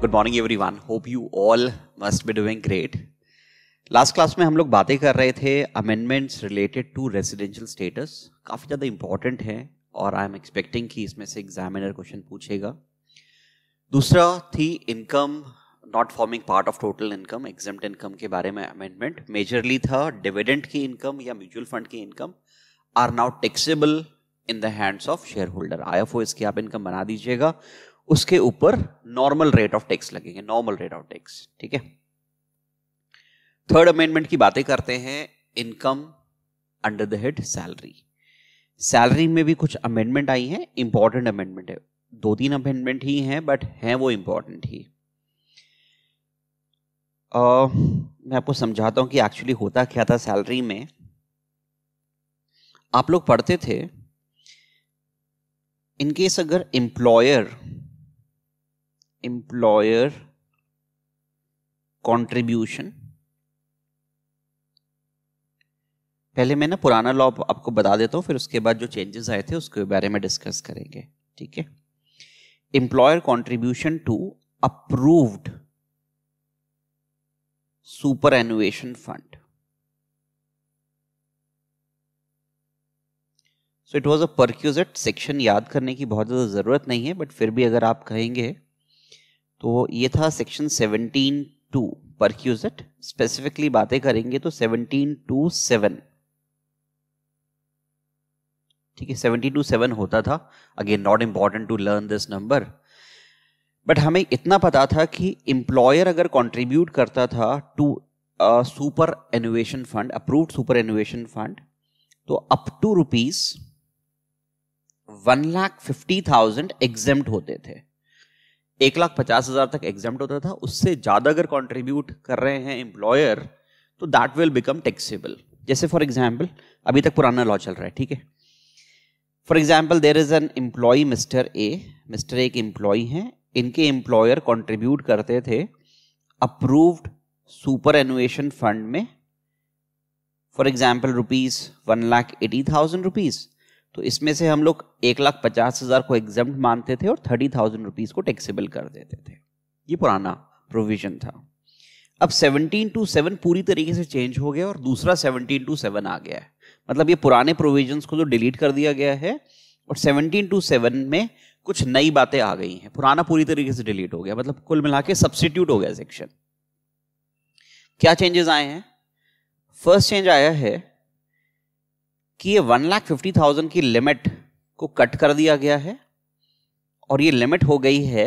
Good morning everyone hope you all must be doing great last class में हम लोग बातें कर रहे थे amendments related to residential status काफ़ी ज़्यादा इंपॉर्टेंट है और आई एम एक्सपेक्टिंग कि इसमें से एग्जामिनर क्वेश्चन पूछेगा दूसरा the income not forming part of total income exempt income के बारे में अमेंडमेंट मेजरली था डिविडेंट की इनकम या म्यूचुअल फंड की income are now taxable in the hands of shareholder I F O इसकी आप इनकम बना दीजिएगा उसके ऊपर नॉर्मल रेट ऑफ टैक्स लगेंगे नॉर्मल रेट ऑफ टैक्स ठीक है थर्ड अमेंडमेंट की बातें करते हैं income under the head salary salary में भी कुछ अमेंडमेंट आई हैं इंपॉर्टेंट अमेंडमेंट है दो तीन अमेंडमेंट ही हैं बट हैं वो इंपॉर्टेंट ही uh, मैं आपको समझाता हूं कि एक्चुअली होता क्या था सैलरी में आप लोग पढ़ते थे इनकेस अगर एम्प्लॉयर employer contribution पहले मैं ना पुराना लॉ आपको बता देता हूँ फिर उसके बाद जो चेंजेस आए थे उसके बारे में डिस्कस करेंगे ठीक है employer contribution to approved superannuation fund so it was a perquisite section याद करने की बहुत ज़्यादा ज़रूरत नहीं है बट फिर भी अगर आप कहेंगे तो ये था सेक्शन सेवनटीन टू पर स्पेसिफिकली बातें करेंगे तो सेवनटीन टू सेवन ठीक है सेवनटीन टू सेवन होता था again not important to learn this number but हमें इतना पता था कि एम्प्लॉयर अगर कंट्रीब्यूट करता था to superannuation fund approved superannuation fund तो up to rupees one lakh fifty thousand exempt होते थे एक लाख पचास हज़ार तक एग्जाम होता था उससे ज़्यादा अगर कॉन्ट्रीब्यूट कर रहे हैं एम्प्लॉयर तो दैट विल बिकम टैक्सेबल जैसे फॉर एग्जाम्पल अभी तक पुराना लॉ चल रहा है ठीक है for example there is an employee mister A mister एक एम्प्लॉय हैं इनके एम्प्लॉयर कॉन्ट्रीब्यूट करते थे अप्रूव्ड सुपर एनुएशन फंड में for example rupees one lakh eighty thousand rupees तो इसमें से हम लोग एक लाख पचास हज़ार को एग्जाम मानते थे और थर्टी थाउजेंड रुपीज़ को टैक्सेबल कर देते थे ये पुराना प्रोविज़न था अब सेवनटीन टू सेवन पूरी तरीके से चेंज हो गया और दूसरा सेवनटीन टू सेवन आ गया है मतलब ये पुराने प्रोविजन को तो डिलीट कर दिया गया है और सेवनटीन टू सेवन में कुछ नई बातें आ गई हैं पुराना पूरी तरीके से डिलीट हो गया मतलब कुल मिला के सब्सिट्यूट हो गया सेक्शन क्या चेंजेस आए हैं फर्स्ट चेंज आया है कि ये वन लाख फिफ्टी थाउजेंड की लिमिट को कट कर दिया गया है और ये लिमिट हो गई है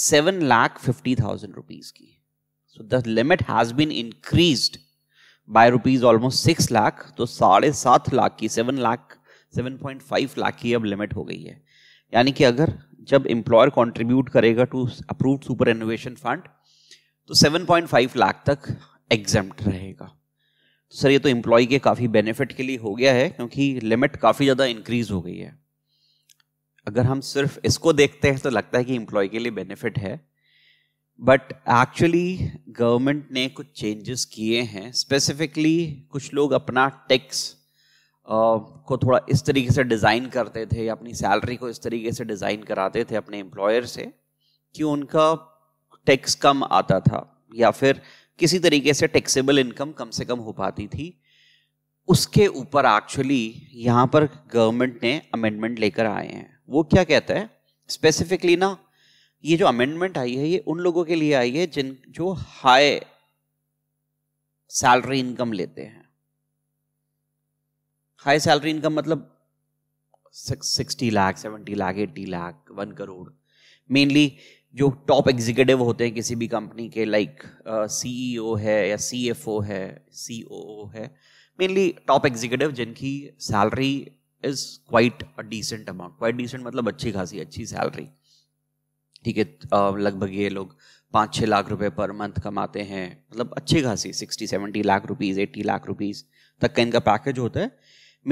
seven lakh fifty thousand rupees की so the limit has been increase by rupees almost six lakh तो साढ़े सात लाख की seven lakh seven point five lakh की अब लिमिट हो गई है यानी कि अगर जब इंप्लॉयर कॉन्ट्रीब्यूट करेगा to approve superannuation fund तो सेवन पॉइंट फाइव लाख तक एग्जाम रहेगा तो सर ये तो एम्प्लॉय के काफ़ी बेनिफिट के लिए हो गया है क्योंकि लिमिट काफ़ी ज़्यादा इंक्रीज हो गई है अगर हम सिर्फ इसको देखते हैं तो लगता है कि एम्प्लॉय के लिए बेनिफिट है बट एक्चुअली गवर्नमेंट ने कुछ चेंजेस किए हैं स्पेसिफिकली कुछ लोग अपना टैक्स को थोड़ा इस तरीके से डिज़ाइन करते थे या अपनी सैलरी को इस तरीके से डिज़ाइन कराते थे अपने एम्प्लॉयर से कि उनका टैक्स कम आता था या फिर किसी तरीके से टैक्सेबल इनकम कम से कम हो पाती थी उसके ऊपर एक्चुअली यहाँ पर गवर्नमेंट ने अमेंडमेंट लेकर आए हैं वो क्या कहता है स्पेसिफिकली ना ये जो अमेंडमेंट आई है ये उन लोगों के लिए आई है जिन जो हाई सैलरी इनकम लेते हैं हाई सैलरी इनकम मतलब sixty lakh seventy lakh eighty lakh one crore mainly जो टॉप एग्जीक्यूटिव होते हैं किसी भी कंपनी के लाइक सी ओ है या ओ है ओ है मेनली टॉप एग्जीक्यूटिव जिनकी salary is quite a decent amount quite decent मतलब अच्छी खासी अच्छी सैलरी ठीक है uh, लगभग ये लोग पाँच छः लाख रुपए पर मंथ कमाते हैं मतलब अच्छी खासी sixty seventy lakh rupees eighty lakh rupees तक का इनका पैकेज होता है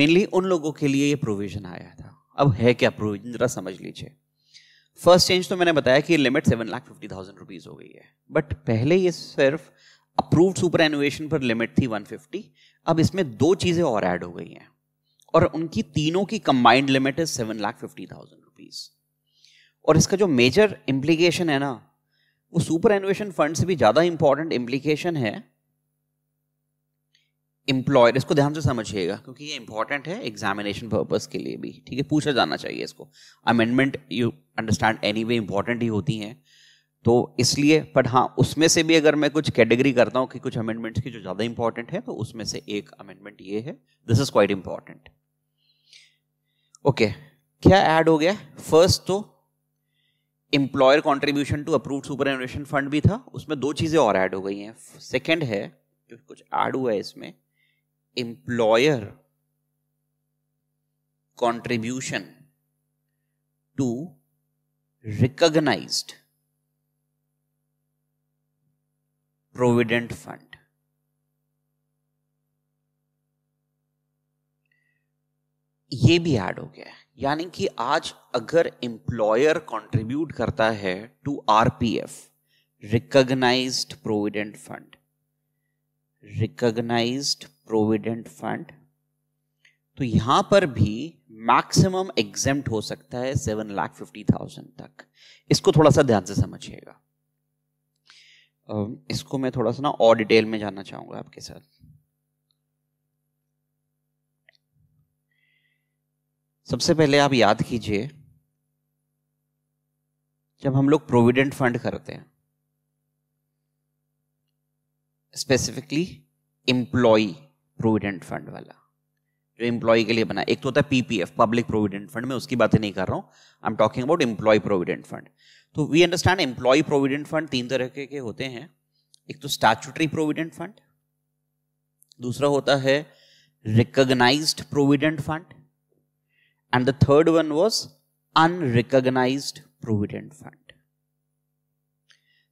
मेनली उन लोगों के लिए ये प्रोविज़न आया था अब है क्या प्रोविज़न ज़रा समझ लीजिए फर्स्ट चेंज तो मैंने बताया कि limit seven lakh fifty thousand rupees हो गई है बट पहले ये सिर्फ अप्रूव्ड सुपर एनुएशन पर लिमिट थी वन फिफ्टी अब इसमें दो चीज़ें और ऐड हो गई हैं और उनकी तीनों की कंबाइंड लिमिट है seven lakh fifty thousand rupees और इसका जो मेजर इम्प्लीकेशन है ना वो सुपर एनुएशन फंड से भी ज़्यादा इंपॉर्टेंट इम्प्लीकेशन है एम्प्लॉयर इसको ध्यान से समझिएगा क्योंकि ये इंपॉर्टेंट है एग्जामिनेशन पर्पज के लिए भी ठीक है पूछा जाना चाहिए इसको amendment you understand anyway important ही होती हैं तो इसलिए बट हाँ उसमें से भी अगर मैं कुछ कैटेगरी करता हूँ कि कुछ अमेंडमेंट्स की जो ज़्यादा इंपॉर्टेंट है तो उसमें से एक अमेंडमेंट ये है this is quite important okay क्या ऐड हो गया फर्स्ट तो employer contribution to approve superannuation fund भी था उसमें दो चीज़ें और ऐड हो गई हैं सेकेंड है जो कुछ ऐड हुआ है इसमें employer contribution to recognized provident fund ये भी ऐड हो गया यानी कि आज अगर एम्प्लॉयर कंट्रीब्यूट करता है to RPF recognised provident fund recognised provident fund तो यहां पर भी मैक्सिमम एग्जेम्प्ट हो सकता है सेवन लाख फिफ्टी थाउजेंड तक इसको थोड़ा सा ध्यान से समझिएगा इसको मैं थोड़ा सा ना और डिटेल में जानना चाहूंगा आपके साथ सबसे पहले आप याद कीजिए जब हम लोग प्रोविडेंट फंड करते हैं स्पेसिफिकली एम्प्लॉय प्रोविडेंट फंड वाला जो एम्प्लॉय के लिए बना एक तो होता है पीपीएफ पब्लिक प्रोविडेंट फंड में उसकी बातें नहीं कर रहा हूँ I am talking about employee provident fund तो we understand employee provident fund तीन तरह के, के होते हैं एक तो स्टैचुटरी प्रोविडेंट फंड दूसरा होता है recognise provident fund and the third one was unrecognise provident fund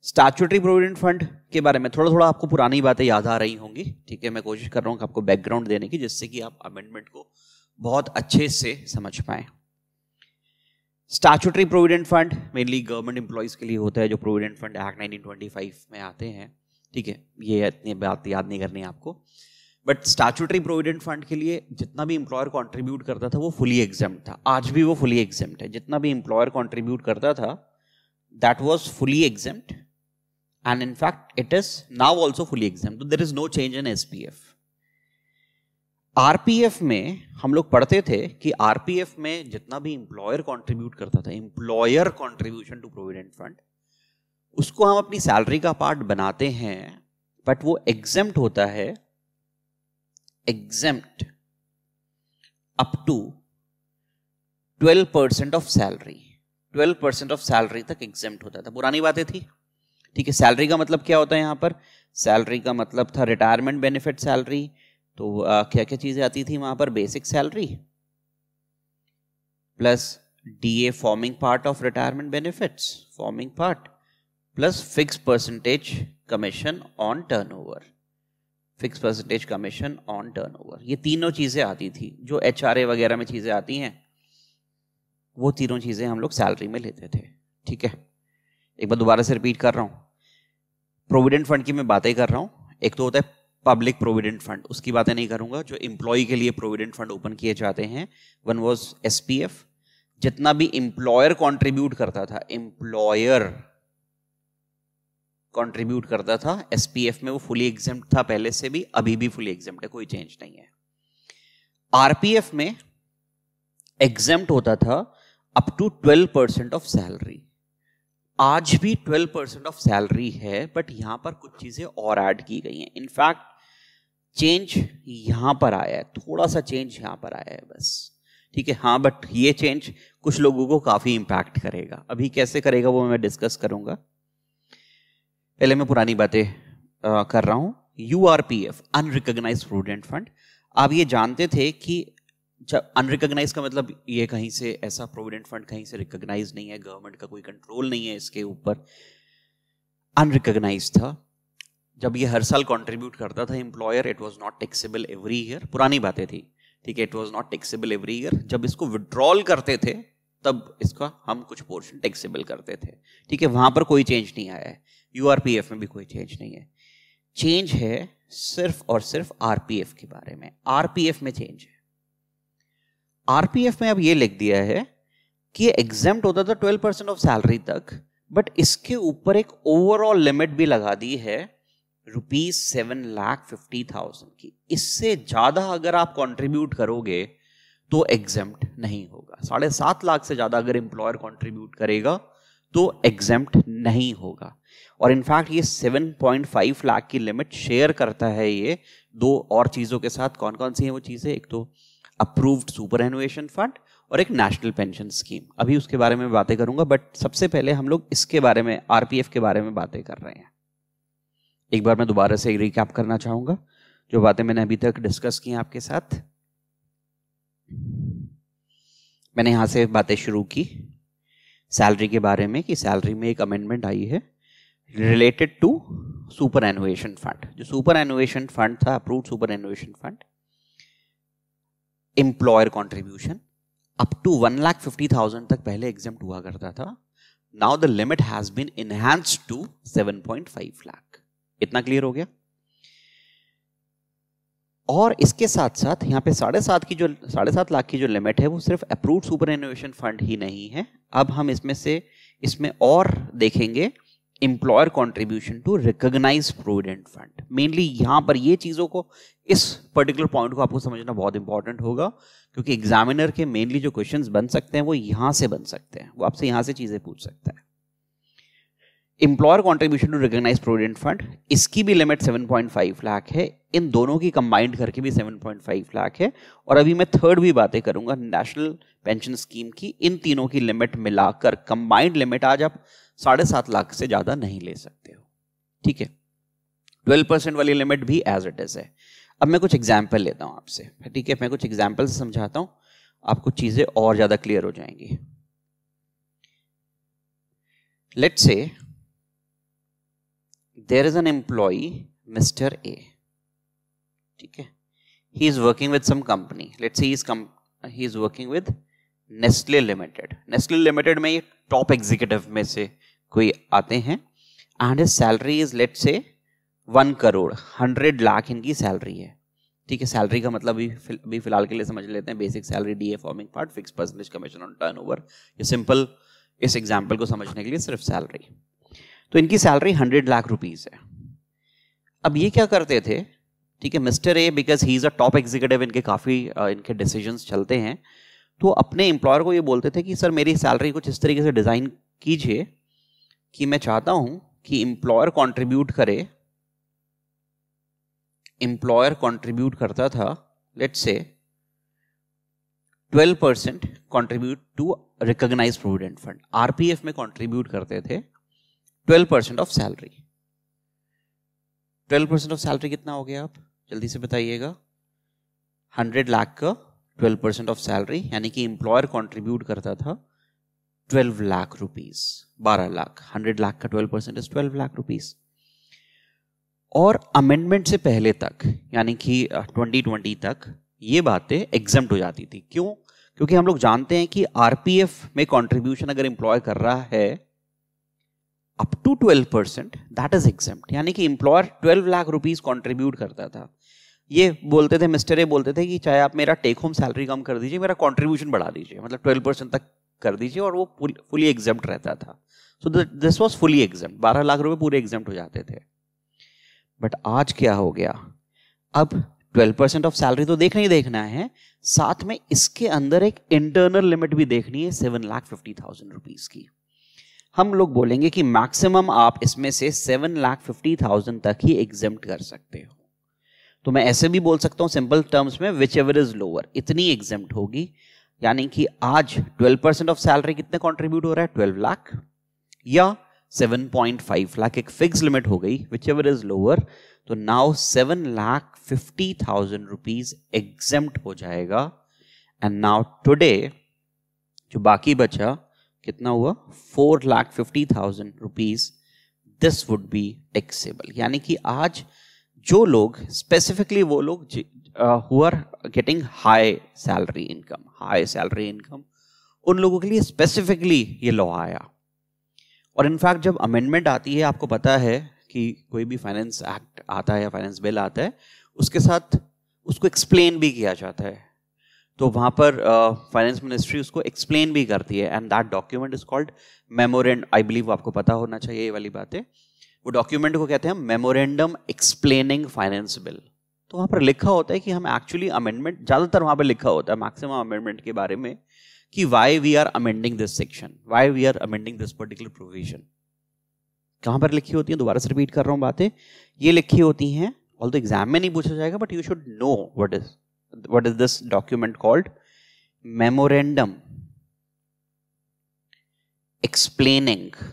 statutory provident fund के बारे में थोड़ा थोड़ा आपको पुरानी बातें याद आ रही होंगी ठीक है मैं कोशिश कर रहा हूँ आपको बैकग्राउंड देने की जिससे कि आप अमेंडमेंट को बहुत अच्छे से समझ पाए statutory provident fund mainly government employees के लिए होता है जो provident fund act nineteen twenty five में आते हैं ठीक है ये इतनी बात याद नहीं करनी आपको बट स्टैचुटरी प्रोविडेंट फंड के लिए जितना भी एम्प्लॉयर कॉन्ट्रीब्यूट करता था वो फुली एग्जाम था आज भी वो फुली एग्जाम है जितना भी एम्प्लॉयर कॉन्ट्रीब्यूट करता था that was fully exempted and in fact it is now also fully exempt. There is no change in SPF. RPF में हम लोग पढ़ते थे कि आरपीएफ में जितना भी इंप्लॉयर कंट्रीब्यूट करता था employer contribution to provident fund उसको हम अपनी सैलरी का पार्ट बनाते हैं बट वो एग्जेम्प्ट होता है exempt up to 12 percent of salary 12 percent of salary तक एग्जेम्प्ट होता था पुरानी बातें थी ठीक है सैलरी का मतलब क्या होता है यहाँ पर सैलरी का मतलब था रिटायरमेंट बेनिफिट सैलरी तो आ, क्या क्या चीज़ें आती थी वहां पर basic salary plus DA forming part of retirement benefits forming part plus fix percentage commission on turnover fix percentage commission on turnover ये तीनों चीज़ें आती थी जो एच वगैरह में चीज़ें आती हैं वो तीनों चीज़ें हम लोग सैलरी में लेते थे ठीक है एक बार दोबारा से रिपीट कर रहा हूँ प्रोविडेंट फंड की मैं बातें कर रहा हूँ एक तो होता है पब्लिक प्रोविडेंट फंड उसकी बातें नहीं करूंगा जो इम्प्लॉय के लिए प्रोविडेंट फंड ओपन किए जाते हैं वन वॉज एस जितना भी इम्प्लॉयर कॉन्ट्रीब्यूट करता था एम्प्लॉयर कॉन्ट्रीब्यूट करता था एसपीएफ में वो फुली एग्जाम था पहले से भी अभी भी फुली एग्जाम है कोई चेंज नहीं है आरपीएफ में एग्जाम होता था up to twelve percent of salary आज भी 12 परसेंट ऑफ सैलरी है बट यहाँ पर कुछ चीज़ें और ऐड की गई हैं इनफैक्ट चेंज यहाँ पर आया है थोड़ा सा चेंज यहाँ पर आया है बस ठीक है हाँ बट ये चेंज कुछ लोगों को काफ़ी इम्पैक्ट करेगा अभी कैसे करेगा वो मैं डिस्कस करूँगा पहले मैं पुरानी बातें कर रहा हूँ U R P F unrecognise provident fund आप ये जानते थे कि अच्छा अनरिकग्नाइज का मतलब ये कहीं से ऐसा प्रोविडेंट फंड कहीं से रिकग्नाइज नहीं है गवर्नमेंट का कोई कंट्रोल नहीं है इसके ऊपर अनरिकग्नाइज था जब ये हर साल कंट्रीब्यूट करता था employer it was not taxable every year पुरानी बातें थी ठीक है it was not taxable every year जब इसको विड्रॉल करते थे तब इसका हम कुछ पोर्शन टैक्सेबल करते थे ठीक है वहां पर कोई चेंज नहीं आया है यू में भी कोई चेंज नहीं है चेंज है सिर्फ और सिर्फ आर के बारे में आर में चेंज है आरपीएफ में अब ये लिख दिया है कि एग्जाम होता था ट्वेल्व परसेंट ऑफ सैलरी तक बट इसके ऊपर एक ओवरऑल लिमिट भी लगा दी है rupees seven lakh fifty thousand की इससे ज़्यादा अगर आप कंट्रीब्यूट करोगे तो एग्जाम नहीं होगा साढ़े सात लाख से ज़्यादा अगर इंप्लॉयर कंट्रीब्यूट करेगा तो एग्जाम नहीं होगा और इनफैक्ट ये सेवन पॉइंट फाइव लाख की लिमिट शेयर करता है ये दो और चीज़ों के साथ कौन कौन सी है वो चीज़ें एक तो अप्रूव्ड सुपर एनुएशन फंड और एक नेशनल पेंशन स्कीम अभी उसके बारे में बातें करूंगा बट सबसे पहले हम लोग इसके बारे में आरपीएफ के बारे में बातें कर रहे हैं एक बार मैं दोबारा से रिकैप करना चाहूंगा जो बातें मैंने अभी तक डिस्कस की आपके साथ मैंने यहां से बातें शुरू की सैलरी के बारे में कि सैलरी में एक अमेंडमेंट आई है related to superannuation fund जो सुपर एनुएशन फंड था approve superannuation fund employer contribution up to one lakh fifty thousand तक पहले एग्जाम हुआ करता था now the limit has been enhanced to seven point five lakh इतना क्लियर हो गया और इसके साथ साथ यहाँ पे साढ़े सात की जो साढ़े सात लाख की जो लिमिट है वो सिर्फ अप्रूव सुपर इनोवेशन फंड ही नहीं है अब हम इसमें से इसमें और देखेंगे employer contribution to recognise provident fund mainly यहाँ पर ये चीज़ों को इस पर्टिकुलर पॉइंट को आपको समझना बहुत इंपॉर्टेंट होगा क्योंकि एग्जामिनर के मेनली जो क्वेश्चन बन सकते हैं वो यहाँ से बन सकते हैं वो आपसे यहाँ से चीज़ें पूछ सकता है employer contribution to recognise provident fund इसकी भी लिमिट 7.5 लाख है इन दोनों की कंबाइंड करके भी 7.5 लाख है और अभी मैं थर्ड भी बातें करूंगा नेशनल पेंशन स्कीम की इन तीनों की लिमिट मिलाकर कंबाइंड लिमिट आज आप साढ़े सात लाख से ज़्यादा नहीं ले सकते हो ठीक है ट्वेल्व परसेंट वाली लिमिट भी एज इट इज़ है अब मैं कुछ एग्जाम्पल लेता हूँ आपसे ठीक है मैं कुछ एग्जाम्पल से समझाता हूँ आपको चीज़ें और ज़्यादा क्लियर हो जाएंगी let's say there is an employee mister A ठीक है he is working with some company let's say he is working with is limited with limited में ये टॉप एग्जीक्यूटिव में से कोई आते हैं and salary is let's say one crore hundred lakh इनकी सैलरी है ठीक है सैलरी का मतलब अभी फिलहाल के लिए समझ लेते हैं basic salary D A forming part fix percentage commission on turnover ये सिंपल इस एग्जाम्पल को समझने के लिए सिर्फ सैलरी तो इनकी सैलरी हंड्रेड लाख रुपीज़ है अब ये क्या करते थे ठीक है mister A because he is a top executive इनके काफ़ी इनके डिसीजन चलते हैं तो अपने एम्प्लॉयर को ये बोलते थे कि सर मेरी सैलरी कुछ इस तरीके से डिज़ाइन कीजिए कि मैं चाहता हूं कि इंप्लॉयर कंट्रीब्यूट करे इंप्लॉयर कंट्रीब्यूट करता था let's say 12 percent contribute to recognise provident fund RPF में कंट्रीब्यूट करते थे 12 percent of salary 12 percent of salary कितना हो गया आप जल्दी से बताइएगा 100 लाख का 12 परसेंट ऑफ सैलरी यानी कि इंप्लॉयर कंट्रीब्यूट करता था ट्वेल्व लाख रुपीज बारह लाख हंड्रेड लाख का twelve percent is twelve lakh rupees और अमेंडमेंट से पहले तक यानी कि ट्वेंटी ट्वेंटी तक ये बातें एग्जाम हो जाती थी क्यों क्योंकि हम लोग जानते हैं कि आरपीएफ में कॉन्ट्रीब्यूशन अगर इंप्लॉय कर रहा है up to twelve percent that is exempt यानी कि employer twelve lakh rupees contribute करता था ये बोलते थे मिस्टर ये बोलते थे कि चाहे आप मेरा टेक होम सैलरी कम कर दीजिए मेरा कॉन्ट्रीब्यूशन बढ़ा दीजिए मतलब ट्वेल्व परसेंट तक कर दीजिए और वो फुली एग्जाम रहता था so this was fully exempt बारह लाख रुपए पूरे एग्जाम हो जाते थे बट आज क्या हो गया अब 12 परसेंट ऑफ सैलरी तो देखना ही देखना है साथ में इसके अंदर एक इंटरनल लिमिट भी देखनी है seven lakh fifty thousand rupees की हम लोग बोलेंगे कि मैक्सिमम आप इसमें से सेवन लाख फिफ्टी थाउजेंड तक ही एग्जाम कर सकते हो तो मैं ऐसे भी बोल सकता हूँ सिंपल टर्म्स में विच एवर इज लोअर इतनी एग्जाम होगी यानी कि आज 12 परसेंट ऑफ सैलरी कितने कंट्रीब्यूट हो रहा है 12 लाख या 7.5 लाख एक फिक्स लिमिट हो गई विच एवर इज लोअर तो now 7 lakh fifty thousand rupees exempt हो जाएगा एंड नाउ टुडे जो बाकी बचा कितना हुआ four lakh fifty thousand rupees this would be taxable यानी कि आज जो लोग स्पेसिफिकली वो लोग uh, who are getting high salary income, high salary income, उन लोगों के लिए स्पेसिफिकली ये लॉ आया और इनफैक्ट जब अमेंडमेंट आती है आपको पता है कि कोई भी फाइनेंस एक्ट आता है या फाइनेंस बिल आता है उसके साथ उसको एक्सप्लेन भी किया जाता है तो वहाँ पर फाइनेंस uh, मिनिस्ट्री उसको एक्सप्लेन भी करती है and that document is called memorandum I believe आपको पता होना चाहिए ये वाली बातें वो डॉक्यूमेंट को कहते हैं मेमोरेंडम एक्सप्लेनिंग फाइनेंस बिल तो वहाँ पर लिखा होता है कि हम एक्चुअली अमेंडमेंट ज़्यादातर वहाँ पर लिखा होता है मैक्सिमम अमेंडमेंट के बारे में कि why we are amending this section why we are amending this particular provision कहाँ पर लिखी होती है दोबारा से रिपीट कर रहा हूँ बातें ये लिखी होती हैं ऑल तो एग्जाम में नहीं पूछा जाएगा but you should know what is what is this document called memorandum explaining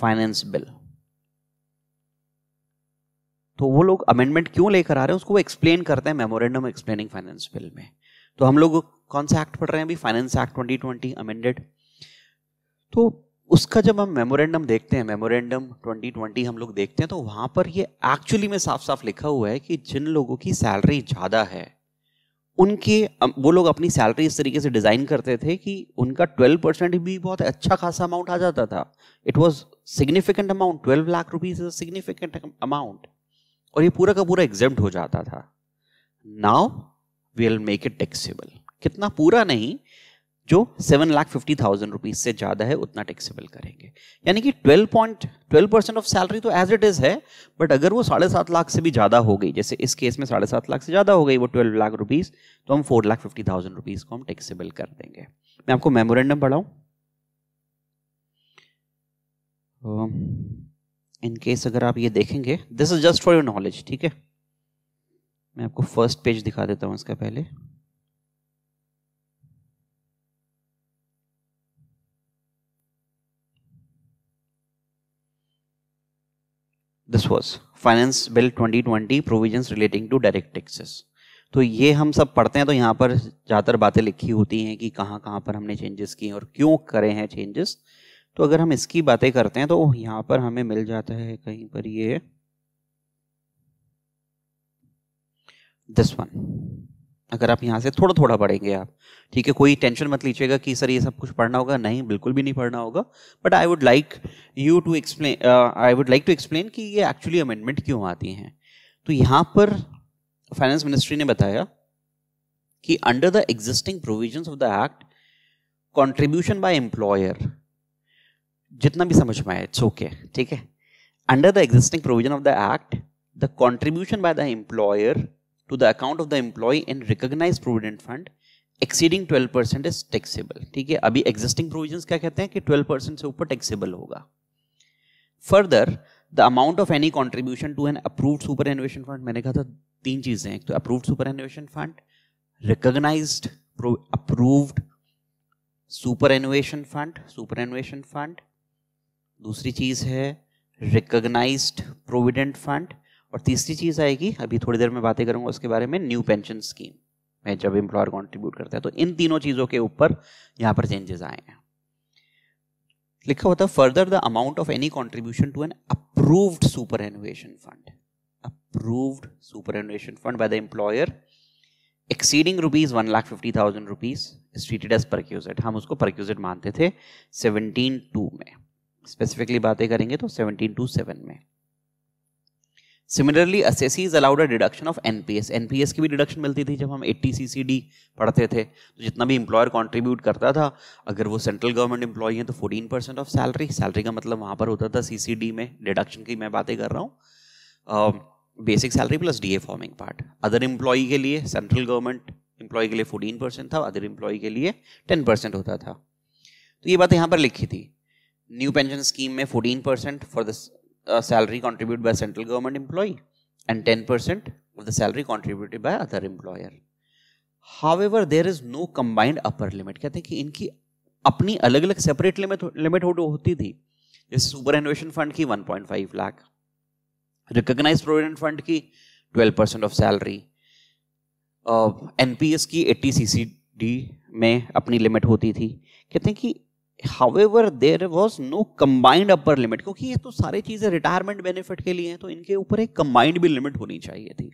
finance bill तो वो लोग अमेंडमेंट क्यों लेकर आ रहे हैं उसको वो एक्सप्लेन करते हैं मेमोरेंडम एक्सप्लेनिंग फाइनेंस बिल में तो हम लोग कौन सा एक्ट पढ़ रहे हैं अभी finance act twenty twenty amended तो उसका जब हम मेमोरेंडम देखते हैं मेमोरेंडम ट्वेंटी ट्वेंटी हम लोग देखते हैं तो वहाँ पर ये एक्चुअली में साफ साफ लिखा हुआ है कि जिन लोगों की सैलरी ज़्यादा है उनके वो लोग अपनी सैलरी इस तरीके से डिज़ाइन करते थे कि उनका ट्वेल्व परसेंट भी बहुत अच्छा खासा अमाउंट आ जाता था it was significant amount twelve lakh rupees is significant amount और ये पूरा का पूरा एग्जाम हो जाता था now will make it taxable कितना पूरा नहीं जो seven lakh fifty thousand rupees से ज़्यादा है उतना टैक्सेबल करेंगे यानी कि twelve point twelve percent of salary तो एज इट इज़ है बट अगर वो साढ़े सात लाख से भी ज़्यादा हो गई जैसे इस केस में साढ़े सात लाख से ज़्यादा हो गई वो ट्वेल्व लाख रुपीज़ तो हम four lakh fifty thousand rupees को हम टैक्सेबल कर देंगे मैं आपको मेमोरेंडम पढ़ाऊँ इन केस अगर आप ये देखेंगे this is just for your knowledge ठीक है मैं आपको फर्स्ट पेज दिखा देता हूँ इसका पहले this was finance bill 2020 provisions relating to direct taxes तो ये हम सब पढ़ते हैं तो यहाँ पर ज़्यादातर बातें लिखी होती हैं कि कहाँ कहाँ पर हमने चेंजेस किए और क्यों करे हैं चेंजेस तो अगर हम इसकी बातें करते हैं तो यहां पर हमें मिल जाता है कहीं पर ये दिस वन अगर आप यहाँ से थोड़ा थोड़ा पढ़ेंगे आप ठीक है कोई टेंशन मत लीजिएगा कि सर ये सब कुछ पढ़ना होगा नहीं बिल्कुल भी नहीं पढ़ना होगा but I would like you to explain I would like to explain कि ये एक्चुअली अमेंडमेंट क्यों आती हैं तो यहाँ पर फाइनेंस मिनिस्ट्री ने बताया कि under the existing provision of the act contribution by employer जितना भी समझ में आए इट्स ओके ठीक है under the existing provision of the act the contribution by the employer to the account of the employee in recognise provident fund exceeding twelve percent is taxable ठीक है अभी एग्जिस्टिंग प्रोविजन क्या कहते हैं कि twelve percent से ऊपर taxable होगा further the amount of any contribution to an approved superannuation fund मैंने कहा था तीन चीजें एक तो approved superannuation fund recognise approved superannuation fund superannuation fund दूसरी चीज़ है रिकग्नाइज्ड प्रोविडेंट फंड और तीसरी चीज़ आएगी अभी थोड़ी देर में बातें करूंगा उसके बारे में न्यू पेंशन स्कीम में जब एम्प्लॉयर कॉन्ट्रीब्यूट करता है तो इन तीनों चीज़ों के ऊपर यहाँ पर चेंजेस आए हैं लिखा होता है further the amount of any contribution to an approved superannuation fund approved superannuation fund by the employer exceeding rupees one lakh fifty thousand rupees treated as perquisites हम उसको परक्यूजेड मानते थे सेवनटीन टू में स्पेसिफिकली बातें करेंगे तो 17 two 7 में similarly as is allowed a deduction of NPS NPS की भी डिडक्शन मिलती थी जब हम ए सीसीडी पढ़ते थे तो जितना भी इंप्लॉयर कॉन्ट्रीब्यूट करता था अगर वो सेंट्रल गवर्नमेंट इंप्लॉई है तो fourteen percent of salary salary का मतलब वहाँ पर होता था सीसीडी में डिडक्शन की मैं बातें कर रहा हूँ basic salary plus D forming part other employee के लिए सेंट्रल गवर्नमेंट इंप्लॉई के लिए फोर्टीन परसेंट था अदर एम्प्लॉय के लिए टेन परसेंट होता था तो ये बात यहाँ पर लिखी थी न्यू पेंशन स्कीम में fourteen percent for the salary contribute by central government employee and ten percent of the salary contributed by other employer however there is no combined upper limit कहते हैं कि इनकी अपनी अलग अलग separate limit limit होती थी जैसे सुपर एनुएशन फंड की one point five lakh recognise provident fund की twelve percent of salary N P S की एट्टी सी सी डी में अपनी लिमिट होती थी कहते हैं कि however there was no combined upper limit क्योंकि ये तो सारी चीज़ें रिटायरमेंट बेनिफिट के लिए हैं तो इनके ऊपर एक कंबाइंड भी लिमिट होनी चाहिए थी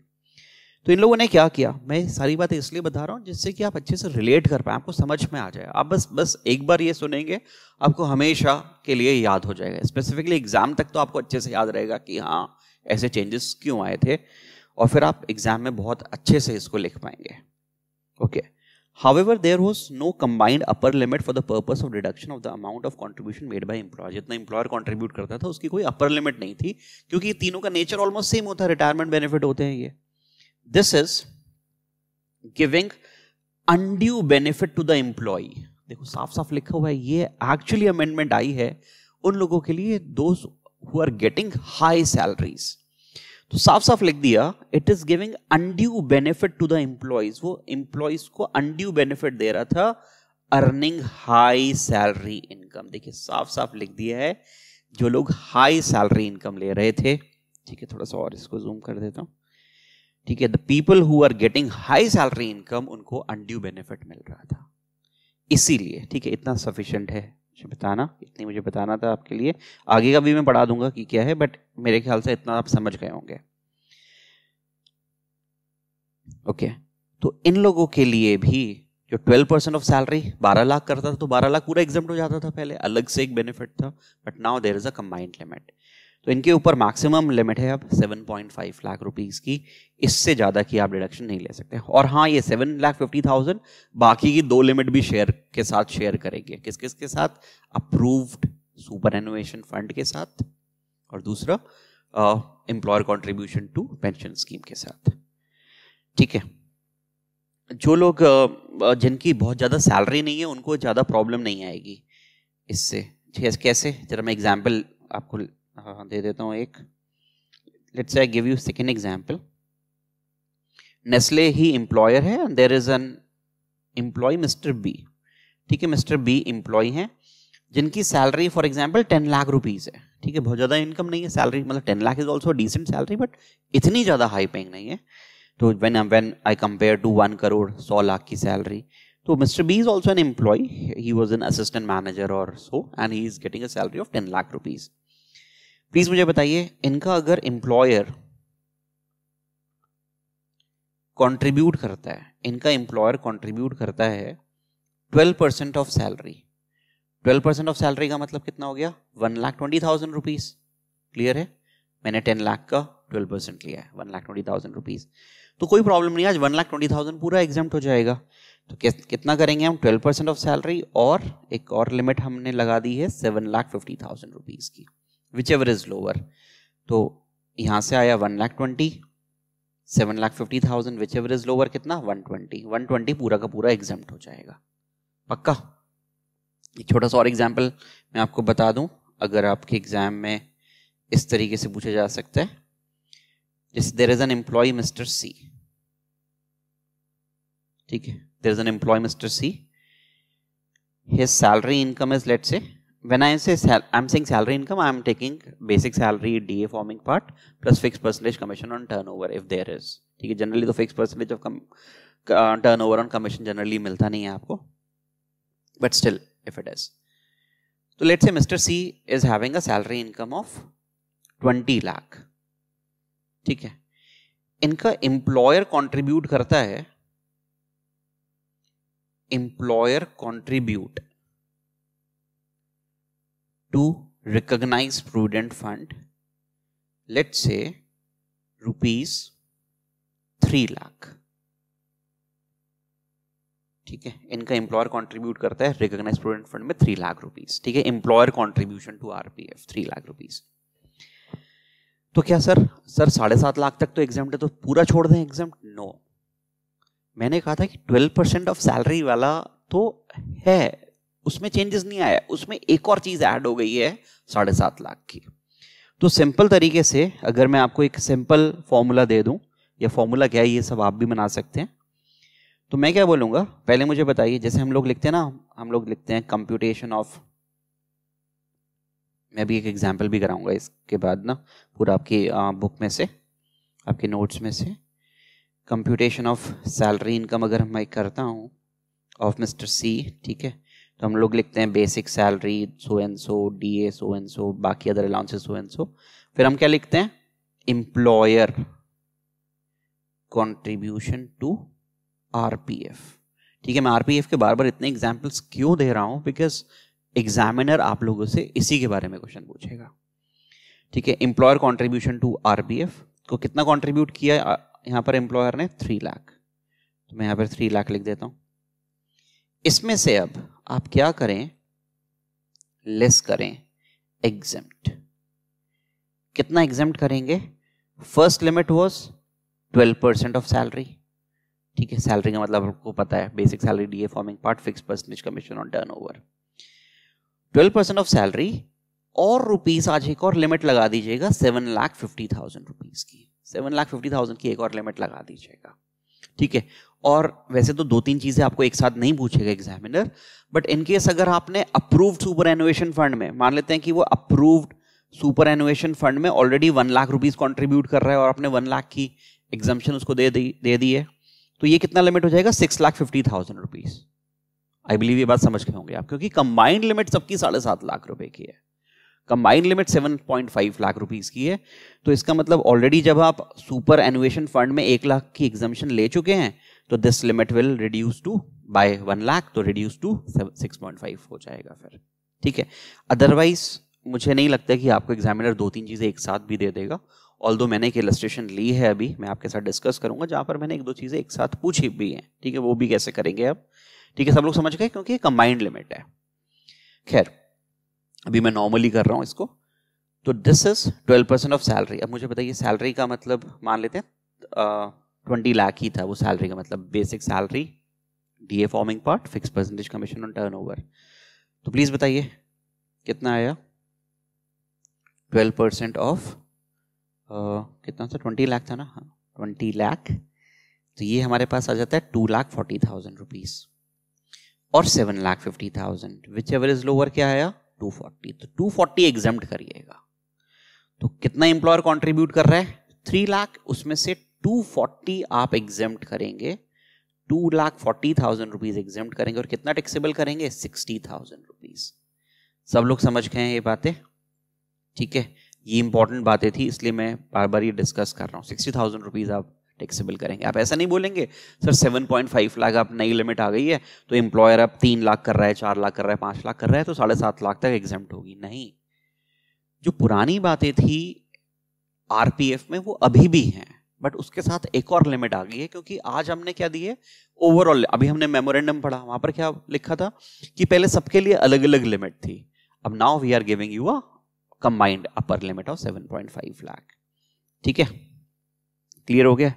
तो इन लोगों ने क्या किया मैं सारी बातें इसलिए बता रहा हूँ जिससे कि आप अच्छे से रिलेट कर पाए आपको समझ में आ जाए आप बस बस एक बार ये सुनेंगे आपको हमेशा के लिए याद हो जाएगा स्पेसिफिकली एग्जाम तक तो आपको अच्छे से याद रहेगा कि हाँ ऐसे चेंजेस क्यों आए थे और फिर आप एग्जाम में बहुत अच्छे से इसको लिख पाएंगे okay okay. However, there was no combined upper limit for the purpose of reduction of the amount of contribution made by employer. जितना employer contribute करता था उसकी कोई upper limit नहीं थी क्योंकि तीनों का nature almost same होता है retirement benefit होते हैं ये This is giving undue benefit to the employee. देखो साफ साफ लिखा हुआ है ये actually amendment आई है उन लोगों के लिए those who are getting high salaries. तो साफ साफ लिख दिया it is giving undue benefit to the employees वो एम्प्लॉयज को अनड्यू बेनिफिट दे रहा था अर्निंग हाई सैलरी इनकम देखिए साफ साफ लिख दिया है जो लोग हाई सैलरी इनकम ले रहे थे ठीक है थोड़ा सा और इसको जूम कर देता हूँ ठीक है the people who are getting high salary income उनको अनड्यू बेनिफिट मिल रहा था इसीलिए ठीक है इतना सफिशियंट है मुझे बताना इतनी मुझे बताना था आपके लिए आगे का भी मैं पढ़ा दूंगा कि क्या है बट मेरे ख्याल से इतना आप समझ गए होंगे ओके तो इन लोगों के लिए भी जो 12 परसेंट ऑफ सैलरी 12 लाख करता था तो 12 लाख पूरा एग्जाम हो जाता था पहले अलग से एक बेनिफिट था but now there is a combined limit तो इनके ऊपर मैक्सिमम लिमिट है अब 7.5 लाख रुपीस की इससे ज़्यादा की आप डिडक्शन नहीं ले सकते और हाँ ये सेवन लाख फिफ्टी थाउजेंड बाकी की दो लिमिट भी शेयर के साथ शेयर करेंगे किस किस के साथ अप्रूव्ड सुपर एनोवेशन फंड के साथ और दूसरा employer contribution to pension scheme के साथ ठीक है जो लोग जिनकी बहुत ज़्यादा सैलरी नहीं है उनको ज़्यादा प्रॉब्लम नहीं आएगी इससे कैसे जरा मैं एग्जाम्पल आपको हाँ, हाँ, दे देता हूँ एक let's I give you second example Nestle ही एम्प्लॉयर है and there is an employee mister B ठीक है मिस्टर बी एम्प्लॉय हैं जिनकी salary for example ten lakh rupees है ठीक है बहुत ज़्यादा इनकम नहीं है सैलरी मतलब ten lakh is also decent salary but इतनी ज़्यादा हाई पेंग नहीं है तो when when I compare to one crore सौ लाख की सैलरी तो mister B is also an employee he was an assistant manager और so and he is getting a salary of ten lakh rupees please मुझे बताइए इनका अगर एम्प्लॉयर कंट्रीब्यूट करता है इनका एम्प्लॉयर कंट्रीब्यूट करता है 12 percent of salary 12 percent of salary का मतलब कितना हो गया one lakh twenty thousand rupees clear है मैंने टेन लाख का ट्वेल्व परसेंट लिया है one lakh twenty thousand rupees तो कोई प्रॉब्लम नहीं आज वन लाख ट्वेंटी थाउजेंड पूरा एग्जाम हो जाएगा तो कितना करेंगे हम ट्वेल्व परसेंट ऑफ सैलरी और एक और लिमिट हमने लगा दी है seven lakh fifty thousand rupees की विच एवर इज लोअर तो यहाँ से आया one lakh twenty seven lakh fifty thousand whichever is lower कितना वन ट्वेंटी वन ट्वेंटी पूरा का पूरा एग्जाम हो जाएगा पक्का एक छोटा सा और एग्जाम्पल मैं आपको बता दूं अगर आपके एग्जाम में इस तरीके से पूछा जा सकता है जिस there is an employee mister C ठीक है there is an employee mister C his salary income is let's say when I say sal I'm saying salary income, I'm taking basic salary, DA forming part, plus fixed percentage commission on turnover if there is. ठीक है generally तो fix percentage of turnover on commission generally मिलता नहीं है आपको but still if it is तो let's say mister C is having a salary income of twenty lakh ठीक है इनका एम्प्लॉयर कंट्रीब्यूट करता है employer contribute to recognize prudent fund let's say rupees 3 lakh ठीक है इनका एम्प्लॉयर कंट्रीब्यूट करता है रिकॉग्नाइज प्रोविडेंट फंड में थ्री लाख रुपीस ठीक है employer contribution to RPF three lakh rupees तो क्या सर सर साढ़े सात लाख तक तो एग्जाम है तो पूरा छोड़ दें एग्जाम नो मैंने कहा था कि ट्वेल्व परसेंट ऑफ सैलरी वाला तो है उसमें चेंजेस नहीं आया उसमें एक और चीज़ ऐड हो गई है साढ़े सात लाख की तो सिंपल तरीके से अगर मैं आपको एक सिंपल फॉर्मूला दे दूं या फॉर्मूला क्या है ये सब आप भी बना सकते हैं तो मैं क्या बोलूंगा पहले मुझे बताइए जैसे हम लोग लिखते हैं ना हम लोग लिखते हैं कंप्यूटेशन ऑफ मैं भी एक एग्जाम्पल भी कराऊंगा इसके बाद ना पूरा आपकी बुक में से आपके नोट्स में से कंप्यूटेशन ऑफ सैलरी इनकम अगर मैं करता हूँ ऑफ मिस्टर सी ठीक है तो हम लोग लिखते हैं basic salary so and so D A so and so बाकी other allowances so and so फिर हम क्या लिखते हैं employer contribution to R P F ठीक है मैं आरपीएफ के बार बार इतने एग्जाम्पल्स क्यों दे रहा हूं बिकॉज एग्जामिनर आप लोगों से इसी के बारे में क्वेश्चन पूछेगा ठीक है employer contribution to R P F को कितना कॉन्ट्रीब्यूट किया यहाँ पर एम्प्लॉयर ने थ्री लाख तो मैं यहाँ पर थ्री लाख लिख देता हूँ इसमें से अब आप क्या करें लेस करें एग्जेम्प्ट कितना एग्जेम्प्ट करेंगे first limit was twelve percent of salary ठीक है सैलरी का मतलब आपको पता है basic salary DA forming part fix percentage commission on turnover 12 percent of salary और रुपीस आज एक और लिमिट लगा दीजिएगा seven lakh fifty thousand rupees की सेवन लाख फिफ्टी थाउजेंड की एक और लिमिट लगा दीजिएगा ठीक है और वैसे तो दो तीन चीज़ें आपको एक साथ नहीं पूछेगा एग्जामिनर बट इनकेस अगर आपने अप्रूव्ड सुपर एनुएशन फंड में मान लेते हैं कि वो अप्रूव्ड सुपर एनुएशन फंड में already one lakh rupees contribute कर रहा है और आपने वन लाख की एग्जामेशन उसको दे दी दे दी है तो ये कितना लिमिट हो जाएगा six lakh fifty thousand rupees I believe ये बात समझ गए होंगे आप क्योंकि कंबाइंड लिमिट सबकी साढ़े सात लाख रुपए की है combined limit seven point five lakh rupees की है तो इसका मतलब ऑलरेडी जब आप सुपर एनुएशन फंड में एक लाख की एग्जामेशन ले चुके हैं तो this limit will reduce to by one lakh तो reduce to six point five हो जाएगा फिर ठीक है अदरवाइज मुझे नहीं लगता कि आपको एग्जामिनर दो तीन चीज़ें एक साथ भी दे देगा ऑल दो मैंने एक इलस्ट्रेशन ली है अभी मैं आपके साथ डिस्कस करूंगा जहाँ पर मैंने एक दो चीज़ें एक साथ पूछी भी हैं ठीक है वो भी कैसे करेंगे अब ठीक है सब लोग समझ गए क्योंकि कंबाइंड लिमिट है खैर अभी मैं नॉर्मली कर रहा हूँ इसको तो this is twelve percent of salary अब मुझे बताइए सैलरी का मतलब मान लेते हैं ट्वेंटी लाख ही था वो सैलरी का मतलब basic salary D A forming part fix percentage commission on turnover तो प्लीज बताइए कितना आया ट्वेल्व परसेंट ऑफ कितना था ट्वेंटी लाख था ना हाँ ट्वेंटी लाख तो ये हमारे पास आ जाता है two lakh forty thousand rupees और seven lakh fifty thousand whichever is lower क्या आया टू फोर्टी तो टू फोर्टी एग्जाम करिएगा तो कितना एम्प्लॉयर कॉन्ट्रीब्यूट कर रहा है थ्री लाख उसमें से 240 आप एग्जाम करेंगे two lakh forty thousand rupees exempt करेंगे और कितना टैक्सेबल करेंगे सिक्सटी थाउजेंड रुपीज सब लोग समझ गए हैं ये बातें ठीक है ये इंपॉर्टेंट बातें थी इसलिए मैं बार बार ये डिस्कस कर रहा हूँ सिक्सटी थाउजेंड रुपीज आप टैक्सेबल करेंगे आप ऐसा नहीं बोलेंगे sir seven point five lakh आप नई लिमिट आ गई है तो एम्प्लॉयर अब तीन लाख कर रहा है चार लाख कर रहा है पांच लाख कर रहा है तो साढ़े सात लाख तक एग्जाम होगी नहीं जो पुरानी बातें थी आरपीएफ में वो अभी भी हैं बट उसके साथ एक और लिमिट आ गई है क्योंकि आज हमने क्या दिए ओवरऑल अभी हमने मेमोरेंडम पढ़ा वहां पर क्या लिखा था कि पहले सबके लिए अलग अलग लिमिट थी अब now we are giving you a combined upper limit of seven point five lakh ठीक है क्लियर हो गया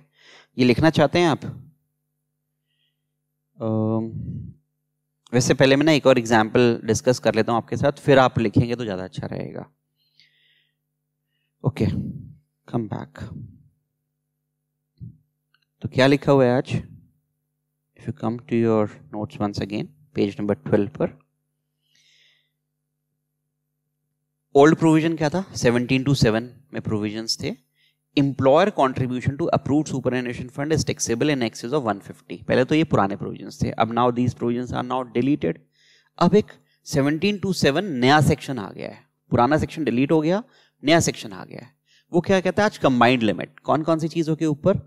ये लिखना चाहते हैं आप वैसे पहले मैं ना एक और एग्जाम्पल डिस्कस कर लेता हूँ आपके साथ फिर आप लिखेंगे तो ज़्यादा अच्छा रहेगा ओके कम बैक तो क्या लिखा हुआ है आज if you come to your notes once again page number twelve पर ओल्ड प्रोविजन क्या था 17 टू 7 में प्रोविजंस थे employer contribution to approve superannuation fund is taxable in excess of one fifty पहले तो ये पुराने प्रोविजन थे अब now these provision are now deleted अब एक सेवनटीन टू सेवन नया सेक्शन आ गया है पुराना सेक्शन डिलीट हो गया नया सेक्शन आ गया है वो क्या कहता है आज कंबाइंड लिमिट कौन कौन सी चीज़ों के ऊपर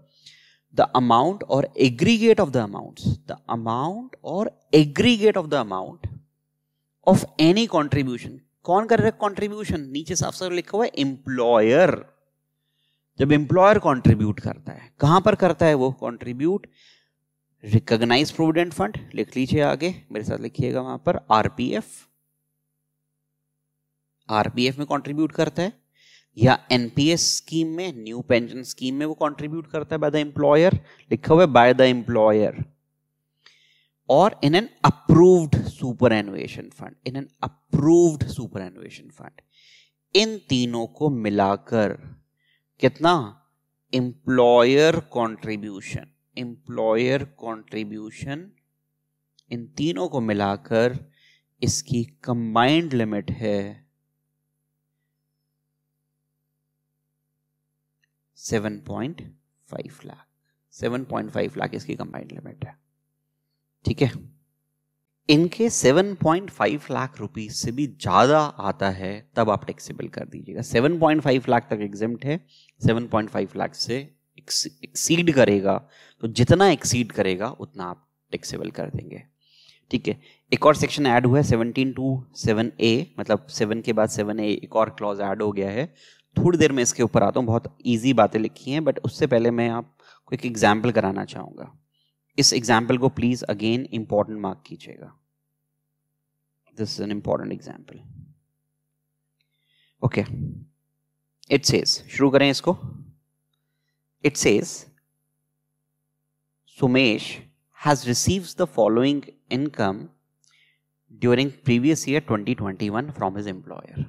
द अमाउंट और aggregate of the amount the amount और aggregate of the amount of any contribution कौन कर रहा है कॉन्ट्रीब्यूशन नीचे साफ साफ लिखा हुआ है एम्प्लॉयर जब एम्प्लॉयर कॉन्ट्रीब्यूट करता है कहां पर करता है वो कॉन्ट्रीब्यूट रिकॉग्नाइज प्रोविडेंट फंड लिख लीजिए आगे मेरे साथ लिखिएगा वहां पर आरपीएफ आरपीएफ में कॉन्ट्रीब्यूट करता है या एनपीएस स्कीम में न्यू पेंशन स्कीम में वो कंट्रीब्यूट करता है बाय द एम्प्लॉयर लिखा हुआ है बाय द एम्प्लॉयर और in an approved superannuation fund in an approved superannuation fund इन तीनों को मिलाकर कितना एम्प्लॉयर कंट्रीब्यूशन एम्प्लॉयर कंट्रीब्यूशन इन तीनों को मिलाकर इसकी कंबाइंड लिमिट है seven point five lakh seven point five lakh इसकी कंबाइंड लिमिट है ठीक है इनके 7.5 लाख रुपीस से भी ज़्यादा आता है तब आप टैक्सेबल कर दीजिएगा 7.5 लाख तक एग्जाम है 7.5 लाख से एक्सीड करेगा तो जितना एक्सीड करेगा उतना आप टैक्सेबल कर देंगे ठीक है एक और सेक्शन ऐड हुआ है सेवनटीन टू सेवन ए मतलब सेवन के बाद सेवन ए एक और क्लॉज ऐड हो गया है थोड़ी देर में इसके ऊपर आता हूँ बहुत ईजी बातें लिखी हैं बट उससे पहले मैं आपको एक एग्जाम्पल कराना चाहूँगा इस एग्जाम्पल को प्लीज़ अगेन इंपॉर्टेंट मार्क कीजिएगा this is an important example okay it says शुरू करें इसको it says Sumesh has receive the following income during previous year 2021 from his employer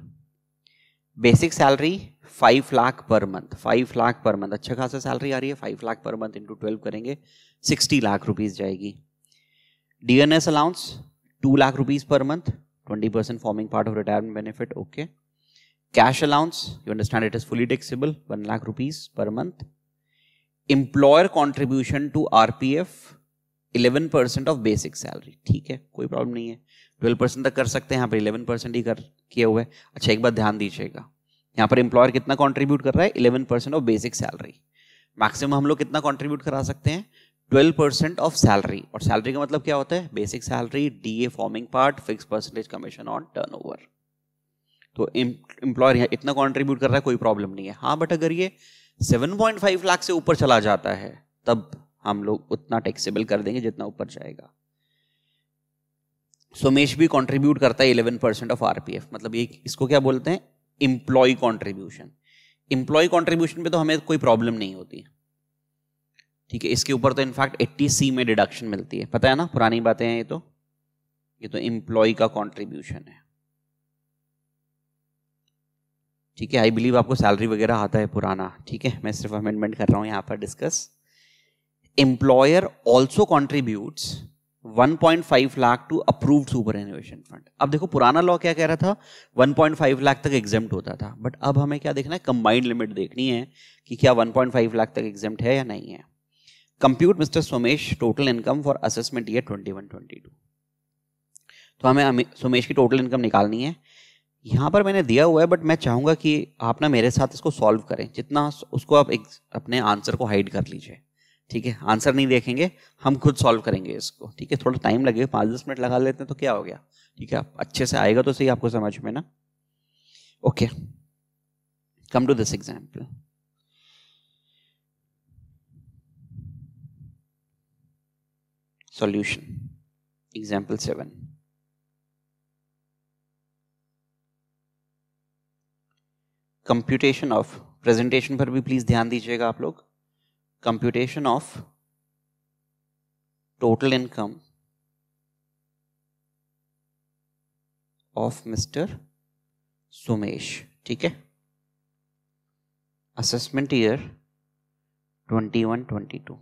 basic salary five lakh per month five lakh per month अच्छा खासा salary आ रही है five lakh per month into twelve करेंगे sixty lakh rupees जाएगी dearness allowance two lakh rupees per month twenty percent forming part of retirement benefit okay cash allowance you understand it is fully taxable one lakh rupees per month employer contribution to R P F eleven percent of basic salary ठीक है कोई problem नहीं है twelve percent तक कर सकते हैं यहाँ पर इलेवन परसेंट ही कर किए हुए अच्छा एक बार ध्यान दीजिएगा यहाँ पर इंप्लॉयर कितना कॉन्ट्रीब्यूट कर रहा है eleven percent of basic salary maximum हम लोग कितना कॉन्ट्रीब्यूट करा सकते हैं ट्वेल्व परसेंट ऑफ सैलरी और सैलरी का मतलब क्या होता है basic salary D A forming part fix percentage commission on turnover तो इंप्लॉयर यहाँ इतना कॉन्ट्रीब्यूट कर रहा है कोई प्रॉब्लम नहीं है हाँ बट अगर ये 7.5 लाख से ऊपर चला जाता है तब हम लोग उतना टैक्सेबल कर देंगे जितना ऊपर जाएगा सोमेश भी कंट्रीब्यूट करता है इलेवन परसेंट ऑफ आरपीएफ मतलब ये इसको क्या बोलते हैं इम्प्लॉय कंट्रीब्यूशन इम्प्लॉय कंट्रीब्यूशन पे तो हमें कोई प्रॉब्लम नहीं होती ठीक है इसके ऊपर तो इनफैक्ट एट्टी सी में डिडक्शन मिलती है पता है ना पुरानी बातें हैं ये तो ये तो इम्प्लॉय का कॉन्ट्रीब्यूशन है ठीक है आई बिलीव आपको सैलरी वगैरह आता है पुराना ठीक है मैं सिर्फ अमेंडमेंट कर रहा हूँ यहाँ पर discuss employer also contributes 1.5 lakh to approved superannuation fund अब देखो पुराना लॉ क्या कह रहा था 1.5 लाख तक एग्जाम होता था बट अब हमें क्या देखना है कंबाइंड लिमिट देखनी है कि क्या 1.5 लाख तक एग्जाम है या नहीं है compute mister Somesh total income for assessment year twenty 22 तो हमें सोमेश की टोटल इनकम निकालनी है यहाँ पर मैंने दिया हुआ है बट मैं चाहूँगा कि आप ना मेरे साथ इसको सॉल्व करें जितना उसको आप अपने आंसर को हाइड कर लीजिए ठीक है आंसर नहीं देखेंगे हम खुद सॉल्व करेंगे इसको ठीक है थोड़ा टाइम लगेगा पाँच दस मिनट लगा लेते हैं तो क्या हो गया ठीक है आप अच्छे से आएगा तो सही आपको समझ में ना okay come to this example solution example seven computation of presentation पर भी प्लीज ध्यान दीजिएगा आप लोग computation of total income of Mr. Sumesh. ठीक है assessment year twenty one twenty two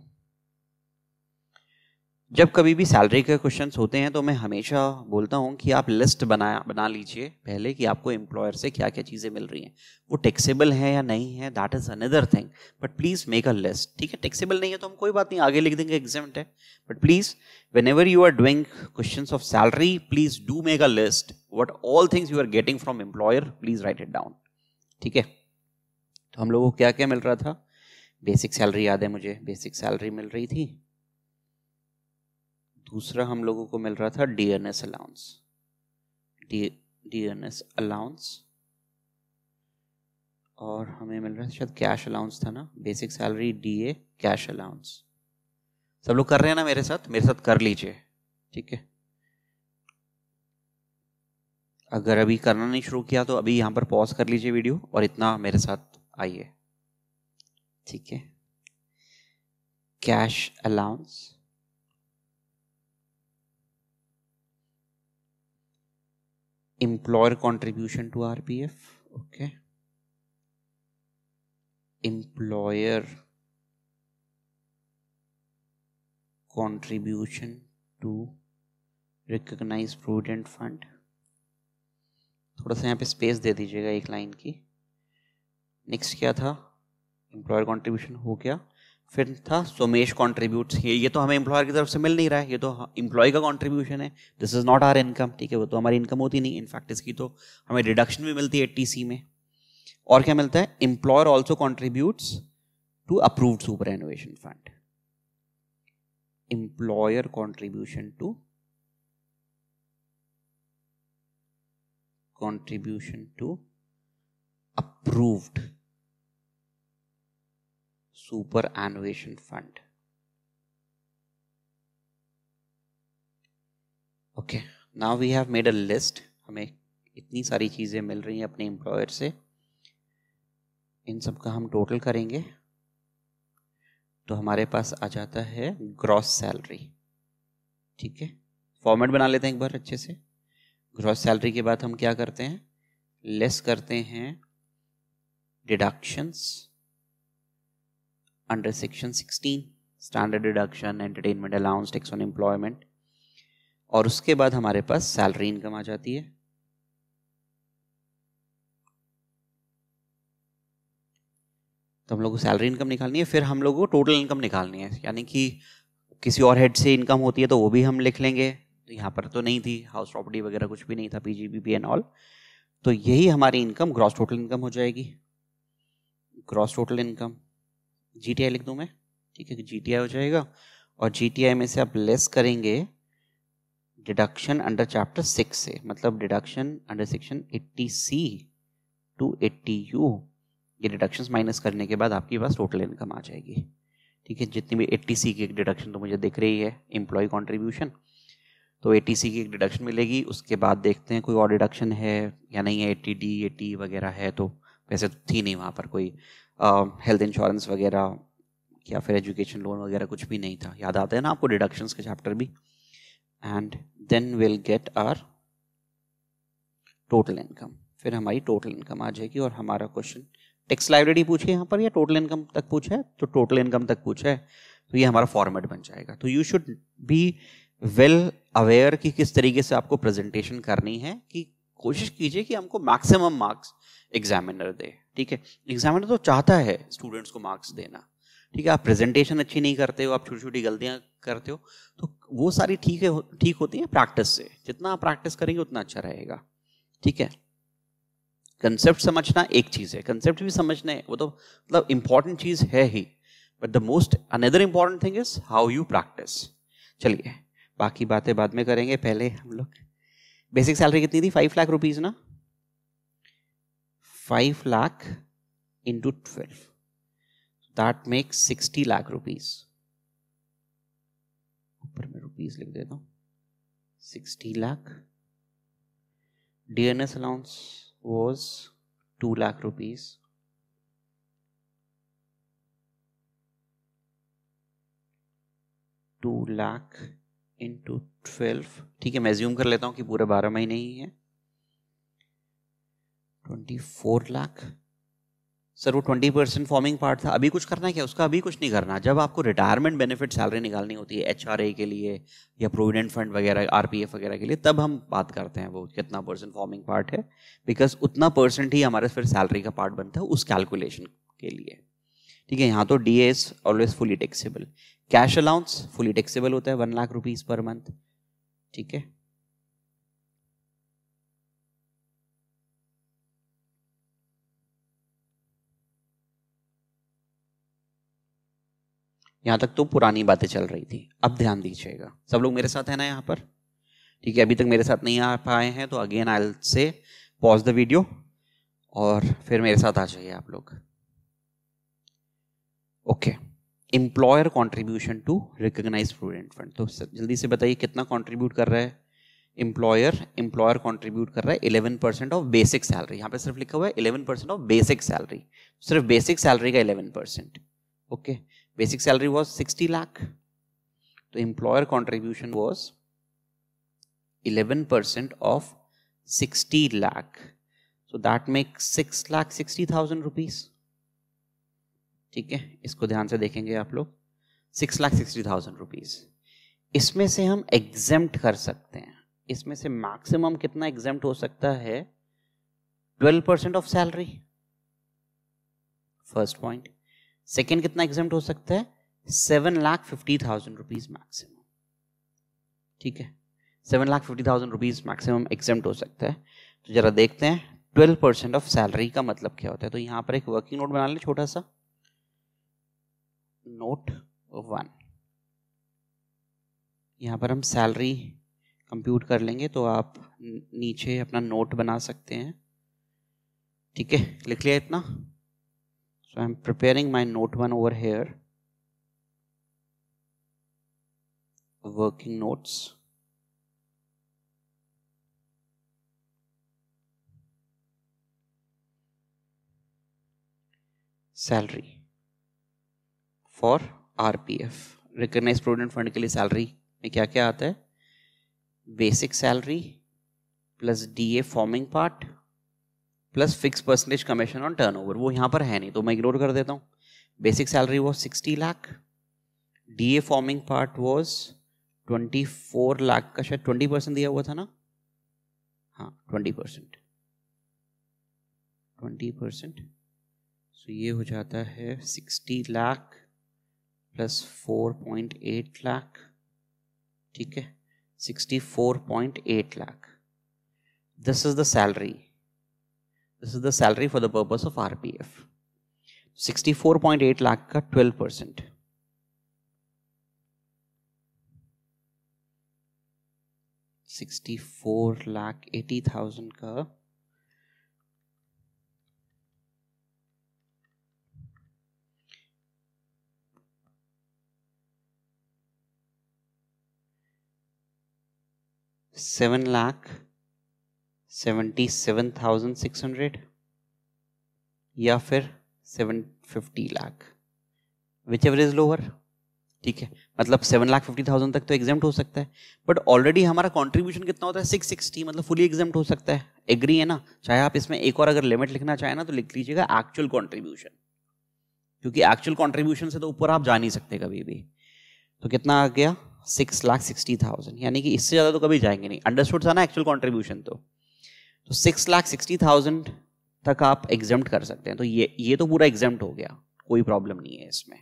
जब कभी भी सैलरी के क्वेश्चन होते हैं तो मैं हमेशा बोलता हूँ कि आप लिस्ट बनाया बना लीजिए पहले कि आपको एम्प्लॉयर से क्या क्या चीज़ें मिल रही हैं वो टैक्सेबल है या नहीं है that is another thing but please make a list ठीक है टैक्सेबल नहीं है तो हम कोई बात नहीं आगे लिख देंगे एग्जाम है but please whenever you are doing question of salary please do make a list what all things you are getting from employer please write it down ठीक है तो हम लोगों को क्या क्या मिल रहा था बेसिक सैलरी याद है मुझे बेसिक सैलरी मिल रही थी दूसरा हम लोगों को मिल रहा था डीएनएस अलाउंस डीएनएस अलाउंस और हमें मिल रहा था शायद कैश अलाउंस था ना basic salary D A cash allowance सब लोग कर रहे हैं ना मेरे साथ मेरे साथ कर लीजिए ठीक है अगर अभी करना नहीं शुरू किया तो अभी यहाँ पर पॉज कर लीजिए वीडियो और इतना मेरे साथ आइए ठीक है cash allowance employer contribution to RPF okay employer contribution to recognise provident fund थोड़ा सा यहाँ पे स्पेस दे दीजिएगा एक लाइन की नेक्स्ट क्या था एम्प्लॉयर कंट्रीब्यूशन हो गया फिर था सोमेश कॉन्ट्रीब्यूट ये ये तो हमें एम्प्लॉयर की तरफ से मिल नहीं रहा है ये तो इंप्लॉय का कॉन्ट्रीब्यूशन है this is not our income ठीक है वो तो हमारी इनकम होती नहीं इनफैक्ट इसकी तो हमें डिडक्शन भी मिलती है टी में और क्या मिलता है employer also contributes to approved superannuation fund employer contribution to contribution to approved superannuation fund okay now we have made a list हमें इतनी सारी चीज़ें मिल रही हैं अपने एम्प्लॉयर से इन सब का हम टोटल करेंगे तो हमारे पास आ जाता है ग्रॉस सैलरी ठीक है फॉर्मेट बना लेते हैं एक बार अच्छे से ग्रॉस सैलरी के बाद हम क्या करते हैं लेस करते हैं deductions under section 16 standard deduction entertainment allowance tax on employment और उसके बाद हमारे पास सैलरी इनकम आ जाती है तो हम लोग को सैलरी इनकम निकालनी है फिर हम लोग को टोटल इनकम निकालनी है यानी कि किसी और हेड से इनकम होती है तो वो भी हम लिख लेंगे तो यहाँ पर तो नहीं थी हाउस प्रॉपर्टी वगैरह कुछ भी नहीं था पीजीबीपी एंड ऑल तो यही हमारी इनकम ग्रॉस टोटल इनकम हो जाएगी gross total income G T I लिख दूँ मैं ठीक है जी टी आई हो जाएगा और जी टी आई में से आप लेस करेंगे डिडक्शन अंडर चैप्टर सिक्स से मतलब deduction under section eighty C to eighty U ये डिडक्शन माइनस करने के बाद आपके पास टोटल इनकम आ जाएगी ठीक है जितनी भी एट्टी सी की एक डिडक्शन तो मुझे दिख रही है एम्प्लॉय कॉन्ट्रीब्यूशन तो एटी सी की एक डिडक्शन मिलेगी उसके बाद देखते हैं कोई और डिडक्शन है या नहीं है एटी डी एटी वगैरह है तो वैसे तो थी नहीं वहाँ पर कोई हेल्थ um, इंश्योरेंस वगैरह या फिर एजुकेशन लोन वगैरह कुछ भी नहीं था याद आता है ना आपको डिडक्शंस का चैप्टर भी and then will get our total income फिर हमारी टोटल इनकम आ जाएगी और हमारा क्वेश्चन टैक्स लाइब्रेरी पूछे यहाँ पर या टोटल इनकम तक पूछा है तो टोटल इनकम तक पूछा है तो ये हमारा फॉर्मेट बन जाएगा तो you should be well aware कि किस तरीके से आपको प्रेजेंटेशन करनी है कि कोशिश कीजिए कि हमको मैक्सिमम मार्क्स एग्जामिनर दे ठीक है एग्जामिनर तो चाहता है स्टूडेंट्स को मार्क्स देना ठीक है आप प्रेजेंटेशन अच्छी नहीं करते हो आप छोटी छोटी गलतियां करते हो तो वो सारी ठीक है ठीक होती है प्रैक्टिस से जितना आप प्रैक्टिस करेंगे उतना अच्छा रहेगा ठीक है कंसेप्ट समझना एक चीज़ है कंसेप्ट भी समझना है वो तो मतलब इंपॉर्टेंट चीज़ है ही but the most another important thing is how you practice चलिए बाकी बातें बाद में करेंगे पहले हम लोग बेसिक सैलरी कितनी थी फाइव लाख रुपीज़ ना 5 lakh into 12 that makes 60 lakh rupees. ऊपर में रुपीस लिख देता हूँ 60 lakh. DNS allowance was 2 lakh rupees. Two lakh into twelve ठीक है मैं ज्यूम कर लेता हूँ कि पूरे बारह महीने ही है ट्वेंटी फोर लाख सर वो ट्वेंटी परसेंट फॉर्मिंग पार्ट था अभी कुछ करना है क्या उसका अभी कुछ नहीं करना जब आपको रिटायरमेंट बेनिफिट सैलरी निकालनी होती है एच के लिए या प्रोविडेंट फंड वगैरह आर वगैरह के लिए तब हम बात करते हैं वो कितना परसेंट फॉर्मिंग पार्ट है बिकॉज उतना परसेंट ही हमारे फिर सैलरी का पार्ट बनता है उस कैलकुलेशन के लिए ठीक है यहाँ तो D S always fully taxable cash allowance fully taxable होता है one lakh rupees per month ठीक है यहाँ तक तो पुरानी बातें चल रही थी अब ध्यान दीजिएगा सब लोग मेरे साथ है ना यहाँ पर ठीक है अभी तक मेरे साथ नहीं आ पाए हैं तो अगेन आई से पॉज द वीडियो और फिर मेरे साथ आ जाइए आप लोग okay employer contribution to recognise provident fund तो जल्दी से बताइए कितना कॉन्ट्रीब्यूट कर रहा है एम्प्लॉयर एम्प्लॉयर कॉन्ट्रीब्यूट कर रहा है eleven percent of basic salary यहाँ पे सिर्फ लिखा हुआ है eleven percent of basic salary सिर्फ बेसिक सैलरी का eleven percent okay okay. Was sixty lakh तो employer contribution was eleven percent of sixty lakh so that make six lakh sixty thousand rupees ठीक है इसको ध्यान से देखेंगे आप लोग six lakh sixty thousand rupees इसमें से हम एग्जेम्प्ट कर सकते हैं इसमें से मैक्सिमम कितना एग्जेम्प्ट हो सकता है twelve percent of salary first point second कितना एग्जाम हो सकता है seven lakh fifty thousand rupees maximum ठीक है seven lakh fifty thousand rupees maximum exempt हो सकता है तो जरा देखते हैं ट्वेल्व परसेंट ऑफ सैलरी का मतलब क्या होता है तो यहाँ पर एक वर्किंग नोट बना लें छोटा सा नोट वन यहाँ पर हम सैलरी कंप्यूट कर लेंगे तो आप नीचे अपना नोट बना सकते हैं ठीक है लिख लिया इतना So I'm preparing my note one over here. Working notes. Salary for RPF. Recognized Provident Fund के लिए salary में क्या क्या आता है Basic salary plus DA forming part plus fix percentage commission on turnover वो यहाँ पर है नहीं तो मैं इग्नोर कर देता हूँ basic salary was sixty lakh D A forming part was twenty four lakh का शायद ट्वेंटी परसेंट दिया हुआ था ना हाँ twenty percent twenty percent so ये हो जाता है sixty lakh plus four point eight lakh ठीक है sixty four point eight lakh this is the salary This is the salary for the purpose of RPF. 64.8 lakh का 12 percent. Sixty-four lakh eighty thousand ka seven lakh. Seventy seven thousand six hundred या फिर seven fifty lakh whichever is lower ठीक है मतलब seven lakh fifty thousand तक तो exam हो सकता है बट ऑलरेडी हमारा कॉन्ट्रीब्यूशन कितना होता है सिक्स सिक्सटी मतलब फुली एग्जाम हो सकता है एग्री है ना चाहे आप इसमें एक और अगर लिमिट लिखना चाहें ना तो लिख लीजिएगा एक्चुअल कॉन्ट्रीब्यूशन क्योंकि एक्चुअल कॉन्ट्रीब्यूशन से तो ऊपर आप जा नहीं सकते कभी भी तो कितना आ गया सिक्स लाख सिक्सटी थाउजेंड यानी कि इससे ज़्यादा तो कभी जाएंगे नहीं अंडरस्टूड था ना एक्चुअल कॉन्ट्रीब्यूशन तो तो सिक्स लाख सिक्सटी थाउजेंड तक आप एग्जाम कर सकते हैं तो ये ये तो पूरा एग्जाम हो गया कोई प्रॉब्लम नहीं है इसमें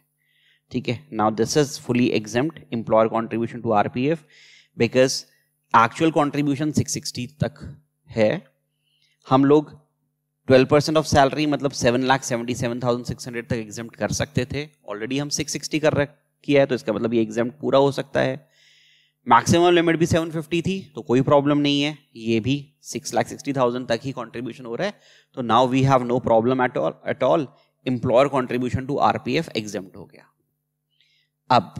ठीक है now this is fully exempt employer contribution to R P F because actual contribution six sixty तक है हम लोग ट्वेल्व परसेंट ऑफ सैलरी मतलब seven lakh seventy seven thousand six hundred तक एग्जाम कर सकते थे ऑलरेडी हम सिक्स सिक्सटी कर रख किया है तो इसका मतलब ये एग्जाम पूरा हो सकता है मैक्सिमम लिमिट भी 750 थी तो कोई प्रॉब्लम नहीं है ये भी सिक्स लाख सिक्सटी थाउजेंड तक ही कंट्रीब्यूशन हो रहा है तो now we have no problem at all at all employer contribution to RPF exempt हो गया अब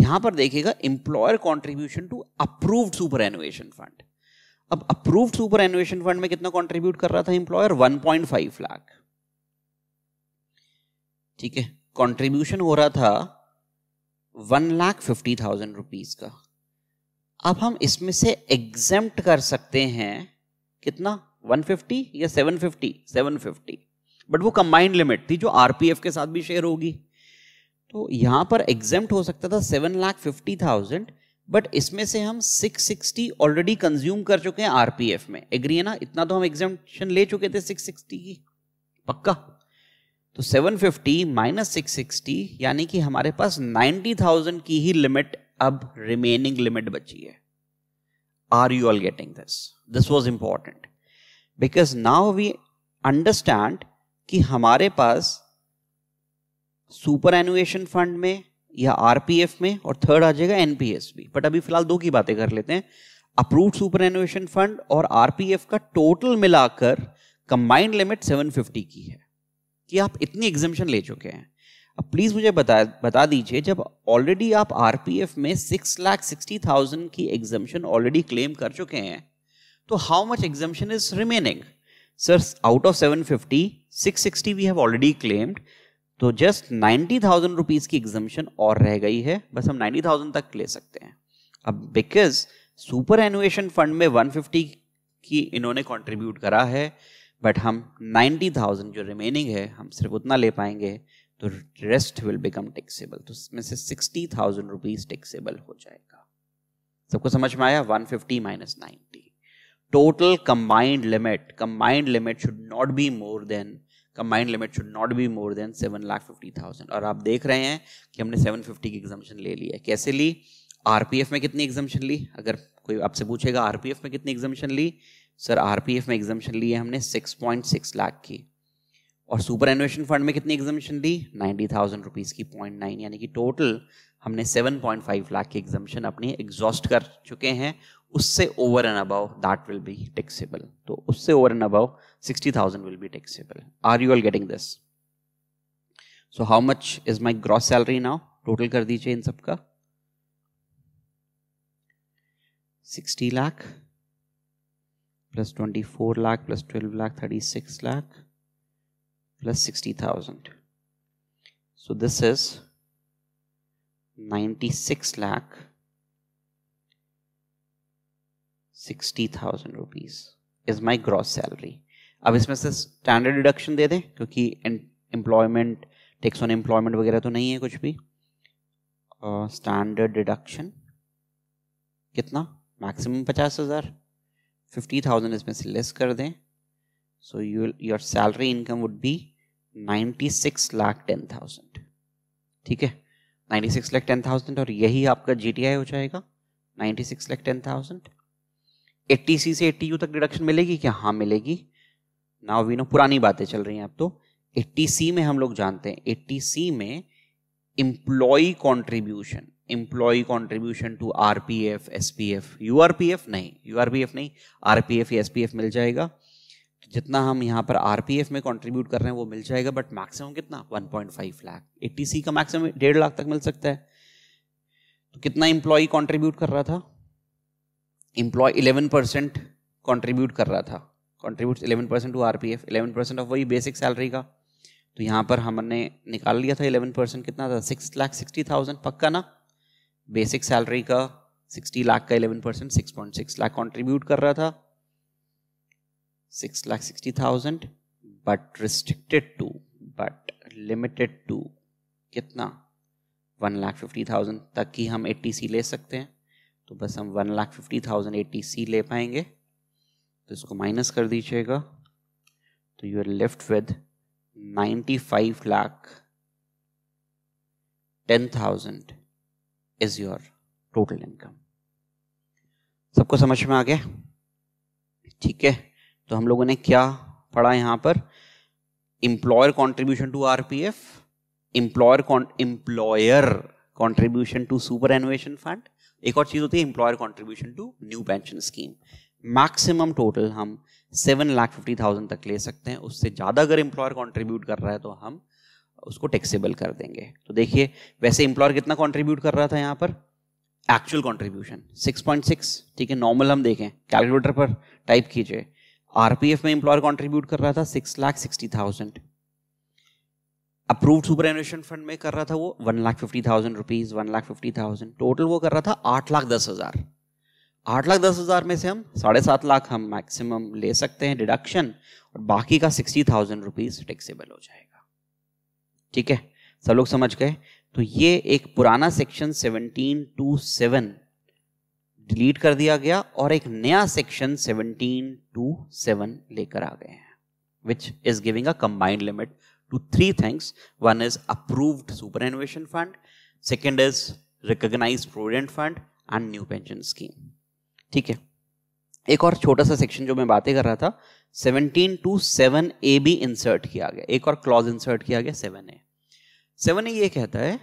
यहां पर देखिएगा employer contribution to approved superannuation fund अब अप्रूव्ड सुपर एनुएशन फंड में कितना कॉन्ट्रीब्यूट कर रहा था पॉइंट फाइव लाख ठीक है कॉन्ट्रीब्यूशन हो रहा था one lakh fifty thousand rupees का अब हम इसमें से एग्जेम्प्ट कर सकते हैं कितना 150 या 750 750 बट वो कंबाइंड लिमिट थी जो आरपीएफ के साथ भी शेयर होगी तो यहां पर एग्जेम्प्ट हो सकता था seven lakh fifty thousand but इसमें से हम 660 ऑलरेडी कंज्यूम कर चुके हैं आरपीएफ में एग्री है ना इतना तो हम एग्जामेशन ले चुके थे 660 की पक्का तो 750 माइनस सिक्स यानी कि हमारे पास 90,000 की ही लिमिट अब रिमेनिंग लिमिट बची है are you all getting this this was important because now we understand कि हमारे पास सुपर एनुएशन फंड में या आरपीएफ में और थर्ड आ जाएगा एनपीएस भी बट अभी फिलहाल दो की बातें कर लेते हैं अप्रूव्ड सुपर एनुएशन फंड और आरपीएफ का टोटल मिलाकर कंबाइंड लिमिट 750 की है कि आप इतनी एग्जिमिशन ले चुके हैं अब प्लीज़ मुझे बता बता दीजिए जब ऑलरेडी आप आरपीएफ में सिक्स लाख सिक्सटी थाउजेंड की एग्जामेशन ऑलरेडी क्लेम कर चुके हैं तो how much exemption is remaining sir out of seven fifty six sixty we have already claimed तो जस्ट नाइन्टी थाउजेंड रुपीज़ की एग्जामेशन और रह गई है बस हम नाइन्टी थाउजेंड तक ले सकते हैं अब बिकॉज सुपर एनुएशन फंड में वन फिफ्टी की इन्होंने कॉन्ट्रीब्यूट करा है बट हम नाइन्टी थाउजेंड जो रिमेनिंग है हम सिर्फ उतना ले पाएंगे तो रेस्ट विल बिकम टैक्सेबल तो इसमें से सिक्सटी थाउजेंड रुपीज टैक्सेबल हो जाएगा सबको समझ में आया one fifty minus ninety total combined limit combined limit should not be more than combined limit should not be more than seven lakh fifty thousand और आप देख रहे हैं कि हमने सेवन फिफ्टी की एग्जामेशन ले ली है कैसे ली आरपीएफ में कितनी एग्जामेशन ली अगर कोई आपसे पूछेगा आरपीएफ में कितनी एग्जामेशन ली सर आरपीएफ में एग्जामेशन ली है हमने सिक्स पॉइंट सिक्स लाख की और सुपर एनुएशन फंड में कितनी एग्जामेशन दी नाइन्टी थाउजेंड रुपीज़ की पॉइंट नाइन यानी कि टोटल हमने सेवन पॉइंट फाइव लाख की एग्जामेशन अपनी एग्जॉस्ट कर चुके हैं उससे over and above that will be taxable तो उससे over and above sixty thousand will be taxable are you are getting this so how much is my gross salary now total कर दीजिए इन सबका sixty lakh plus twenty four lakh plus twelve lakh thirty six lakh plus 60,000. So this is 96 lakh 60,000 rupees is my gross salary. अब इसमें से standard deduction दे दें क्योंकि employment tax on employment वगैरह तो नहीं है कुछ भी स्टैंडर्ड uh, डिडक्शन कितना मैक्सिमम पचास हज़ार फिफ्टी थाउजेंड इसमें से लेस कर दें so you your salary income would be ninety six lakh ten thousand ठीक है ninety six lakh ten thousand और यही आपका जी टी आई हो जाएगा ninety six lakh ten thousand eighty C से एट्टी यू तक डिडक्शन मिलेगी क्या हाँ मिलेगी नाउ वी नो पुरानी बातें चल रही हैं अब तो एट्टी सी में हम लोग जानते हैं एट्टी सी में employee contribution employer contribution to R P F S P F U R P F नहीं यू आर पी एफ नहीं R P F S P F मिल जाएगा जितना हम यहाँ पर आर में कंट्रीब्यूट कर रहे हैं वो मिल जाएगा बट मैक्सिमम कितना 1.5 लाख एटीसी का मैक्सिमम डेढ़ लाख तक मिल सकता है तो कितना इम्प्लॉय कंट्रीब्यूट कर रहा था इम्प्लॉय 11 परसेंट कॉन्ट्रीब्यूट कर रहा था contribute 11 percent to R P F eleven percent of वही बेसिक सैलरी का तो यहाँ पर हमने निकाल लिया था इलेवन परसेंट कितना था सिक्स लाख सिक्सटी थाउजेंड पक्का ना बेसिक सैलरी का सिक्सटी लाख का eleven percent six point six lakh contribute कर रहा था six lakh sixty thousand but restricted to but limited to कितना वन लाख फिफ्टी थाउजेंड तक ही हम ए ले सकते हैं तो बस हम one lakh fifty thousand A C ले पाएंगे तो इसको माइनस कर दीजिएगा तो you are left with ninety five lakh ten thousand is your total income सबको समझ में आ गया ठीक है तो हम लोगों ने क्या पढ़ा यहां पर employer contribution to RPF employer employer contribution to superannuation fund एक और चीज़ होती है employer contribution to new pension scheme maximum total हम सेवन लाख फिफ्टी थाउजेंड तक ले सकते हैं उससे ज़्यादा अगर इंप्लॉयर कॉन्ट्रीब्यूट कर रहा है तो हम उसको टैक्सेबल कर देंगे तो देखिए वैसे इंप्लॉयर कितना कॉन्ट्रीब्यूट कर रहा था यहाँ पर actual contribution six point six ठीक है नॉर्मल हम देखें कैलकुलेटर पर टाइप कीजिए आरपीएफ में एम्प्लॉयर कंट्रीब्यूट कर रहा था six lakh sixty thousand approved superannuation fund में कर रहा था वो one lakh fifty thousand rupees one lakh fifty thousand total वो कर रहा था आठ लाख दस हजार आठ लाख दस हजार में से हम साढ़े सात लाख हम मैक्सिमम ले सकते हैं डिडक्शन और बाकी का सिक्सटी थाउजेंड रुपीज टैक्सेबल हो जाएगा ठीक है सब लोग समझ गए तो ये एक पुराना section seventeen two seven delete कर दिया गया और एक नया सेक्शन सेवनटीन टू सेवन लेकर आ गए हैं which is giving a combined limit to three things one is approved superannuation fund second is recognise provident fund and new pension scheme ठीक है एक और छोटा सा सेक्शन जो मैं बातें कर रहा था सेवनटीन टू सेवन ए भी इंसर्ट किया गया एक और क्लॉज इंसर्ट किया गया सेवन ए सेवन ए ये कहता है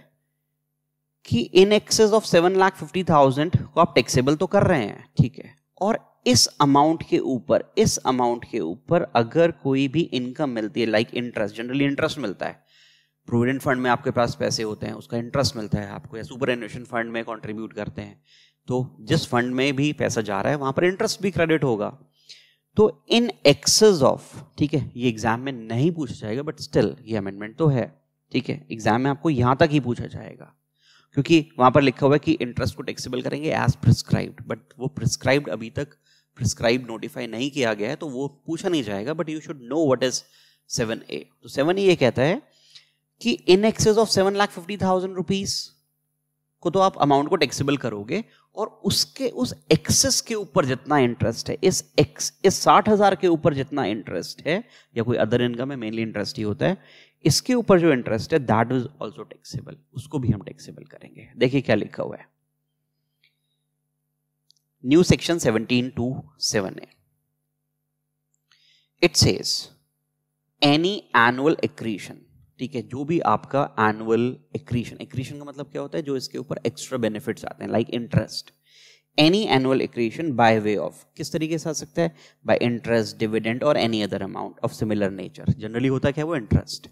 कि in excess of seven lakh fifty thousand को आप टैक्सेबल तो कर रहे हैं ठीक है और इस अमाउंट के ऊपर इस अमाउंट के ऊपर अगर कोई भी इनकम मिलती है लाइक इंटरेस्ट जनरली इंटरेस्ट मिलता है प्रोविडेंट फंड में आपके पास पैसे होते हैं उसका इंटरेस्ट मिलता है आपको या सुपर एनुएशन फंड में कंट्रीब्यूट करते हैं तो जिस फंड में भी पैसा जा रहा है वहां पर इंटरेस्ट भी क्रेडिट होगा तो इन एक्सेस ऑफ ठीक है ये एग्जाम में नहीं पूछा जाएगा बट स्टिल ये अमेंडमेंट तो है ठीक है एग्जाम में आपको यहां तक ही पूछा जाएगा क्योंकि वहां पर लिखा हुआ है कि इंटरेस्ट को टैक्सेबल करेंगे एज प्रिस्क्राइब्ड बट वो प्रिस्क्राइब्ड अभी तक प्रिस्क्राइब नोटिफाई नहीं किया गया है तो वो पूछा नहीं जाएगा but you should know what is seven A तो सेवन ए ये कहता है कि in excess of seven lakh fifty thousand rupees को तो आप अमाउंट को टैक्सेबल करोगे और उसके उस एक्सेस के ऊपर जितना इंटरेस्ट है इस एक्स इस साठ हजार के ऊपर जितना इंटरेस्ट है या कोई अदर इनकम है मेनली इंटरेस्ट ही होता है इसके ऊपर जो इंटरेस्ट है दैट इज ऑल्सो टैक्सेबल उसको भी हम टैक्सेबल करेंगे देखिए क्या लिखा हुआ है new section seventeen two seven A it says any annual accretion ठीक है जो भी आपका एनुअल एक्रीशन एक्रीशन का मतलब क्या होता है जो इसके ऊपर एक्स्ट्रा बेनिफिट्स आते हैं like interest any annual accretion by way of किस तरीके से आ सकता है बाय इंटरेस्ट डिविडेंड और any other amount of similar nature generally होता क्या है वो interest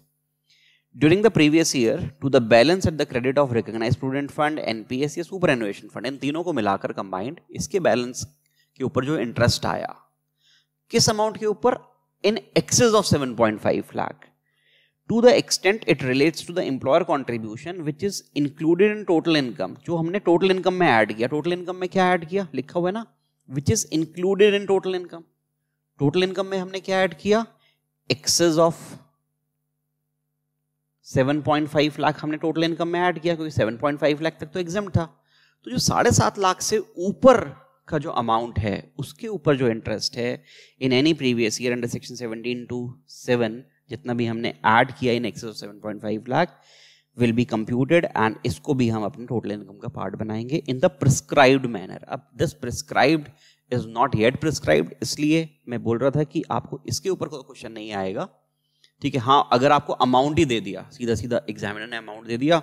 During the previous year, to the balance at the credit of recognized prudent fund, NPS या सुपर एनुएशन फंड इन तीनों को मिलाकर कंबाइंड इसके बैलेंस के ऊपर जो इंटरेस्ट आया किस अमाउंट के ऊपर in excess of seven point five lakh to the extent it relates to the employer contribution which is included in total income जो हमने टोटल इनकम में ऐड किया टोटल इनकम में क्या ऐड किया लिखा हुआ है ना which is included in total income total income में हमने क्या ऐड किया एक्सेस ऑफ 7.5 लाख हमने टोटल इनकम में ऐड किया क्योंकि 7.5 लाख तक तो एग्जाम था तो जो साढ़े सात लाख से ऊपर का जो अमाउंट है उसके ऊपर जो इंटरेस्ट है in any previous year under section 17 two 7 जितना भी हमने ऐड किया in excess of 7.5 lakh will be computed and इसको भी हम अपने टोटल इनकम का पार्ट बनाएंगे इन द प्रिस्क्राइब्ड मैनर अब this prescribed is not yet prescribed इसलिए मैं बोल रहा था कि आपको इसके ऊपर कोई क्वेश्चन नहीं आएगा ठीक है हाँ अगर आपको अमाउंट ही दे दिया सीधा सीधा एग्जामिनर ने अमाउंट दे दिया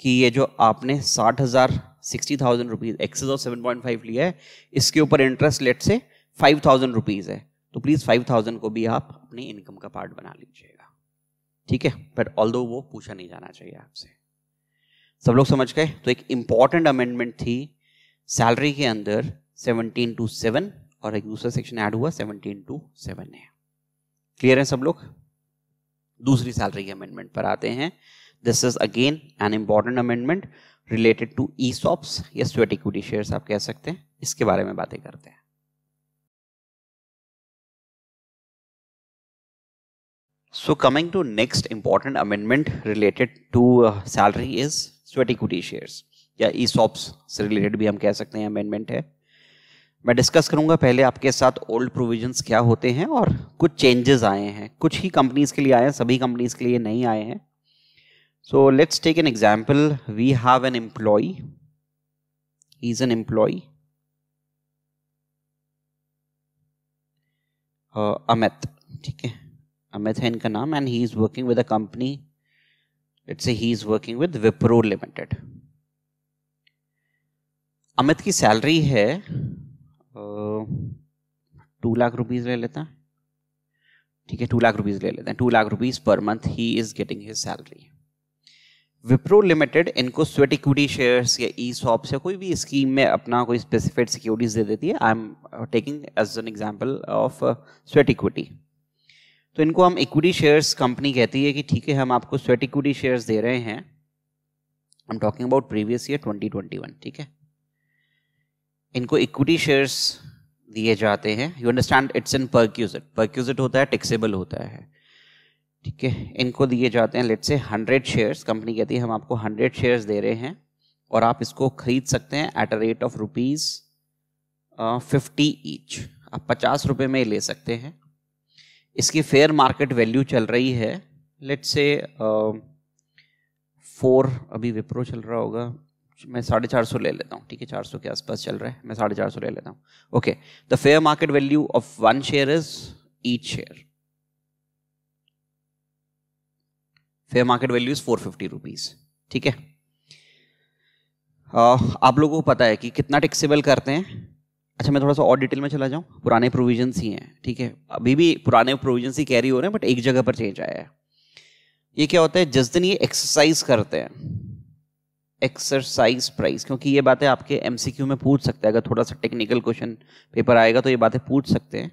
कि ये जो आपने साठ हज़ार sixty thousand rupees excess of seven point five लिया है इसके ऊपर interest let's say five thousand rupees है तो प्लीज़ फाइव थाउजेंड को भी आप अपनी इनकम का पार्ट बना लीजिएगा ठीक है बट ऑल वो पूछा नहीं जाना चाहिए आपसे सब लोग समझ गए तो एक इम्पॉर्टेंट अमेंडमेंट थी सैलरी के अंदर सेवनटीन टू सेवन और एक दूसरा सेक्शन ऐड हुआ सेवनटीन टू सेवन है क्लियर है सब लोग दूसरी सैलरी के अमेंडमेंट पर आते हैं this is again an important amendment related to ESOPs या स्वेट इक्विटी शेयर आप कह सकते हैं इसके बारे में बातें करते हैं so coming to next important amendment related to salary is sweat equity share या ई सॉप्स से रिलेटेड भी हम कह सकते हैं अमेंडमेंट है मैं डिस्कस करूंगा पहले आपके साथ ओल्ड प्रोविजंस क्या होते हैं और कुछ चेंजेस आए हैं कुछ ही कंपनीज के लिए आए हैं सभी कंपनीज के लिए नहीं आए हैं so let's take an example we have an employee is an employee Amit ठीक है अमित है इनका नाम and he is working with a company let's say he is working with Wipro limited Amit की सैलरी है टू लाख रुपीज़ ले लेते हैं ठीक है टू लाख रुपीज़ ले लेते हैं two lakh rupees per month he is getting his salary Wipro limited इनको स्वेट इक्विटी शेयर्स या ई सॉप या कोई भी स्कीम में अपना कोई स्पेसिफिक सिक्योरिटीज दे देती है I am taking as an example of sweat equity तो इनको हम इक्विटी शेयर्स कंपनी कहती है कि ठीक है हम आपको स्वेट इक्विटी शेयर्स दे रहे हैं I am talking about previous year 2021 ठीक है इनको इक्विटी शेयर्स दिए जाते हैं you understand it's in perquisite perquisite होता है टेक्सेबल होता है ठीक है इनको दिए जाते हैं लेट से हंड्रेड शेयर्स कंपनी कहती है हम आपको हंड्रेड शेयर्स दे रहे हैं और आप इसको खरीद सकते हैं at a rate of rupees fifty each आप पचास रुपये में ले सकते हैं इसकी फेयर मार्केट वैल्यू चल रही है लेट से फोर अभी विप्रो चल रहा होगा मैं साढ़े चार सौ ले लेता हूँ ठीक है चार सौ के आसपास चल रहा है मैं साढ़े चार सौ ले लेता हूँ okay the fair market value of one share is each share fair market value is four fifty rupees ठीक है uh, आप लोगों को पता है कि कितना टैक्सेबल करते हैं अच्छा मैं थोड़ा सा और डिटेल में चला जाऊं पुराने प्रोविजन ही हैं ठीक है अभी भी पुराने प्रोविजन ही कैरी हो रहे हैं बट एक जगह पर चेंज आया है ये क्या होता है जिस दिन ये एक्सरसाइज करते हैं एक्सरसाइज प्राइस क्योंकि ये बातें आपके एमसीक्यू में पूछ सकते हैं अगर थोड़ा सा टेक्निकल क्वेश्चन पेपर आएगा तो ये बातें पूछ सकते हैं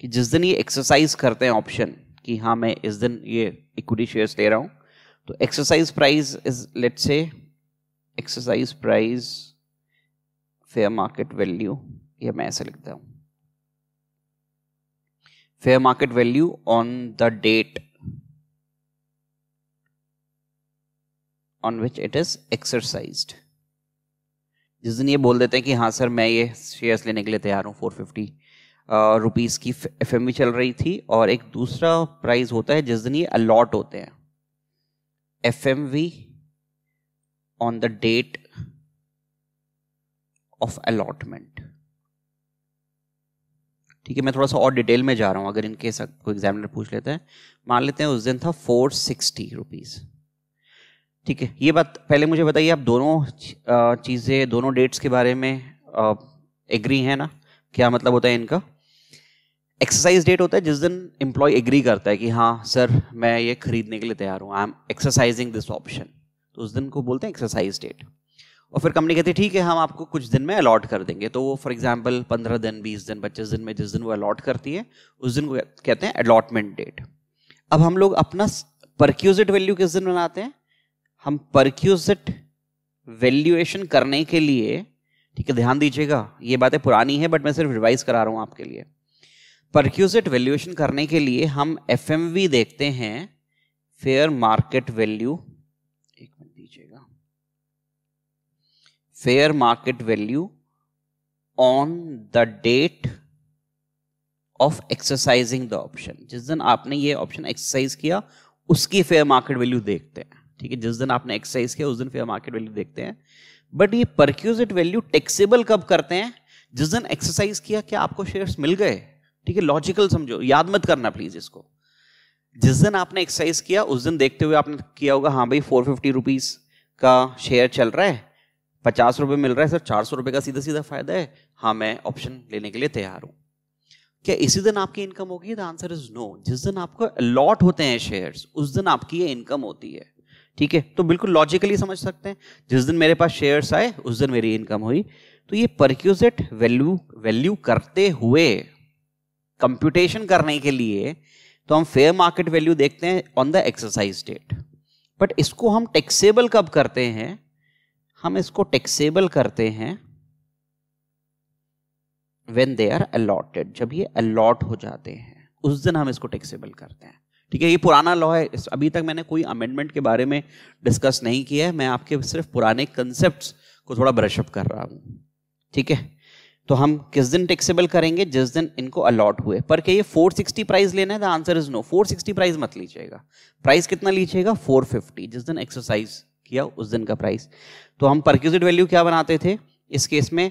कि जिस दिन ये एक्सरसाइज करते हैं ऑप्शन कि हाँ मैं इस दिन ये इक्विटी शेयर्स ले रहा हूँ तो exercise price is let's say exercise price fair market value ये मैं ऐसे लिखता हूँ fair market value on the date on which it is exercise जिस दिन ये बोल देते हैं कि हाँ सर मैं ये शेयर्स लेने के लिए तैयार हूँ फोर फिफ्टी रुपीज़ की एफ एम चल रही थी और एक दूसरा प्राइस होता है जिस दिन ये अलॉट होते हैं F M V on the date of allotment ठीक है मैं थोड़ा सा और डिटेल में जा रहा हूँ अगर इनके कोई एग्जामिनर पूछ लेते हैं मान लेते हैं उस दिन था फोर सिक्सटी रुपीज़ ठीक है ये बात पहले मुझे बताइए आप दोनों चीज़ें दोनों डेट्स के बारे में एग्री हैं ना क्या मतलब होता है इनका एक्सरसाइज डेट होता है जिस दिन एम्प्लॉय एग्री करता है कि हाँ सर मैं ये खरीदने के लिए तैयार हूँ I am exercising this option तो उस दिन को बोलते हैं एक्सरसाइज डेट और फिर कंपनी कहती है ठीक है हम आपको कुछ दिन में अलॉट कर देंगे तो वो फॉर एग्जाम्पल पंद्रह दिन बीस दिन पच्चीस दिन में जिस दिन वो अलॉट करती है उस दिन को कहते हैं अलॉटमेंट डेट अब हम लोग अपना परक्यूजिट वैल्यू किस दिन बनाते हैं हम परक्यूजिट वैल्यूएशन करने के लिए ठीक है ध्यान दीजिएगा ये बातें पुरानी है बट मैं सिर्फ रिवाइज करा रहा हूँ आपके लिए परक्यूजिट वैल्यूएशन करने के लिए हम एफ देखते हैं फेयर मार्केट वैल्यू एक मिनट दीजिएगा fair market value on the date of exercising the option जिस दिन आपने ये ऑप्शन एक्सरसाइज किया उसकी फेयर मार्केट वैल्यू देखते हैं ठीक है जिस दिन आपने एक्सरसाइज किया उस दिन फिर मार्केट वैल्यू देखते हैं बट ये परक्यूजिट वैल्यू टेक्सेबल कब करते हैं जिस दिन एक्सरसाइज किया क्या आपको शेयर्स मिल गए ठीक है लॉजिकल समझो याद मत करना प्लीज इसको जिस दिन आपने एक्सरसाइज किया उस दिन देखते हुए आपने किया होगा हाँ भाई फोर फिफ्टी का शेयर चल रहा है पचास रुपये मिल रहा है सर चार सौ रुपये का सीधा सीधा फायदा है हाँ मैं ऑप्शन लेने के लिए तैयार हूँ क्या इसी दिन आपकी इनकम होगी द आंसर इज नो जिस दिन आपको अलॉट होते हैं शेयर्स उस दिन आपकी ये इनकम होती है ठीक है तो बिल्कुल लॉजिकली समझ सकते हैं जिस दिन मेरे पास शेयर्स आए उस दिन मेरी इनकम हुई तो ये परक्यूजेट वैल्यू वैल्यू करते हुए कंप्यूटेशन करने के लिए तो हम फेयर मार्केट वैल्यू देखते हैं on the exercise date but इसको हम टैक्सेबल कब करते हैं हम इसको टैक्सेबल करते हैं वेन दे आर अलॉटेड जब ये अलॉट हो जाते हैं उस दिन हम इसको टैक्सेबल करते हैं ठीक है ये पुराना लॉ है अभी तक मैंने कोई अमेंडमेंट के बारे में डिस्कस नहीं किया है मैं आपके सिर्फ पुराने कंसेप्ट को थोड़ा ब्रशअप कर रहा हूँ ठीक है तो हम किस दिन टेक्सेबल करेंगे जिस दिन इनको अलॉट हुए पर क्या ये 460 प्राइस लेना है the answer is no 460 price मत लीजिएगा प्राइस कितना लीजिएगा 450 जिस दिन एक्सरसाइज किया उस दिन का प्राइस तो हम परक्यूजिट वैल्यू क्या बनाते थे इस केस में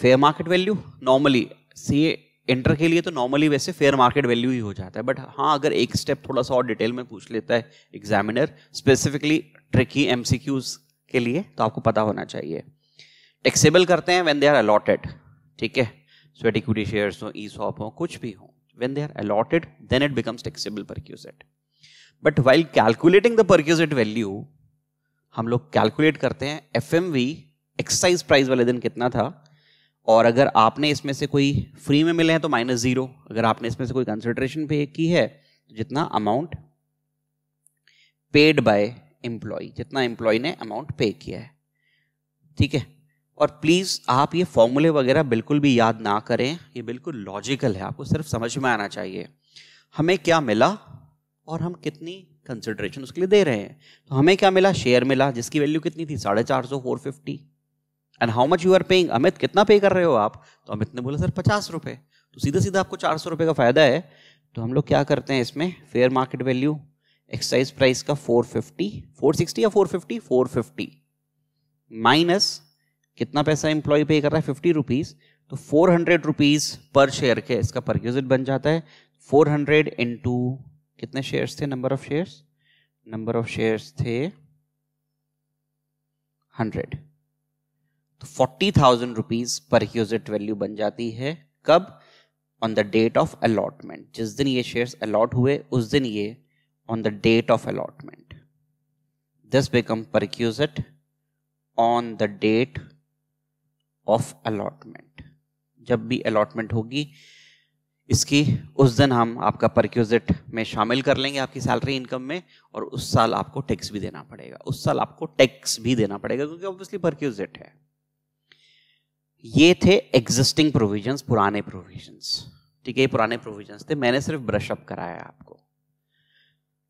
fair market value normally C inter के लिए तो नॉर्मली वैसे फेयर मार्केट वैल्यू ही हो जाता है बट हाँ अगर एक स्टेप थोड़ा सा और डिटेल में पूछ लेता है एग्जामिनर स्पेसिफिकली ट्रिकी एम के लिए तो आपको पता होना चाहिए टैक्सेबल करते हैं वेन दे आर अलॉटेड ठीक है स्वेट इक्विटी शेयर हो ई e सॉप हो कुछ भी हो when they are allotted then it becomes taxable perquisite but while calculating the perquisite value हम लोग कैलकुलेट करते हैं F M V excise price वाले दिन कितना था और अगर आपने इसमें से कोई फ्री में मिले हैं तो माइनस ज़ीरो अगर आपने इसमें से कोई कंसिडरेशन पे की है तो जितना अमाउंट पेड बाय एम्प्लॉय जितना एम्प्लॉय ने अमाउंट पे किया है ठीक है और प्लीज़ आप ये फॉर्मूले वगैरह बिल्कुल भी याद ना करें ये बिल्कुल लॉजिकल है आपको सिर्फ समझ में आना चाहिए हमें क्या मिला और हम कितनी कंसिडरेशन उसके लिए दे रहे हैं तो हमें क्या मिला शेयर मिला जिसकी वैल्यू कितनी थी साढ़े चार सौ four fifty and how much you are paying Amit कितना पे कर रहे हो आप तो अमित ने बोला सर पचास रुपये तो सीधा सीधा आपको चार सौ रुपये का फ़ायदा है तो हम लोग क्या करते हैं इसमें fair market value excise price का फोर फिफ्टी फोर सिक्सटी या four fifty four fifty minus कितना पैसा एम्प्लॉय पे कर रहा है फिफ्टी रुपीज़ तो four hundred rupees per share के इसका पर यूजिट बन जाता है फोर हंड्रेड इन टू कितने शेयर्स थे number of shares number of shares थे हंड्रेड तो forty thousand rupees perquisite value बन जाती है कब on the date of allotment जिस दिन ये शेयर्स अलॉट हुए उस दिन ये on the date of allotment this become पर on the date of allotment जब भी अलॉटमेंट होगी इसकी उस दिन हम आपका परक्यूजिट में शामिल कर लेंगे आपकी सैलरी इनकम में और उस साल आपको टैक्स भी देना पड़ेगा उस साल आपको टैक्स भी देना पड़ेगा क्योंकि ऑब्वियसली परक्यूजिट है ये थे एग्जिस्टिंग प्रोविजंस पुराने प्रोविजंस ठीक है ये पुराने प्रोविजंस थे मैंने सिर्फ ब्रशअप कराया आपको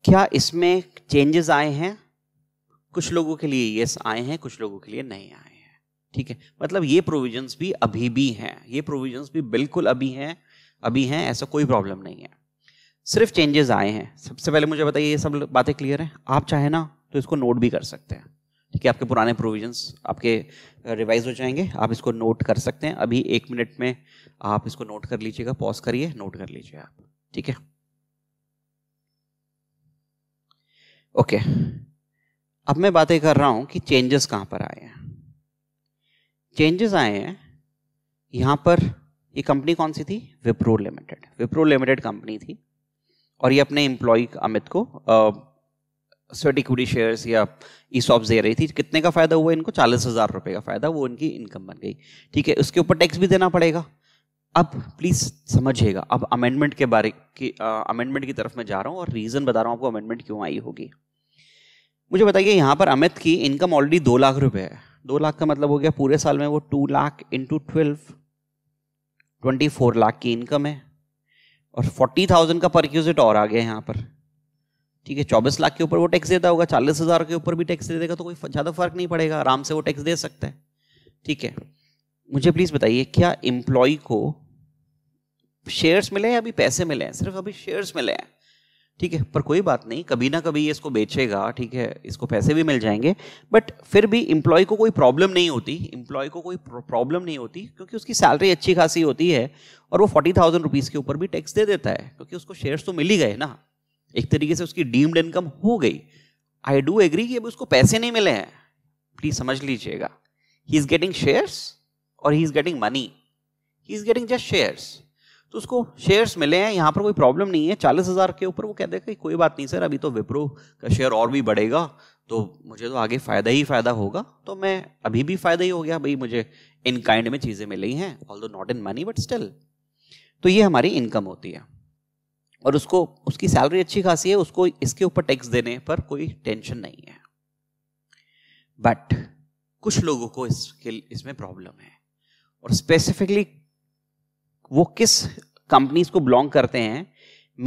क्या इसमें चेंजेस आए हैं कुछ लोगों के लिए यस आए हैं कुछ लोगों के लिए नहीं आए हैं ठीक है मतलब ये प्रोविजंस भी अभी भी हैं ये प्रोविजंस भी बिल्कुल अभी हैं अभी हैं ऐसा कोई प्रॉब्लम नहीं है सिर्फ चेंजेस आए हैं सबसे पहले मुझे बताइए ये सब बातें क्लियर हैं आप चाहे ना तो इसको नोट भी कर सकते हैं ठीक है आपके पुराने प्रोविजंस आपके रिवाइज हो जाएंगे आप इसको नोट कर सकते हैं अभी एक मिनट में आप इसको नोट कर लीजिएगा पॉज करिए नोट कर लीजिए आप ठीक है ओके अब मैं बातें कर रहा हूं कि चेंजेस कहां पर आए हैं चेंजेस आए हैं यहां पर ये कंपनी कौन सी थी Wipro limited Wipro limited company थी और ये अपने एम्प्लॉय अमित को आ, स्वेट इक्विटी शेयर्स या ई सॉप्स दे रही थी कितने का फ़ायदा हुआ इनको चालीस हज़ार रुपये का फ़ायदा वो इनकी इनकम बन गई ठीक है उसके ऊपर टैक्स भी देना पड़ेगा अब प्लीज़ समझिएगा अब अमेंडमेंट के बारे की अमेंडमेंट की तरफ मैं जा रहा हूँ और रीज़न बता रहा हूँ आपको अमेंडमेंट क्यों आई होगी मुझे बताइए यहाँ पर अमित की इनकम ऑलरेडी दो लाख रुपये है दो लाख का मतलब हो गया पूरे साल में वो two lakh into twelve twenty four lakh की इनकम है और फोर्टी थाउजेंड का पर क्यूजिट और आ गया यहाँ पर ठीक है चौबीस लाख के ऊपर वो टैक्स देता होगा चालीस हजार के ऊपर भी टैक्स दे देगा तो कोई ज़्यादा फर्क नहीं पड़ेगा आराम से वो टैक्स दे सकता है ठीक है मुझे प्लीज़ बताइए क्या एम्प्लॉय को शेयर्स मिले हैं अभी पैसे मिले हैं सिर्फ अभी शेयर्स मिले हैं ठीक है पर कोई बात नहीं कभी ना कभी इसको बेचेगा ठीक है इसको पैसे भी मिल जाएंगे बट फिर भी इम्प्लॉय को कोई प्रॉब्लम नहीं होती इम्प्लॉय को कोई प्रॉब्लम नहीं होती क्योंकि उसकी सैलरी अच्छी खासी होती है और वो फोर्टी थाउजेंड रुपीज़ के ऊपर भी टैक्स दे देता है क्योंकि उसको शेयर्स तो मिल ही गए ना एक तरीके से उसकी डीम्ड इनकम हो गई आई डू एग्री कि अब उसको पैसे नहीं मिले हैं प्लीज समझ लीजिएगा ही इज गेटिंग शेयर्स और he is getting money he is getting just shares तो उसको शेयर्स मिले हैं यहाँ पर कोई प्रॉब्लम नहीं है चालीस हज़ार के ऊपर वो कह देगा कोई बात नहीं सर अभी तो विप्रो का शेयर और भी बढ़ेगा तो मुझे तो आगे फ़ायदा ही फ़ायदा होगा तो मैं अभी भी फ़ायदा ही हो गया भाई मुझे इन काइंड में चीज़ें मिली हैं although not in money but still तो ये हमारी इनकम होती है और उसको उसकी सैलरी अच्छी खासी है उसको इसके ऊपर टैक्स देने पर कोई टेंशन नहीं है बट कुछ लोगों को इसके इसमें प्रॉब्लम है और स्पेसिफिकली वो किस कंपनीज को बिलोंग करते हैं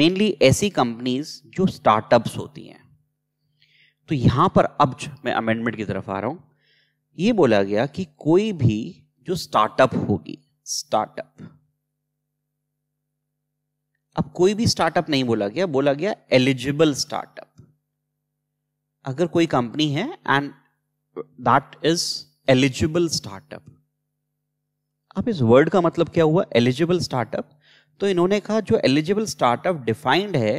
मेनली ऐसी कंपनीज जो स्टार्टअप्स होती हैं तो यहां पर अब मैं अमेंडमेंट की तरफ आ रहा हूं ये बोला गया कि कोई भी जो स्टार्टअप होगी स्टार्टअप अब कोई भी स्टार्टअप नहीं बोला गया बोला गया एलिजिबल स्टार्टअप अगर कोई कंपनी है and that is eligible startup अब इस वर्ड का मतलब क्या हुआ एलिजिबल स्टार्टअप तो इन्होंने कहा जो एलिजिबल स्टार्टअप डिफाइंड है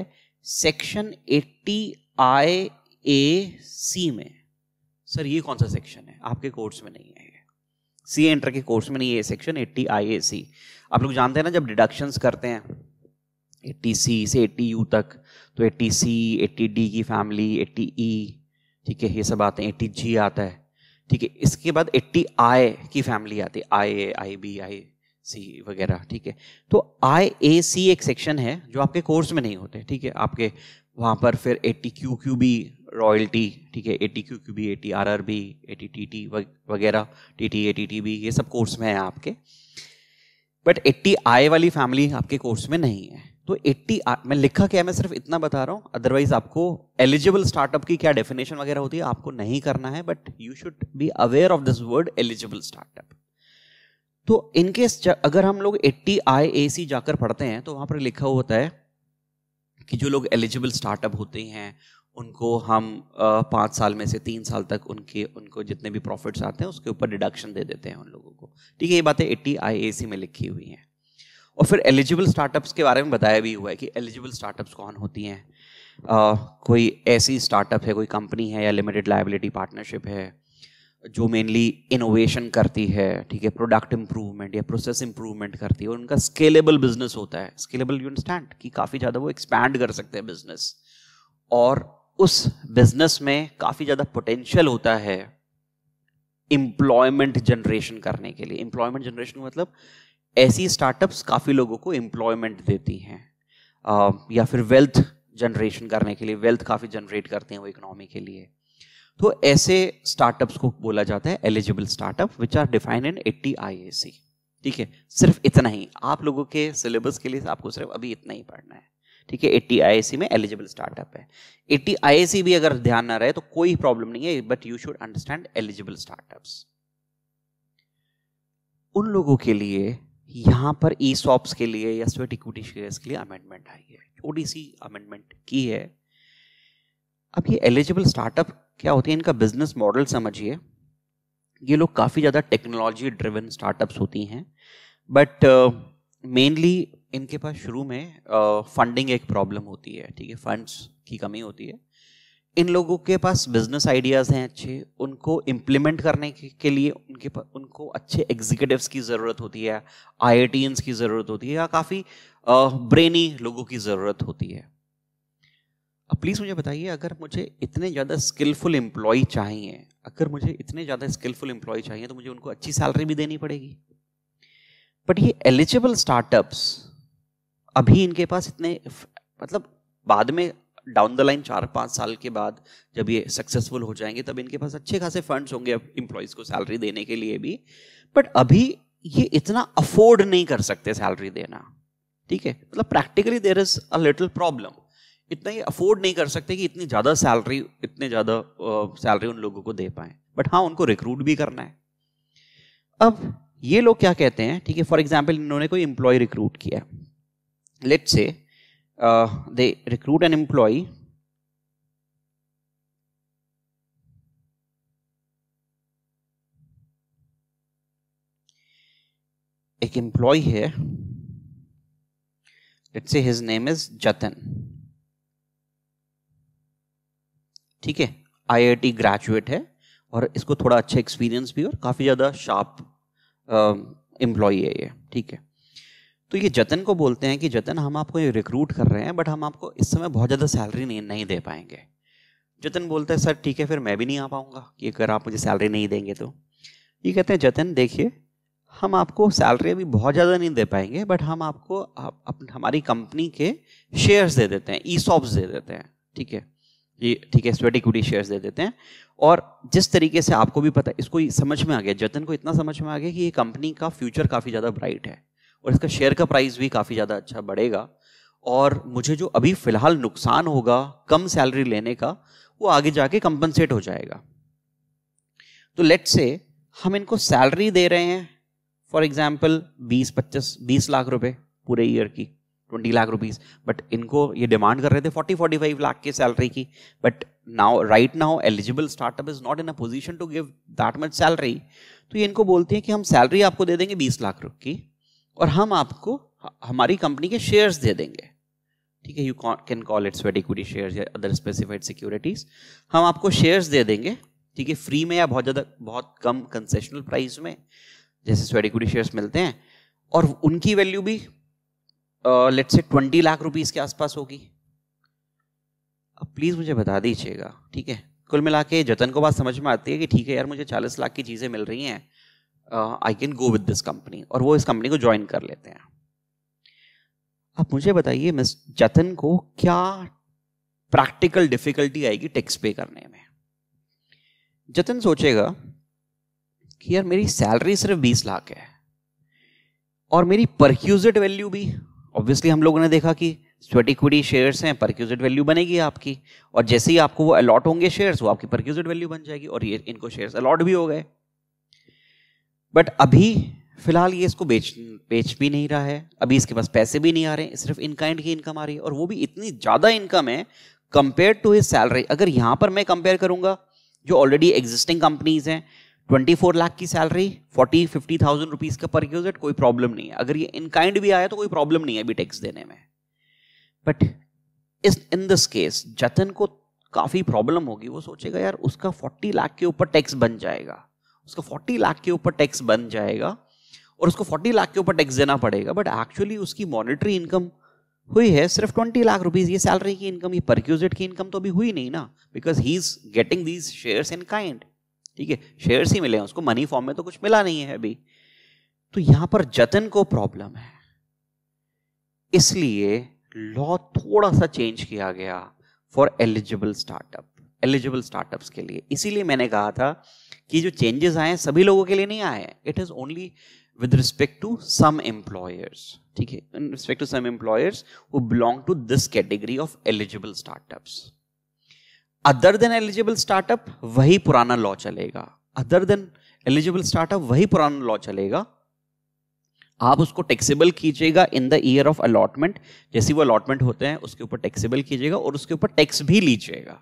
सेक्शन 80 आई ए सी में सर ये कौन सा सेक्शन है आपके कोर्स में नहीं है सी एंटर के कोर्स में नहीं है सेक्शन 80 आई ए सी आप लोग जानते हैं ना जब डिडक्शंस करते हैं एट्टी सी से एट्टी यू तक तो एट्टी सी एट्टी डी की फैमिली एट्टी ई ठीक है ये सब आते हैं एट्टी जी आता है ठीक है इसके बाद एट्टी आई की फैमिली आती है आई ए आई बी आई सी वगैरह ठीक है तो आई ए सी एक सेक्शन है जो आपके कोर्स में नहीं होते ठीक है आपके वहाँ पर फिर eighty Q Q B royalty ठीक है eighty Q Q B eighty R R B eighty T T वगैरह T T A T T B ये सब कोर्स में है आपके बट एट्टी आई वाली फैमिली आपके कोर्स में नहीं है तो 80 मैं लिखा क्या है मैं सिर्फ इतना बता रहा हूँ अदरवाइज आपको एलिजिबल स्टार्टअप की क्या डेफिनेशन वगैरह होती है आपको नहीं करना है but you should be aware of this word eligible startup तो इनकेस अगर हम लोग एट्टी आई ए सी जाकर पढ़ते हैं तो वहां पर लिखा होता है कि जो लोग एलिजिबल स्टार्टअप होते हैं उनको हम पाँच साल में से तीन साल तक उनके उनको जितने भी प्रॉफिट्स आते हैं उसके ऊपर डिडक्शन दे देते हैं उन लोगों को ठीक है ये बातें एट्टी आई ए सी में लिखी हुई हैं और फिर एलिजिबल स्टार्टअप्स के बारे में बताया भी हुआ है कि एलिजिबल स्टार्टअप्स कौन होती हैं कोई ऐसी स्टार्टअप है कोई कंपनी है या लिमिटेड लाइबिलिटी पार्टनरशिप है जो मेनली इनोवेशन करती है ठीक है प्रोडक्ट इम्प्रूवमेंट या प्रोसेस इम्प्रूवमेंट करती है और उनका स्केलेबल बिजनेस होता है स्केलेबल यू अंडरस्टैंड कि काफ़ी ज़्यादा वो एक्सपैंड कर सकते हैं बिजनेस और उस बिजनेस में काफ़ी ज़्यादा पोटेंशियल होता है एम्प्लॉयमेंट जनरेशन करने के लिए एम्प्लॉयमेंट जनरेशन मतलब ऐसी स्टार्टअप्स काफ़ी लोगों को एम्प्लॉयमेंट देती हैं या फिर वेल्थ जनरेशन करने के लिए वेल्थ काफ़ी जनरेट करते हैं वो इकोनॉमी के लिए तो ऐसे स्टार्टअप्स को बोला जाता है eligible startup which are define in eighty I ठीक है सिर्फ इतना ही आप लोगों के सिलेबस के लिए आपको सिर्फ अभी इतना ही पढ़ना है ठीक है एट्टी आई में एलिजिबल स्टार्टअप है एट्टी आई भी अगर ध्यान ना रहे तो कोई प्रॉब्लम नहीं है but you should understand eligible startups उन लोगों के लिए यहाँ पर ई e सॉप्स के लिए या स्वेट इक्विटी शेयर्स के लिए अमेंडमेंट आई है छोटी सी अमेंडमेंट की है अब ये एलिजिबल स्टार्टअप क्या होती है इनका बिजनेस मॉडल समझिए ये लोग काफ़ी ज़्यादा टेक्नोलॉजी ड्रिवन स्टार्टअप्स होती हैं बट मेनली uh, इनके पास शुरू में फंडिंग uh, एक प्रॉब्लम होती है ठीक है फंड्स की कमी होती है इन लोगों के पास बिजनेस आइडियाज़ हैं अच्छे उनको इम्प्लीमेंट करने के, के लिए उनके पास उनको अच्छे एग्जीक्यूटिव की ज़रूरत होती है आई की ज़रूरत होती है या काफ़ी ब्रेनी लोगों की ज़रूरत होती है अब प्लीज़ मुझे बताइए अगर मुझे इतने ज़्यादा स्किलफुल एम्प्लॉय चाहिए अगर मुझे इतने ज़्यादा स्किलफुल एम्प्लॉय चाहिए तो मुझे उनको अच्छी सैलरी भी देनी पड़ेगी बट ये एलिजिबल स्टार्टअप्स अभी इनके पास इतने मतलब बाद में डाउन द लाइन चार पाँच साल के बाद जब ये सक्सेसफुल हो जाएंगे तब इनके पास अच्छे खासे फंड्स होंगे इम्प्लॉयज़ को सैलरी देने के लिए भी बट अभी ये इतना अफोर्ड नहीं कर सकते सैलरी देना ठीक है मतलब practically there is a little problem इतना ये अफोर्ड नहीं कर सकते कि इतनी ज़्यादा सैलरी इतने ज़्यादा सैलरी उन लोगों को दे पाए बट हाँ उनको रिक्रूट भी करना है अब ये लोग क्या कहते हैं ठीक है फॉर एग्जाम्पल इन्होंने कोई एम्प्लॉय रिक्रूट किया let say uh, they recruit an employee एक एम्प्लॉय है let's say his name is Jatan ठीक है IIT graduate है और इसको थोड़ा अच्छा एक्सपीरियंस भी और काफ़ी ज़्यादा शार्प एम्प्लॉय uh, है ये ठीक है तो ये जतन को बोलते हैं कि जतन हम आपको ये रिक्रूट कर रहे हैं बट हम आपको इस समय बहुत ज़्यादा सैलरी नहीं नहीं दे पाएंगे जतन बोलते हैं सर ठीक है फिर मैं भी नहीं आ पाऊँगा कि अगर आप मुझे सैलरी नहीं देंगे तो ये कहते हैं जतन देखिए हम आपको सैलरी अभी बहुत ज़्यादा नहीं दे पाएंगे बट हम आपको आप, अप, हमारी कंपनी के शेयर्स दे देते हैं ई दे देते हैं ठीक है ये ठीक है स्वेट इक्विटी शेयर्स दे देते हैं और जिस तरीके से आपको भी पता इसको समझ में आ गया जतन को इतना समझ में आ गया कि ये कंपनी का फ्यूचर काफ़ी ज़्यादा ब्राइट है और इसका शेयर का प्राइस भी काफ़ी ज़्यादा अच्छा बढ़ेगा और मुझे जो अभी फ़िलहाल नुकसान होगा कम सैलरी लेने का वो आगे जाके कंपनसेट हो जाएगा तो लेट से हम इनको सैलरी दे रहे हैं फॉर एग्जाम्पल बीस पच्चीस बीस लाख रुपए पूरे ईयर की ट्वेंटी लाख रुपीज़ बट इनको ये डिमांड कर रहे थे फोर्टी फोर्टी फाइव लाख की सैलरी की but now right now eligible startup is not in a position to give that much salary तो ये इनको बोलते हैं कि हम सैलरी आपको दे देंगे बीस लाख रुपये की और हम आपको हमारी कंपनी के शेयर्स दे देंगे ठीक है you can call it sweat equity या अदर स्पेसिफाइड सिक्योरिटीज हम आपको शेयर्स दे देंगे ठीक है फ्री में या बहुत ज़्यादा बहुत कम कंसेशनल प्राइस में जैसे स्वेट इक्विटी शेयर्स मिलते हैं और उनकी वैल्यू भी लेट से ट्वेंटी लाख रुपीज़ के आसपास होगी अब प्लीज़ मुझे बता दीजिएगा ठीक है कुल मिला के जतन को बात समझ में आती है कि ठीक है यार मुझे चालीस लाख की चीज़ें मिल रही हैं I can go with this company और वो इस कंपनी को ज्वाइन कर लेते हैं आप मुझे बताइए मिस जतन को क्या प्रैक्टिकल डिफिकल्टी आएगी टैक्स पे करने में जतन सोचेगा कि यार मेरी सैलरी सिर्फ बीस लाख है और मेरी परक्यूजेट वैल्यू भी ऑब्वियसली हम लोगों ने देखा कि स्वेट इक्विटी शेयर्स हैं परक्यूजेट वैल्यू बनेगी आपकी और जैसे ही आपको वो अलॉट होंगे शेयर्स वो आपकी परक्यूजेट वैल्यू बन जाएगी और ये इनको शेयर्स अलॉट भी हो गए बट अभी फिलहाल ये इसको बेच बेच भी नहीं रहा है अभी इसके पास पैसे भी नहीं आ रहे सिर्फ इनकाइंड की इनकम आ रही है और वो भी इतनी ज़्यादा इनकम है कंपेयर टू हिज सैलरी अगर यहाँ पर मैं कंपेयर करूँगा जो ऑलरेडी एग्जिस्टिंग कंपनीज हैं ट्वेंटी फोर लाख की salary forty fifty thousand rupees का पर यूजेट कोई प्रॉब्लम नहीं है अगर ये इन काइंड भी आया तो कोई प्रॉब्लम नहीं है अभी टैक्स देने में बट इस इन दिस केस जतन को काफ़ी प्रॉब्लम होगी वो सोचेगा यार उसका फोर्टी लाख के ऊपर टैक्स बन जाएगा उसका 40 लाख के ऊपर टैक्स बन जाएगा और उसको 40 लाख के ऊपर टैक्स देना पड़ेगा बट एक्चुअली उसकी मॉनिटरी इनकम हुई है सिर्फ 20 लाख रुपीज ये सैलरी की इनकम ये परक्यूजेट की इनकम तो अभी हुई नहीं ना because he is getting these shares in kind ठीक है शेयर्स ही मिले हैं उसको मनी फॉर्म में तो कुछ मिला नहीं है अभी तो यहां पर जतन को प्रॉब्लम है इसलिए लॉ थोड़ा सा चेंज किया गया for eligible startup eligible startups के लिए इसीलिए मैंने कहा था कि जो चेंजेस आए सभी लोगों के लिए नहीं आए it is only with respect to some employers ठीक है in respect to some employers who belong to this category of eligible startups other than eligible startup वही पुराना लॉ चलेगा अदर देन एलिजिबल स्टार्टअप वही पुराना लॉ चलेगा आप उसको टैक्सेबल कीजिएगा in the year of allotment जैसे वो अलॉटमेंट होते हैं उसके ऊपर टैक्सेबल कीजिएगा और उसके ऊपर टैक्स भी लीजिएगा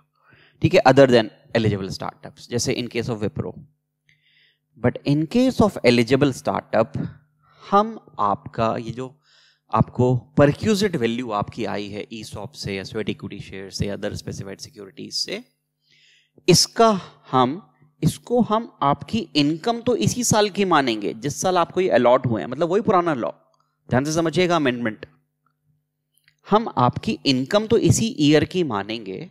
ठीक है अदर देन एलिजिबल स्टार्टअप्स जैसे in case of Wipro but in case of eligible startup हम आपका ये जो आपको परक्यूजिट वैल्यू आपकी आई है ई सॉप से या स्वेट इक्विटी शेयर से या अदर स्पेसिफाइड सिक्योरिटीज से इसका हम इसको हम आपकी इनकम तो इसी साल की मानेंगे जिस साल आपको ये अलॉट हुए हैं मतलब वही पुराना लॉ ध्यान से समझिएगा अमेंडमेंट हम आपकी इनकम तो इसी ईयर की मानेंगे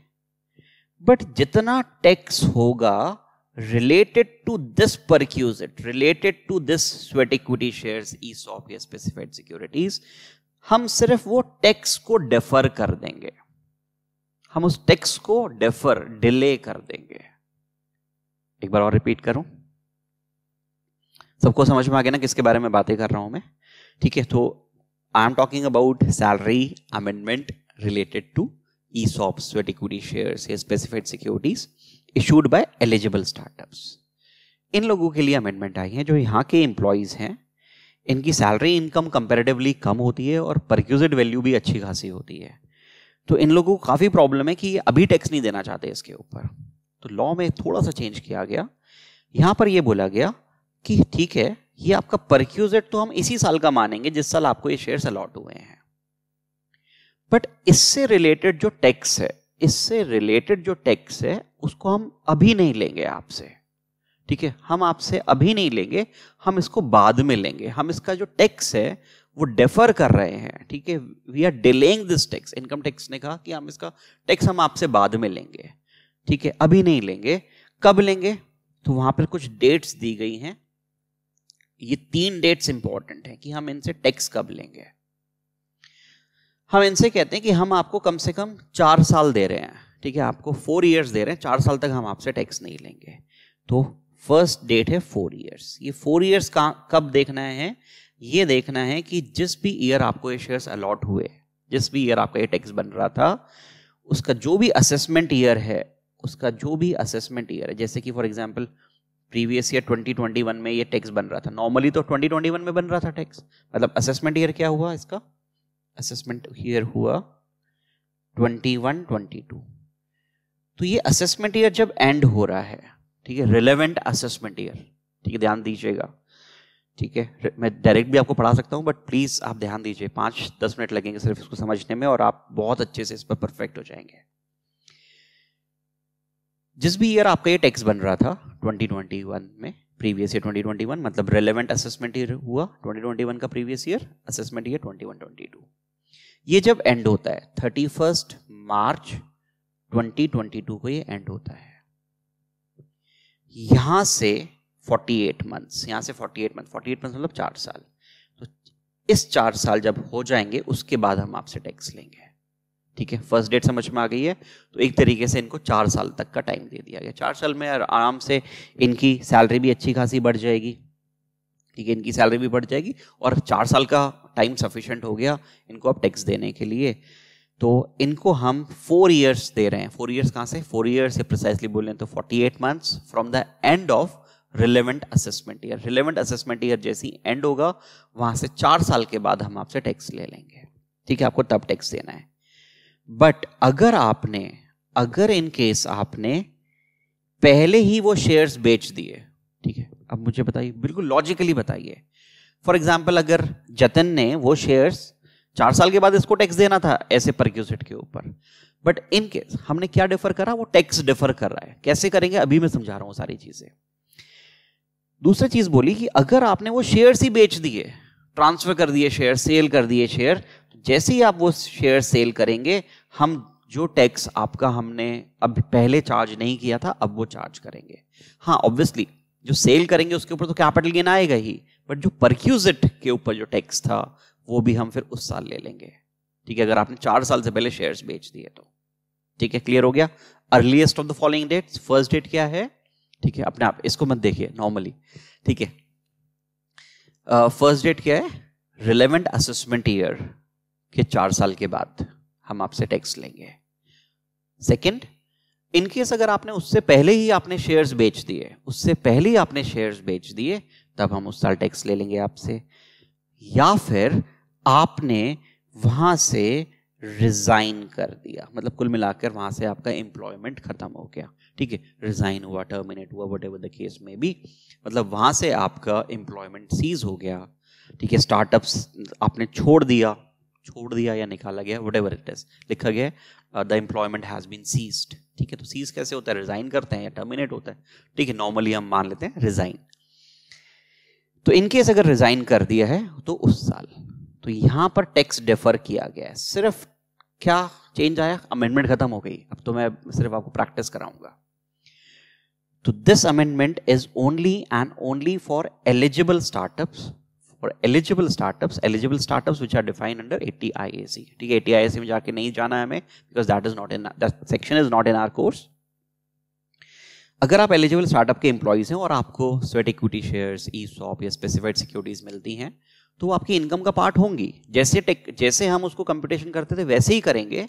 बट जितना टैक्स होगा रिलेटेड टू दिस पर related to this sweat equity share ESOP या स्पेसिफाइड सिक्योरिटीज हम सिर्फ वो टैक्स को डेफर कर देंगे हम उस टैक्स को डेफर डिले कर देंगे एक बार और रिपीट करूं सबको समझ में आ गया ना किसके बारे में बातें कर रहा हूं मैं ठीक है तो I am talking about salary amendment related to ESOP, sweat equity shares या specified securities issued by eligible startups. इन लोगों के लिए अमेंडमेंट आई है जो यहाँ के एम्प्लॉयज़ हैं इनकी सैलरी इनकम कंपेरेटिवली कम होती है और परक्यूजेड वैल्यू भी अच्छी खासी होती है तो इन लोगों को काफ़ी प्रॉब्लम है कि ये अभी टैक्स नहीं देना चाहते इसके ऊपर तो लॉ में थोड़ा सा चेंज किया गया यहाँ पर ये बोला गया कि ठीक है ये आपका परक्यूजेड तो हम इसी साल का मानेंगे जिस साल आपको ये शेयर्स अलॉट हुए हैं बट इससे रिलेटेड जो टैक्स है इससे रिलेटेड जो टैक्स है उसको हम अभी नहीं लेंगे आपसे ठीक है हम आपसे अभी नहीं लेंगे हम इसको बाद में लेंगे हम इसका जो टैक्स है वो डेफर कर रहे हैं ठीक है we are delaying this tax income tax ने कहा कि हम इसका टैक्स हम आपसे बाद में लेंगे ठीक है अभी नहीं लेंगे कब लेंगे तो वहां पर कुछ डेट्स दी गई हैं ये तीन डेट्स इंपॉर्टेंट हैं कि हम इनसे टैक्स कब लेंगे हम इनसे कहते हैं कि हम आपको कम से कम चार साल दे रहे हैं ठीक है आपको फोर ईयर्स दे रहे हैं चार साल तक हम आपसे टैक्स नहीं लेंगे तो फर्स्ट डेट है फोर ईयर्स ये फोर ईयर्स का कब देखना है ये देखना है कि जिस भी ईयर आपको ये शेयर्स अलॉट हुए जिस भी ईयर आपका ये टैक्स बन रहा था उसका जो भी असेसमेंट ईयर है उसका जो भी असेसमेंट ईयर है जैसे कि फॉर एग्जाम्पल प्रीवियस ईयर 2021 में ये टैक्स बन रहा था नॉर्मली तो 2021 में बन रहा था टैक्स मतलब असेसमेंट ईयर क्या हुआ इसका असेसमेंट ईयर हुआ 21 22 तो ये असेसमेंट ईयर जब एंड हो रहा है ठीक है रिलेवेंट असेसमेंट ईयर ठीक है ध्यान दीजिएगा ठीक है मैं डायरेक्ट भी आपको पढ़ा सकता हूँ बट प्लीज़ आप ध्यान दीजिए पाँच दस मिनट लगेंगे सिर्फ इसको समझने में और आप बहुत अच्छे से इस पर परफेक्ट हो जाएंगे जिस भी ईयर आपका ये टैक्स बन रहा था 2021 में प्रीवियस ईयर 2021 मतलब रेलेवेंट असेसमेंट ईयर हुआ 2021 का प्रीवियस ईयर असेसमेंट ईयर 2122 ये जब एंड होता है थर्टी फर्स्ट मार्च 2022 को ये एंड होता है यहां से 48 मंथ्स यहां से 48 मंथ फोर्टी मंथ मतलब चार साल तो इस चार साल जब हो जाएंगे उसके बाद हम आपसे टैक्स लेंगे ठीक है फर्स्ट डेट समझ में आ गई है तो एक तरीके से इनको चार साल तक का टाइम दे दिया गया चार साल में आराम से इनकी सैलरी भी अच्छी खासी बढ़ जाएगी ठीक है इनकी सैलरी भी बढ़ जाएगी और चार साल का टाइम सफिशेंट हो गया इनको अब टैक्स देने के लिए तो इनको हम फोर ईयर्स दे रहे हैं फोर ईयर्स कहाँ से फोर ईयर्स से प्रिसाइसली बोलें तो forty eight months from the end of relevant assessment year relevant assessment year जैसी एंड होगा वहां से चार साल के बाद हम आपसे टैक्स ले लेंगे ठीक है आपको तब टैक्स देना है बट अगर आपने अगर इन केस आपने पहले ही वो शेयर्स बेच दिए ठीक है अब मुझे बताइए बिल्कुल लॉजिकली बताइए फॉर एग्जाम्पल अगर जतन ने वो शेयर्स चार साल के बाद इसको टैक्स देना था ऐसे परक्यूसिट के ऊपर बट इन केस हमने क्या डिफर करा वो टैक्स डिफर कर रहा है कैसे करेंगे अभी मैं समझा रहा हूँ सारी चीजें दूसरी चीज बोली कि अगर आपने वो शेयर्स ही बेच दिए ट्रांसफर कर दिए शेयर सेल कर दिए शेयर जैसे ही आप वो शेयर सेल करेंगे हम जो टैक्स आपका हमने अब पहले चार्ज नहीं किया था अब वो चार्ज करेंगे हाँ ऑब्वियसली जो सेल करेंगे उसके ऊपर तो कैपिटल गेन आएगा ही बट जो परक्यूजिट के ऊपर जो टैक्स था वो भी हम फिर उस साल ले लेंगे ठीक है अगर आपने चार साल से पहले शेयर्स बेच दिए तो ठीक है क्लियर हो गया earliest of the following date first date क्या है ठीक है अपने आप इसको मत देखिए नॉर्मली ठीक है फर्स्ट डेट क्या है रिलेवेंट असेसमेंट ईयर के चार साल के बाद हम आपसे टैक्स लेंगे सेकेंड इनकेस अगर आपने उससे पहले ही आपने शेयर्स बेच दिए उससे पहले ही आपने शेयर्स बेच दिए तब हम उस साल टैक्स ले लेंगे आपसे या फिर आपने वहां से रिजाइन कर दिया मतलब कुल मिलाकर वहां से आपका एम्प्लॉयमेंट खत्म हो गया ठीक है रिजाइन हुआ टर्मिनेट हुआ वट द केस में भी मतलब वहां से आपका एम्प्लॉयमेंट सीज हो गया ठीक है स्टार्टअप्स आपने छोड़ दिया छोड़ दिया या निकाला गया वट एवर इट इज लिखा गया the employment has been ceased ठीक है तो सीज कैसे होता है रिजाइन करते हैं या टर्मिनेट होता है ठीक है नॉर्मली हम मान लेते हैं रिजाइन तो इनकेस अगर रिजाइन कर दिया है तो उस साल तो यहां पर टैक्स डेफर किया गया है सिर्फ क्या चेंज आया अमेंडमेंट खत्म हो गई अब तो मैं सिर्फ आपको प्रैक्टिस कराऊंगा तो this amendment is only and only for eligible startups for eligible startups eligible startups which are defined under eighty I A C ठीक है आई ए सी में जाके नहीं जाना है हमें because that is not in section is not in our course अगर आप एलिजिबल स्टार्टअप के एम्प्लॉयज़ हैं और आपको sweat equity shares ESOP या स्पेसिफाइड सिक्योरिटीज़ मिलती हैं तो आपकी इनकम का पार्ट होंगी जैसे टेक जैसे हम उसको कंपटीशन करते थे वैसे ही करेंगे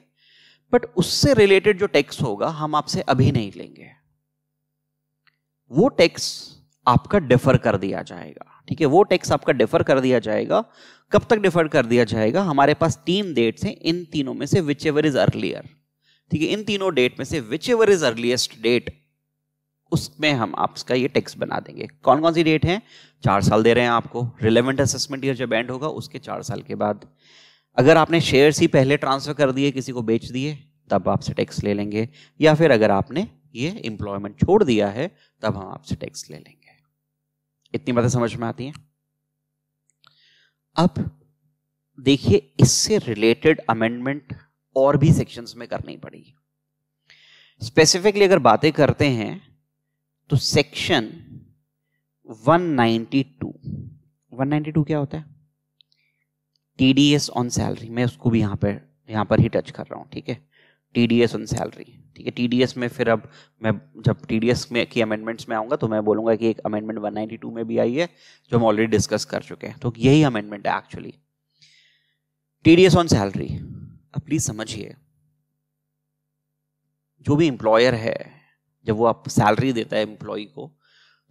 बट उससे रिलेटेड जो टैक्स होगा हम आपसे अभी नहीं लेंगे वो टैक्स आपका डिफर कर दिया जाएगा ठीक है वो टैक्स आपका डिफर कर दिया जाएगा कब तक डिफर कर दिया जाएगा हमारे पास तीन डेट्स हैं इन तीनों में से विच एवर इज अर्लियर ठीक है इन तीनों डेट में से whichever is earliest date उसमें हम आपका ये टेक्स्ट बना देंगे कौन कौन सी डेट है चार साल दे रहे हैं आपको रिलेवेंट असेसमेंट ईयर जब एंड होगा उसके चार साल के बाद अगर आपने शेयर्स ही पहले ट्रांसफ़र कर दिए किसी को बेच दिए तब आपसे टैक्स ले लेंगे या फिर अगर आपने ये एम्प्लॉयमेंट छोड़ दिया है तब हम आपसे टैक्स ले लेंगे इतनी बातें समझ में आती हैं अब देखिए इससे रिलेटेड अमेंडमेंट और भी सेक्शंस में करनी पड़ेगी स्पेसिफिकली अगर बातें करते हैं तो सेक्शन 192 192 क्या होता है टीडीएस ऑन सैलरी मैं उसको भी यहाँ पर यहाँ पर ही टच कर रहा हूँ ठीक है टीडीएस ऑन सैलरी ठीक है टीडीएस में फिर अब मैं जब टीडीएस में की अमेंडमेंट्स में आऊँगा तो मैं बोलूँगा कि एक अमेंडमेंट 192 में भी आई है जो हम ऑलरेडी डिस्कस कर चुके हैं तो यही अमेंडमेंट है एक्चुअली टीडीएस ऑन सैलरी अब प्लीज समझिए जो भी एम्प्लॉयर है जब वो आप सैलरी देता है एम्प्लॉय को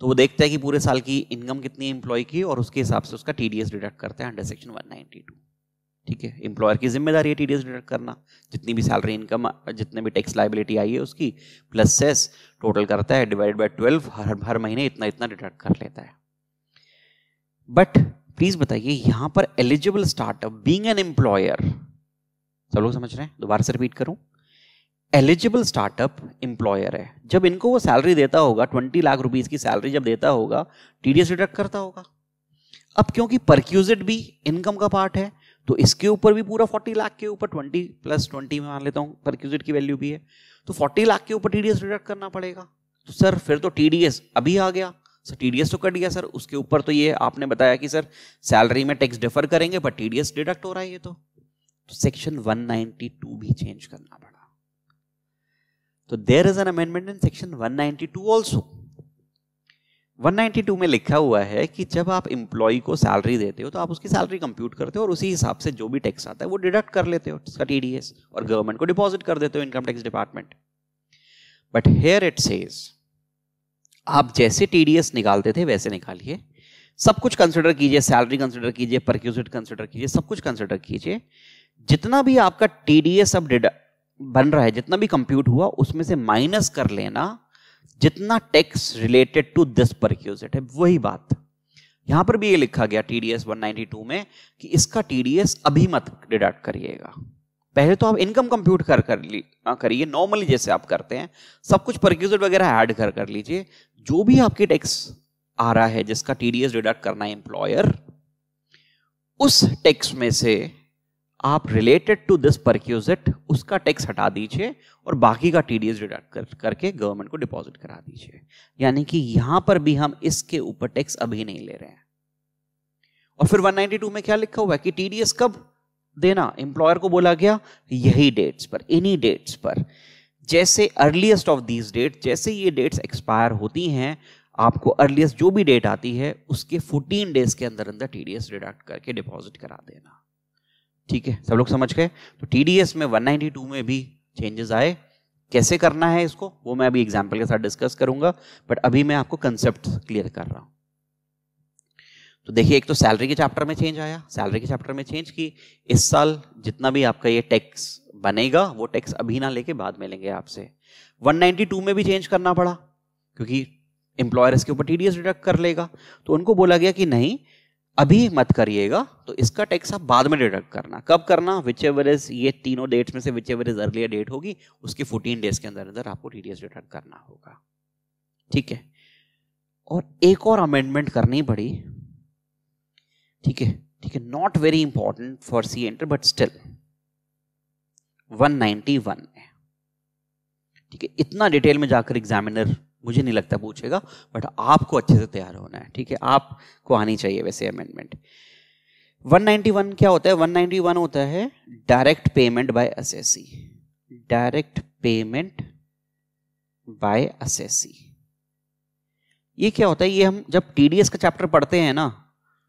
तो वो देखता है कि पूरे साल की इनकम कितनी है एम्प्लॉय की और उसके हिसाब से उसका टीडीएस डिडक्ट करते हैं अंडर सेक्शन 192 ठीक है एम्प्लॉयर की जिम्मेदारी है टीडीएस डिडक्ट करना जितनी भी सैलरी इनकम जितने भी टैक्स लाइबिलिटी आई है उसकी प्लस सेस टोटल करता है डिवाइड बाई ट्वेल्व हर हर महीने इतना इतना डिडक्ट कर लेता है बट प्लीज बताइए यहां पर eligible startup being an employer सब लोग समझ रहे हैं दोबारा से रिपीट करूं एलिजिबल स्टार्टअप एम्प्लॉयर है जब इनको वो सैलरी देता होगा ट्वेंटी लाख रुपीज की सैलरी जब देता होगा टीडीएस डिडक्ट करता होगा अब क्योंकि परक्यूजिट भी इनकम का पार्ट है तो इसके ऊपर भी पूरा फोर्टी लाख के ऊपर ट्वेंटी प्लस ट्वेंटी में मान लेता हूँ परक्यूजिट की वैल्यू भी है तो फोर्टी लाख के ऊपर टीडीएस डिडक्ट करना पड़ेगा तो सर फिर तो टीडीएस अभी आ गया सर टीडीएस तो कट गया सर उसके ऊपर तो ये आपने बताया कि सर सैलरी में टैक्स डिफर करेंगे बट टीडीएस डिडक्ट हो रहा है ये तो, सेक्शन तो वन भी चेंज करना पड़ेगा तो there is an amendment in section 192 also 192 में लिखा हुआ है कि जब आप एम्प्लॉय को सैलरी देते हो तो आप उसकी सैलरी कंप्यूट करते हो और उसी हिसाब से जो भी टैक्स आता है वो डिडक्ट कर लेते हो उसका टी और गवर्नमेंट को डिपॉजिट कर देते हो income tax department but here it says आप जैसे टी निकालते थे वैसे निकालिए सब कुछ कंसिडर कीजिए सैलरी कंसिडर कीजिए परक्यूजिट कंसिडर कीजिए सब कुछ कंसिडर कीजिए जितना भी आपका टीडीएस अब डिडक्ट बन रहा है जितना भी कंप्यूट हुआ उसमें से माइनस कर लेना जितना tax related to this perquisite है वही बात यहां पर भी ये लिखा गया टीडीएस 192 में कि इसका टीडीएस अभी मत डिडक्ट करिएगा पहले तो आप इनकम कंप्यूट कर कर ली हाँ, करिए नॉर्मली जैसे आप करते हैं सब कुछ परक्यूजिट वगैरह ऐड कर कर लीजिए जो भी आपके टैक्स आ रहा है जिसका टीडीएस डिडक्ट करना है एम्प्लॉयर उस टैक्स में से आप रिलेटेड टू दिस परक्यूजिट उसका टैक्स हटा दीजिए और बाकी का टीडीएस डिडक्ट कर, करके गवर्नमेंट को डिपॉजिट करा दीजिए यानी कि यहां पर भी हम इसके ऊपर टैक्स अभी नहीं ले रहे हैं और फिर 192 में क्या लिखा हुआ है कि टीडीएस कब देना एम्प्लॉयर को बोला गया यही डेट्स पर एनी डेट्स पर जैसे अर्लीस्ट ऑफ दीज डेट जैसे ये डेट्स एक्सपायर होती हैं आपको अर्लीस्ट जो भी डेट आती है उसके 14 डेज के अंदर अंदर टीडीएस डिडक्ट करके डिपॉजिट करा देना ठीक है सब लोग समझ गए तो टीडीएस में 192 में भी चेंजेस आए कैसे करना है इसको वो मैं अभी एग्जाम्पल के साथ डिस्कस करूंगा बट अभी मैं आपको कंसेप्ट क्लियर कर रहा हूं तो देखिए एक तो सैलरी के चैप्टर में चेंज आया सैलरी के चैप्टर में चेंज की इस साल जितना भी आपका ये टैक्स बनेगा वो टैक्स अभी ना लेके बाद में लेंगे आपसे 192 में भी चेंज करना पड़ा क्योंकि एम्प्लॉयर इसके ऊपर टीडीएस डिडक्ट कर लेगा तो उनको बोला गया कि नहीं अभी मत करिएगा तो इसका टैक्स आप बाद में डिडक्ट करना कब करना विच एवर इज ये तीनों डेट्स में से whichever is earlier date होगी उसके 14 डेज के अंदर अंदर आपको टी डिडक्ट करना होगा ठीक है और एक और अमेंडमेंट करनी पड़ी ठीक है ठीक है not very important for CA inter but still 191 में ठीक है इतना डिटेल में जाकर एग्जामिनर मुझे नहीं लगता पूछेगा बट आपको अच्छे से तैयार होना है ठीक है आपको आनी चाहिए वैसे अमेंडमेंट 191 क्या होता है 191 होता है direct payment by assessee direct payment by assessee ये क्या होता है ये हम जब टीडीएस का चैप्टर पढ़ते हैं ना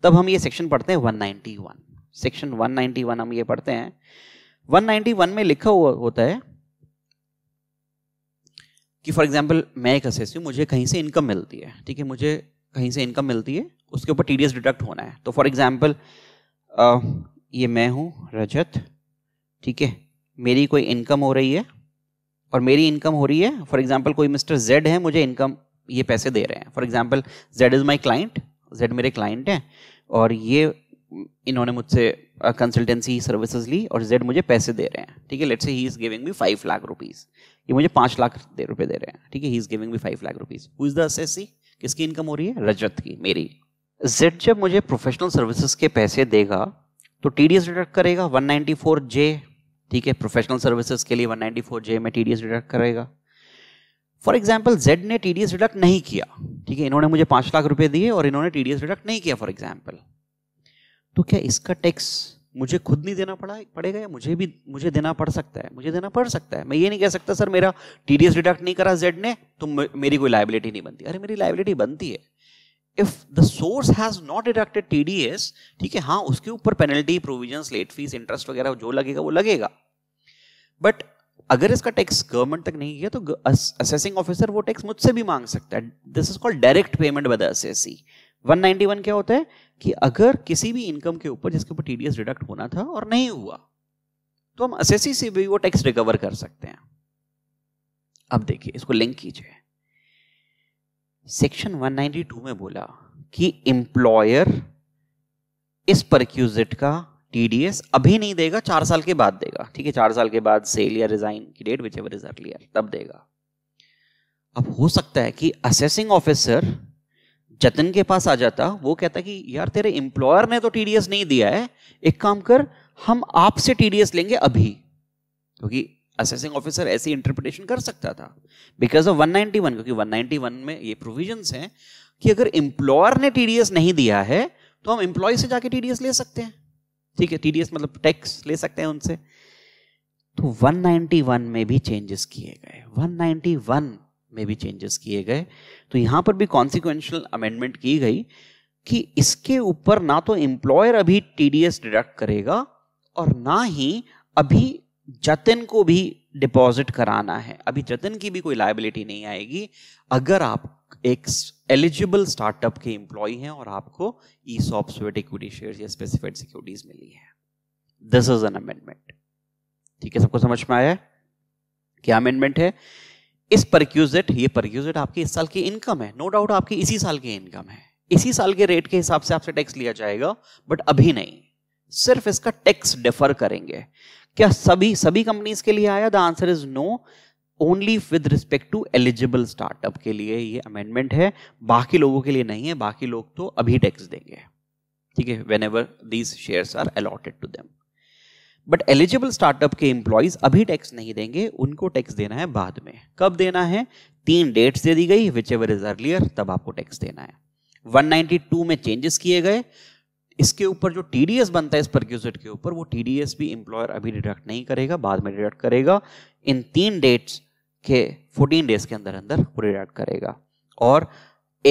तब हम ये सेक्शन पढ़ते हैं 191 सेक्शन 191 हम ये पढ़ते हैं 191 में लिखा हुआ होता है कि फॉर एग्जाम्पल मैं एक असेसी हूँ मुझे कहीं से इनकम मिलती है ठीक है मुझे कहीं से इनकम मिलती है उसके ऊपर टी डिडक्ट होना है तो फॉर एग्जाम्पल ये मैं हूँ रजत ठीक है मेरी कोई इनकम हो रही है और मेरी इनकम हो रही है फॉर एग्जाम्पल कोई मिस्टर जेड है मुझे इनकम ये पैसे दे रहे हैं for example Z is my client Z मेरे क्लाइंट हैं और ये इन्होंने मुझसे कंसल्टेंसी सर्विसेज ली और जेड मुझे पैसे दे रहे हैं ठीक है let say he is giving me five lakh rupees ये मुझे पाँच लाख रुपए दे रहे हैं ठीक है he is giving me five lakh rupees who is the SSC किसकी इनकम हो रही है रजत की मेरी जेड जब मुझे प्रोफेशनल सर्विसेज के पैसे देगा तो टी डिडक्ट करेगा फोर जे ठीक है प्रोफेशनल सर्विसेज के लिए फोर जे में टी डिडक्ट करेगा फॉर एग्जाम्पल जेड ने टी डिडक्ट नहीं किया ठीक है इन्होंने मुझे पाँच लाख रुपए दिए और इन्होंने टी डिडक्ट नहीं किया फॉर एग्जाम्पल तो क्या इसका टैक्स मुझे खुद नहीं देना पड़ा पड़ेगा या मुझे भी मुझे देना पड़ सकता है मुझे देना पड़ सकता है मैं ये नहीं कह सकता सर मेरा टी डिडक्ट नहीं करा जेड ने तो मेरी कोई लाइबिलिटी नहीं बनती अरे मेरी लाइबिलिटी बनती है if the source has not deducted T ठीक है हाँ उसके ऊपर penalty provision late fees interest वगैरह जो लगेगा वो लगेगा बट अगर इसका टैक्स गवर्नमेंट तक नहीं किया तो असेसिंग ऑफिसर वो टैक्स मुझसे भी मांग सकता है this is called direct payment by the assessee 191 क्या होता है कि अगर किसी भी इनकम के ऊपर जिसके ऊपर टीडीएस डिडक्ट होना था और नहीं हुआ तो हम असेसी से भी वो टैक्स रिकवर कर सकते हैं अब देखिए इसको लिंक कीजिए सेक्शन 192 में बोला कि एम्प्लॉयर इस परक्यूजिट का टीडीएस अभी नहीं देगा चार साल के बाद देगा ठीक है चार साल के बाद सेल या रिजाइन की date whichever is earlier तब देगा अब हो सकता है कि असेसिंग ऑफिसर जतन के पास आ जाता वो कहता कि यार तेरे एम्प्लॉयर ने तो टीडीएस नहीं दिया है एक काम कर हम आपसे टीडीएस लेंगे अभी क्योंकि असेसिंग ऑफिसर ऐसी इंटरप्रिटेशन कर सकता था बिकॉज ऑफ 191 क्योंकि 191 में ये प्रोविजंस हैं कि अगर एम्प्लॉयर ने टीडीएस नहीं दिया है तो हम एम्प्लॉय से जाके टीडीएस ले सकते हैं ठीक है टीडीएस मतलब टैक्स ले सकते हैं उनसे तो 191 में भी चेंजेस किए गए 191 में भी चेंजेस किए गए तो यहाँ पर भी कॉन्सिक्वेंशल अमेंडमेंट की गई कि इसके ऊपर ना तो एम्प्लॉयर अभी टीडीएस डिडक्ट करेगा और ना ही अभी जतन को भी डिपॉजिट कराना है अभी जतन की भी कोई लाइबिलिटी नहीं आएगी अगर आप एक एलिजिबल स्टार्टअप के एम्प्लॉय हैं और आपको ESOP sweat equity share या स्पेसिफाइड सिक्योरिटीज मिली है दिस इज एन अमेंडमेंट ठीक है सबको समझ में आया क्या अमेंडमेंट है इस परक्यूजिट ये परक्यूजिट आपकी इस साल की इनकम है नो डाउट आपकी इसी साल की इनकम है इसी साल के रेट के हिसाब से आपसे टैक्स लिया जाएगा बट अभी नहीं सिर्फ इसका टैक्स डिफर करेंगे क्या सभी सभी कंपनीज के लिए आया the answer is no only with respect to eligible startup के लिए ये अमेंडमेंट है बाकी लोगों के लिए नहीं है बाकी लोग तो अभी टैक्स देंगे ठीक है whenever these share are allotted to them but eligible startup के एम्प्लॉयज अभी टैक्स नहीं देंगे उनको टैक्स देना है बाद में कब देना है तीन डेट्स दे दी गई विच एवर इज अर्लियर तब आपको टैक्स देना है 192 में चेंजेस किए गए इसके ऊपर जो टीडीएस बनता है इस परक्यूजेट के ऊपर वो टीडीएस भी एम्प्लॉयर अभी डिडक्ट नहीं करेगा बाद में डिडक्ट करेगा इन तीन डेट्स के 14 डेज के अंदर अंदर वो डिडक्ट करेगा और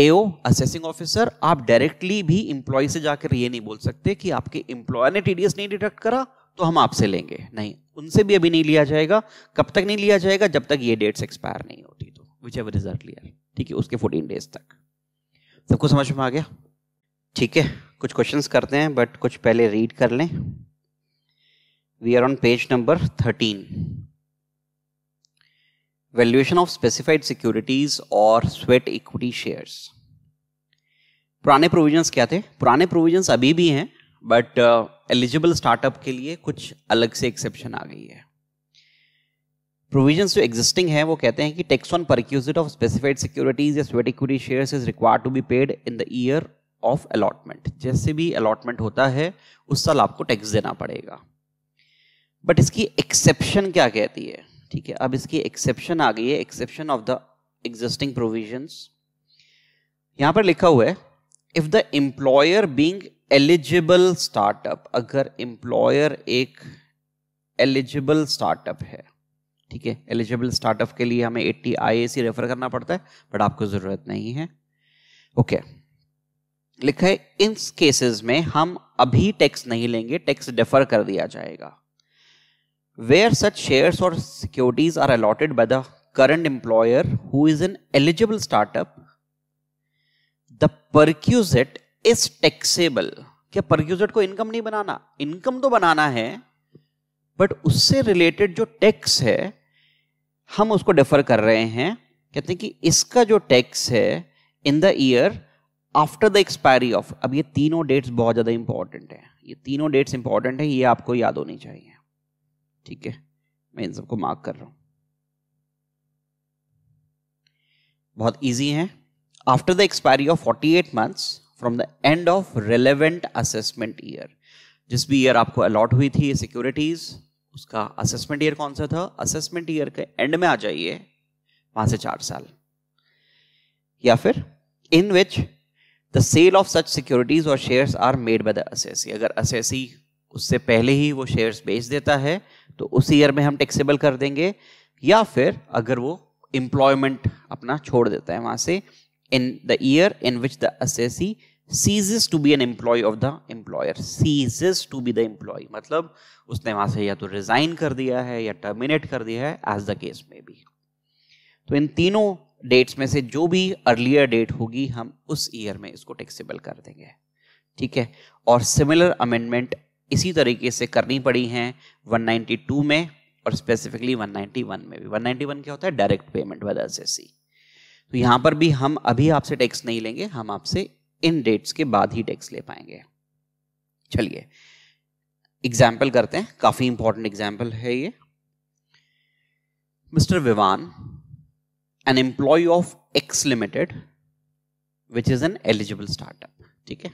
एओ असेसिंग ऑफिसर आप डायरेक्टली भी एम्प्लॉय से जाकर ये नहीं बोल सकते कि आपके एम्प्लॉयर ने टीडीएस नहीं डिडक्ट करा तो हम आपसे लेंगे नहीं उनसे भी अभी नहीं लिया जाएगा कब तक नहीं लिया जाएगा जब तक ये डेट्स एक्सपायर नहीं होती तो विच एवर इज अर्लियर ठीक है उसके फोर्टीन डेज तक सबको समझ में आ गया ठीक है कुछ क्वेश्चंस करते हैं बट कुछ पहले रीड कर लें we are on page number thirteen valuation of specified securities और स्वेट इक्विटी शेयर्स पुराने प्रोविजंस क्या थे पुराने प्रोविजंस अभी भी हैं बट एलिजिबल स्टार्टअप के लिए कुछ अलग से एक्सेप्शन आ गई है प्रोविजन जो एग्जिस्टिंग है वो कहते हैं कि tax on perquisite of specified securities या sweat equity share is require to be paid in the year of allotment जैसे भी अलॉटमेंट होता है उस साल आपको टैक्स देना पड़ेगा बट इसकी एक्सेप्शन क्या कहती है ठीक है अब इसकी एक्सेप्शन आ गई है exception of the existing provision यहां पर लिखा हुआ है if the employer being eligible startup अगर एम्प्लॉयर एक एलिजिबल स्टार्टअप है ठीक है एलिजिबल स्टार्टअप के लिए हमें एट्टी आई रेफर करना पड़ता है बट आपको जरूरत नहीं है ओके okay. लिखा है इन केसेस में हम अभी टैक्स नहीं लेंगे टैक्स डिफर कर दिया जाएगा वेयर सच शेयर्स और securities are allotted by the current employer who is an eligible startup the perquisite is taxable क्या परक्यूजेट को इनकम नहीं बनाना इनकम तो बनाना है बट उससे रिलेटेड जो टैक्स है हम उसको डेफर कर रहे हैं कहते हैं कि इसका जो टैक्स है in the year after the expiry of अब ये तीनों डेट्स बहुत ज़्यादा इंपॉर्टेंट है ये तीनों डेट्स इंपॉर्टेंट है ये आपको याद होनी चाहिए ठीक है मैं इन सबको मार्क कर रहा हूं बहुत इजी है after the expiry of 48 eight months from the end of relevant assessment year जिस भी ईयर आपको अलॉट हुई थी सिक्योरिटीज उसका असेसमेंट ईयर कौन सा था असेसमेंट ईयर के एंड में आ जाइए वहां से चार साल या फिर in which the sale of such securities और shares are made by the assessee अगर असेसी उससे पहले ही वो शेयर्स बेच देता है तो उस ईयर में हम टैक्सेबल कर देंगे या फिर अगर वो एम्प्लॉयमेंट अपना छोड़ देता है वहां से in the year in which the assessee ceases to be an employee of the employer ceases to be the employee मतलब उसने वहां से या तो रिजाइन कर दिया है या टर्मिनेट कर दिया है एज द केस में भी तो इन तीनों डेट्स में से जो भी अर्लियर डेट होगी हम उस ईयर में इसको टैक्सेबल कर देंगे ठीक है और सिमिलर अमेंडमेंट इसी तरीके से करनी पड़ी है 192 में और स्पेसिफिकली 191 में भी 191 क्या होता है डायरेक्ट पेमेंट वाला जैसी तो यहाँ पर भी हम अभी आपसे टैक्स नहीं लेंगे हम आपसे इन डेट्स के बाद ही टैक्स ले पाएंगे चलिए एग्जाम्पल करते हैं काफी इंपॉर्टेंट एग्जाम्पल है ये Mister Vivaan an employee of X limited which is an eligible startup ठीक है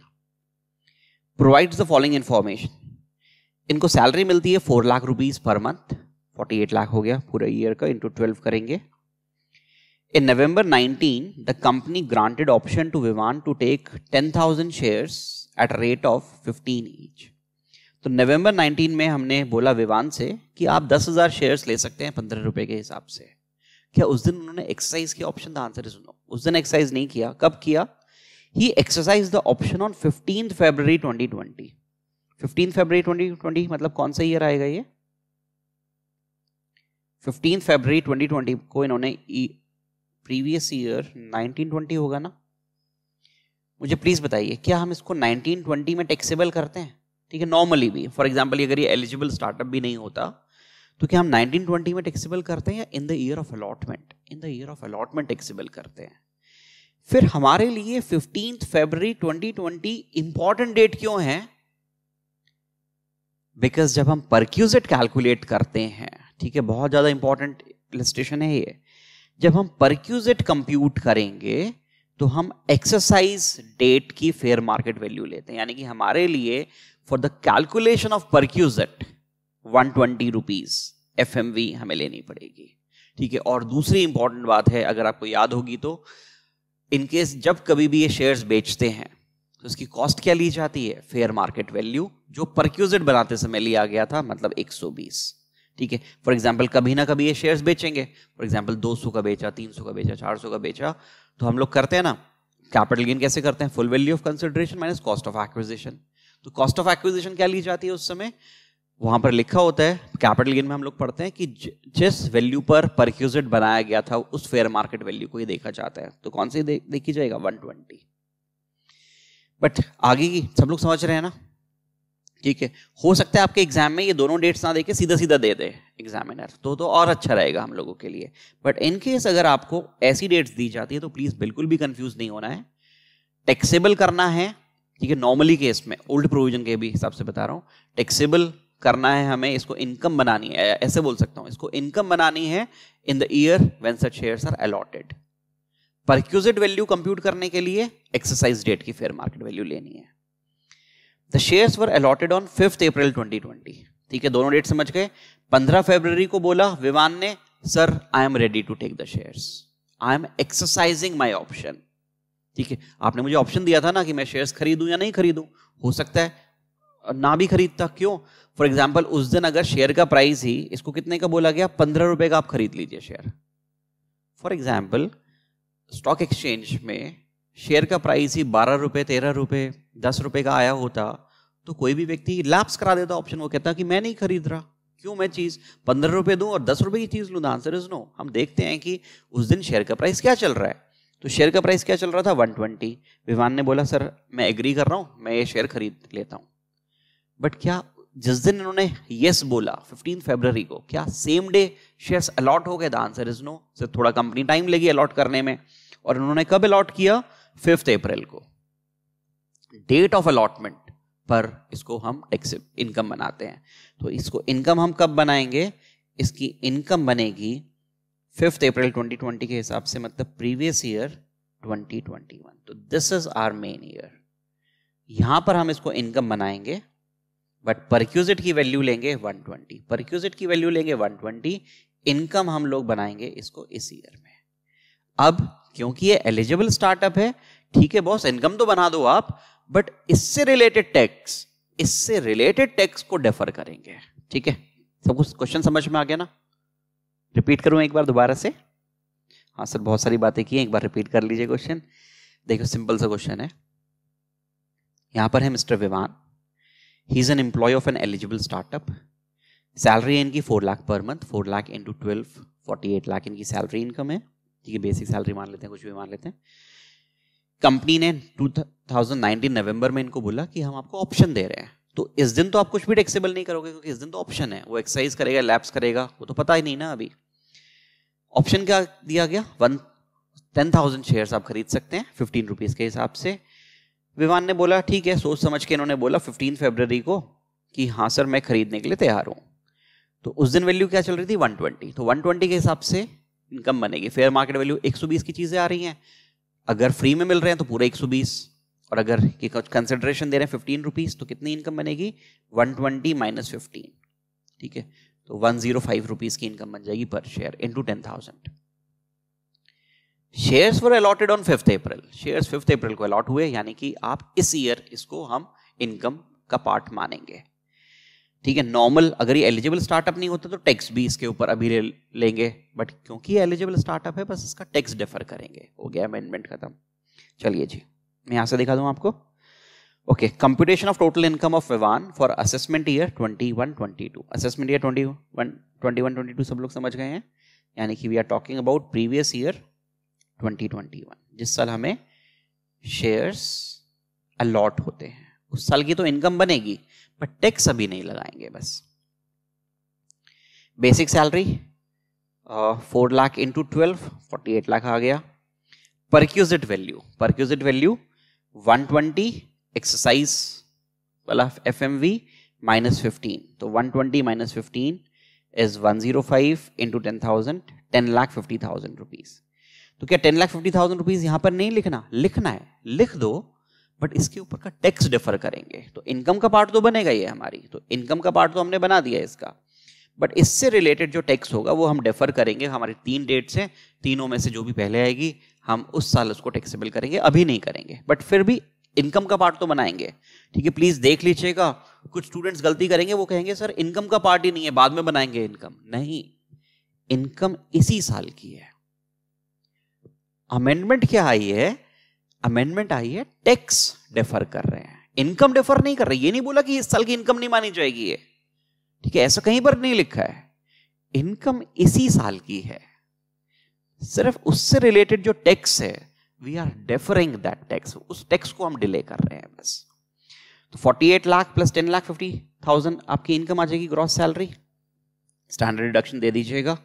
प्रोवाइड द फॉलोइंग इंफॉर्मेशन इनको सैलरी मिलती है four lakh rupees per month forty eight lakh हो गया पूरे ईयर का इंटू ट्वेल्व करेंगे In November 19, the company granted option to Vivan to take 10,000 shares at a rate of 15 each. तो नवंबर 19 में हमने बोला विवान से कि आप 10,000 शेयर्स ले सकते हैं पंद्रह रुपए के हिसाब से क्या उस दिन उन्होंने एक्सरसाइज किया ऑप्शन था आंसर सुनो उस दिन एक्सरसाइज नहीं किया कब किया ही exercise the option on fifteen February twenty twenty fifteen February twenty twenty मतलब कौन सा ईयर आएगा ये फिफ्टीन फेबररी ट्वेंटी ट्वेंटी को इन्होंने e- प्रीवियस ईयर 1920 होगा ना मुझे प्लीज बताइए क्या हम इसको 1920 में टैक्सेबल करते हैं ठीक है नॉर्मली भी फॉर एग्जाम्पल अगर ये एलिजिबल स्टार्टअप भी नहीं होता तो क्या हम 1920 में टैक्सेबल करते हैं या in the year of allotment in the year of allotment taxable करते हैं फिर हमारे लिए fifteen February twenty twenty date क्यों है बिकॉज जब हम परक्यूजेट कैलकुलेट करते हैं ठीक है बहुत ज़्यादा इंपॉर्टेंट इलस्ट्रेशन है ये जब हम परक्यूजेट कंप्यूट करेंगे तो हम एक्सरसाइज डेट की फेयर मार्केट वैल्यू लेते हैं यानी कि हमारे लिए for the calculation of perquisite one twenty rupees F हमें लेनी पड़ेगी ठीक है और दूसरी इंपॉर्टेंट बात है अगर आपको याद होगी तो इनकेस जब कभी भी ये शेयर्स बेचते हैं तो उसकी कॉस्ट क्या ली जाती है फेयर मार्केट वैल्यू जो परक्यूजेट बनाते समय लिया गया था मतलब 120 ठीक है फॉर एग्जाम्पल कभी ना कभी ये शेयर्स बेचेंगे फॉर एग्जाम्पल 200 का बेचा 300 का बेचा 400 का बेचा तो हम लोग करते हैं ना कैपिटल गेन कैसे करते हैं full value of consideration minus cost of acquisition तो कॉस्ट ऑफ एक्विजिशन क्या ली जाती है उस समय वहां पर लिखा होता है कैपिटल गेन में हम लोग पढ़ते हैं कि जिस वैल्यू पर परक्यूजेट बनाया गया था उस फेयर मार्केट वैल्यू को ही देखा जाता है तो कौन सी दे, देखी जाएगा 120 बट आगे की सब लोग समझ रहे हैं ना ठीक है हो सकता है आपके एग्जाम में ये दोनों डेट्स ना देके सीधा सीधा दे दे एग्जामिनर तो तो और अच्छा रहेगा हम लोगों के लिए बट इन केस अगर आपको ऐसी डेट्स दी जाती है तो प्लीज़ बिल्कुल भी कंफ्यूज नहीं होना है टैक्सेबल करना है ठीक है नॉर्मली केस में ओल्ड प्रोविजन के भी हिसाब से बता रहा हूँ टैक्सेबल करना है हमें इसको इनकम बनानी है ऐसे बोल सकता हूँ इसको इनकम बनानी है in the year when such share are allotted perquisite value compute करने के लिए एक्सरसाइज डेट की फेयर मार्केट वैल्यू लेनी है the shares were allotted on fifth April 2020 ठीक है दोनों डेट समझ गए 15 फरवरी को बोला विमान ने sir I am ready to take the shares I am exercising my option ठीक है आपने मुझे ऑप्शन दिया था ना कि मैं शेयर्स खरीदूं या नहीं खरीदूं हो सकता है ना भी खरीदता क्यों फॉर एग्जाम्पल उस दिन अगर शेयर का प्राइस ही इसको कितने का बोला गया पंद्रह रुपए का आप खरीद लीजिए share for example stock exchange में शेयर का प्राइस ही बारह रुपए तेरह रुपए दस रुपए का आया होता तो कोई भी व्यक्ति लैप्स करा देता ऑप्शन वो कहता कि मैं नहीं खरीद रहा क्यों मैं चीज़ पंद्रह रुपए दूं और दस रुपए की चीज़ लू आंसर इज नो हम देखते हैं कि उस दिन शेयर का प्राइस क्या चल रहा है तो शेयर का प्राइस क्या चल रहा था ट्वेंटी विमान ने बोला सर मैं एग्री कर रहा हूँ मैं ये शेयर खरीद लेता हूँ बट क्या जिस दिन इन्होंने यस बोला फिफ्टीन फेबररी को क्या सेम डे शेयर अलॉट हो गए the answer is no sir थोड़ा कंपनी टाइम लगी अलॉट करने में और उन्होंने कब अलॉट किया फिफ्थ अप्रैल को डेट ऑफ अलॉटमेंट पर इसको हम टैक्स इनकम बनाते हैं तो इसको इनकम हम कब बनाएंगे इसकी इनकम बनेगी फिफ्थ अप्रैल 2020 के हिसाब से मतलब प्रीवियस ईयर 2021 तो this is our main year यहां पर हम इसको इनकम बनाएंगे बट परक्यूजिट की वैल्यू लेंगे 120 परक्यूजिट की वैल्यू लेंगे 120 इनकम हम लोग बनाएंगे इसको इस ईयर में अब क्योंकि ये एलिजिबल स्टार्टअप है ठीक है बॉस इनकम तो बना दो आप बट इससे रिलेटेड टैक्स इससे रिलेटेड टैक्स को डेफर करेंगे ठीक है सब कुछ क्वेश्चन समझ में आ गया ना रिपीट करूं एक बार दोबारा से हाँ सर बहुत सारी बातें की हैं एक बार रिपीट कर लीजिए क्वेश्चन देखो सिंपल सा क्वेश्चन है यहां पर है Mister Vivaan he is an employee of an eligible startup salary है इनकी four lakh per month four lakh into twelve forty eight lakh इनकी सैलरी इनकम है ठीक है बेसिक सैलरी मान लेते हैं कुछ भी मान लेते हैं कंपनी ने 2019 नवंबर में इनको बोला कि हम आपको ऑप्शन दे रहे हैं तो इस दिन तो आप कुछ भी टैक्सेबल नहीं करोगे क्योंकि इस दिन तो ऑप्शन है वो एक्सरसाइज करेगा लैब्स करेगा वो तो पता ही नहीं ना अभी ऑप्शन क्या दिया गया वन टेन थाउजेंड शेयर आप खरीद सकते हैं फिफ्टीन रुपीज़ के हिसाब से विमान ने बोला ठीक है सोच समझ के इन्होंने बोला फिफ्टीन फेबररी को कि हाँ सर मैं खरीदने के लिए तैयार हूँ तो उस दिन वैल्यू क्या चल रही थी ट्वेंटी तो ट्वेंटी के हिसाब से इनकम बनेगी फेयर मार्केट वैल्यू बीस की चीज़ें आ रही हैं अगर फ्री में मिल रहे हैं तो पूरा 120 और अगर कंसिडरेशन दे रहे हैं फिफ्टीन रुपीज़ तो कितनी इनकम बनेगी वन ट्वेंटी माइनस फिफ्टीन ठीक है तो वन जीरो फाइव रुपीज़ की इनकम बन जाएगी per share to ten thousand share for allotted on fifth April share fifth April को अलॉट हुए यानी कि आप इस ईयर इसको हम इनकम का पार्ट मानेंगे ठीक है नॉर्मल अगर ये एलिजिबल स्टार्टअप नहीं होता तो टैक्स भी इसके ऊपर अभी ले, लेंगे बट क्योंकि एलिजिबल स्टार्टअप है बस इसका टैक्स डेफर करेंगे हो गया अमेंडमेंट खत्म चलिए जी मैं यहाँ से दिखा दूँ आपको okay computation of total income of Vivaan for assessment year twenty two assessment year one twenty two सब लोग समझ गए हैं यानी कि we are talking about previous year twenty twenty one जिस साल हमें शेयर्स अलॉट होते हैं उस साल की तो इनकम बनेगी बट टैक्स अभी नहीं लगाएंगे बस basic salary four lakh into twelve forty eight lakh आ गया perquisite value perquisite value one twenty exercise वाला F M V minus fifteen तो one twenty minus fifteen is one zero five into ten thousand ten lakh fifty thousand rupees तो क्या ten lakh fifty thousand rupees यहां पर नहीं लिखना लिखना है लिख दो बट इसके ऊपर का टैक्स डिफर करेंगे तो इनकम का पार्ट तो बनेगा ही हमारी तो इनकम का पार्ट तो हमने बना दिया इसका बट इससे रिलेटेड जो टैक्स होगा वो हम डेफर करेंगे हमारे तीन डेट्स हैं तीनों में से जो भी पहले आएगी हम उस साल उसको टैक्सेबल करेंगे अभी नहीं करेंगे बट फिर भी इनकम का पार्ट तो बनाएंगे ठीक है प्लीज़ देख लीजिएगा कुछ स्टूडेंट्स गलती करेंगे वो कहेंगे सर इनकम का पार्ट ही नहीं है बाद में बनाएंगे इनकम नहीं इनकम इसी साल की है अमेंडमेंट क्या आई है अमेंडमेंट आई है टैक्स डेफर कर रहे हैं इनकम डेफर नहीं कर रहे ये नहीं बोला कि इस साल की इनकम नहीं मानी जाएगी ये ठीक है ऐसा कहीं पर नहीं लिखा है इनकम इसी साल की है सिर्फ उससे रिलेटेड जो टैक्स है we are deferring that tax उस टैक्स को हम डिले कर रहे हैं बस तो 48 लाख प्लस 10 लाख 50 थाउजेंड आपकी इनकम आ जाएगी ग्रॉस सैलरी स्टैंडर्ड डिडक्शन दे दीजिएगा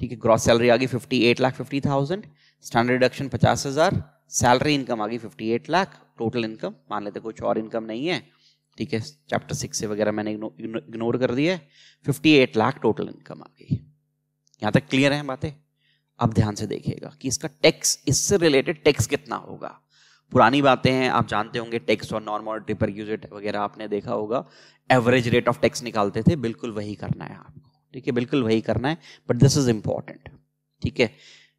ठीक है ग्रॉस सैलरी आ गई 58 लाख 50 थाउजेंड स्टैंडर्ड डिडक्शन पचास हज़ार सैलरी इनकम आ गई fifty eight lakh total income मान लेते कुछ और इनकम नहीं है ठीक है चैप्टर सिक्स से वगैरह मैंने इग्नोर कर दिया है fifty eight lakh total income आ गई यहाँ तक क्लियर है बातें अब ध्यान से देखिएगा कि इसका टैक्स इससे रिलेटेड टैक्स कितना होगा पुरानी बातें हैं आप जानते होंगे टैक्स और नॉर्मल मॉनिटरी पर यूजेट वगैरह आपने देखा होगा एवरेज रेट ऑफ टैक्स निकालते थे बिल्कुल वही करना है आपको ठीक है बिल्कुल वही करना है बट दिस इज इंपॉर्टेंट ठीक है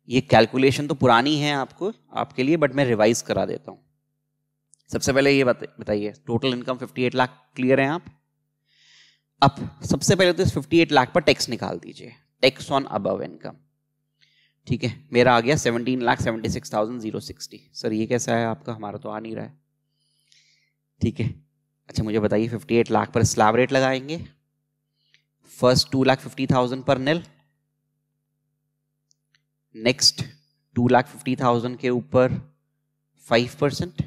ये कैलकुलेशन तो पुरानी है आपको आपके लिए बट मैं रिवाइज करा देता हूँ सबसे पहले ये बताइए टोटल इनकम 58 लाख क्लियर है आप अब सबसे पहले तो इस 58 लाख पर टैक्स निकाल दीजिए टैक्स ऑन अबव इनकम ठीक है मेरा आ गया 17 लाख 76,060 सर ये कैसा है आपका हमारा तो आ नहीं रहा है ठीक है अच्छा मुझे बताइए 58 लाख पर स्लैब रेट लगाएंगे first two lakh fifty thousand पर nil next two lakh fifty thousand के ऊपर five percent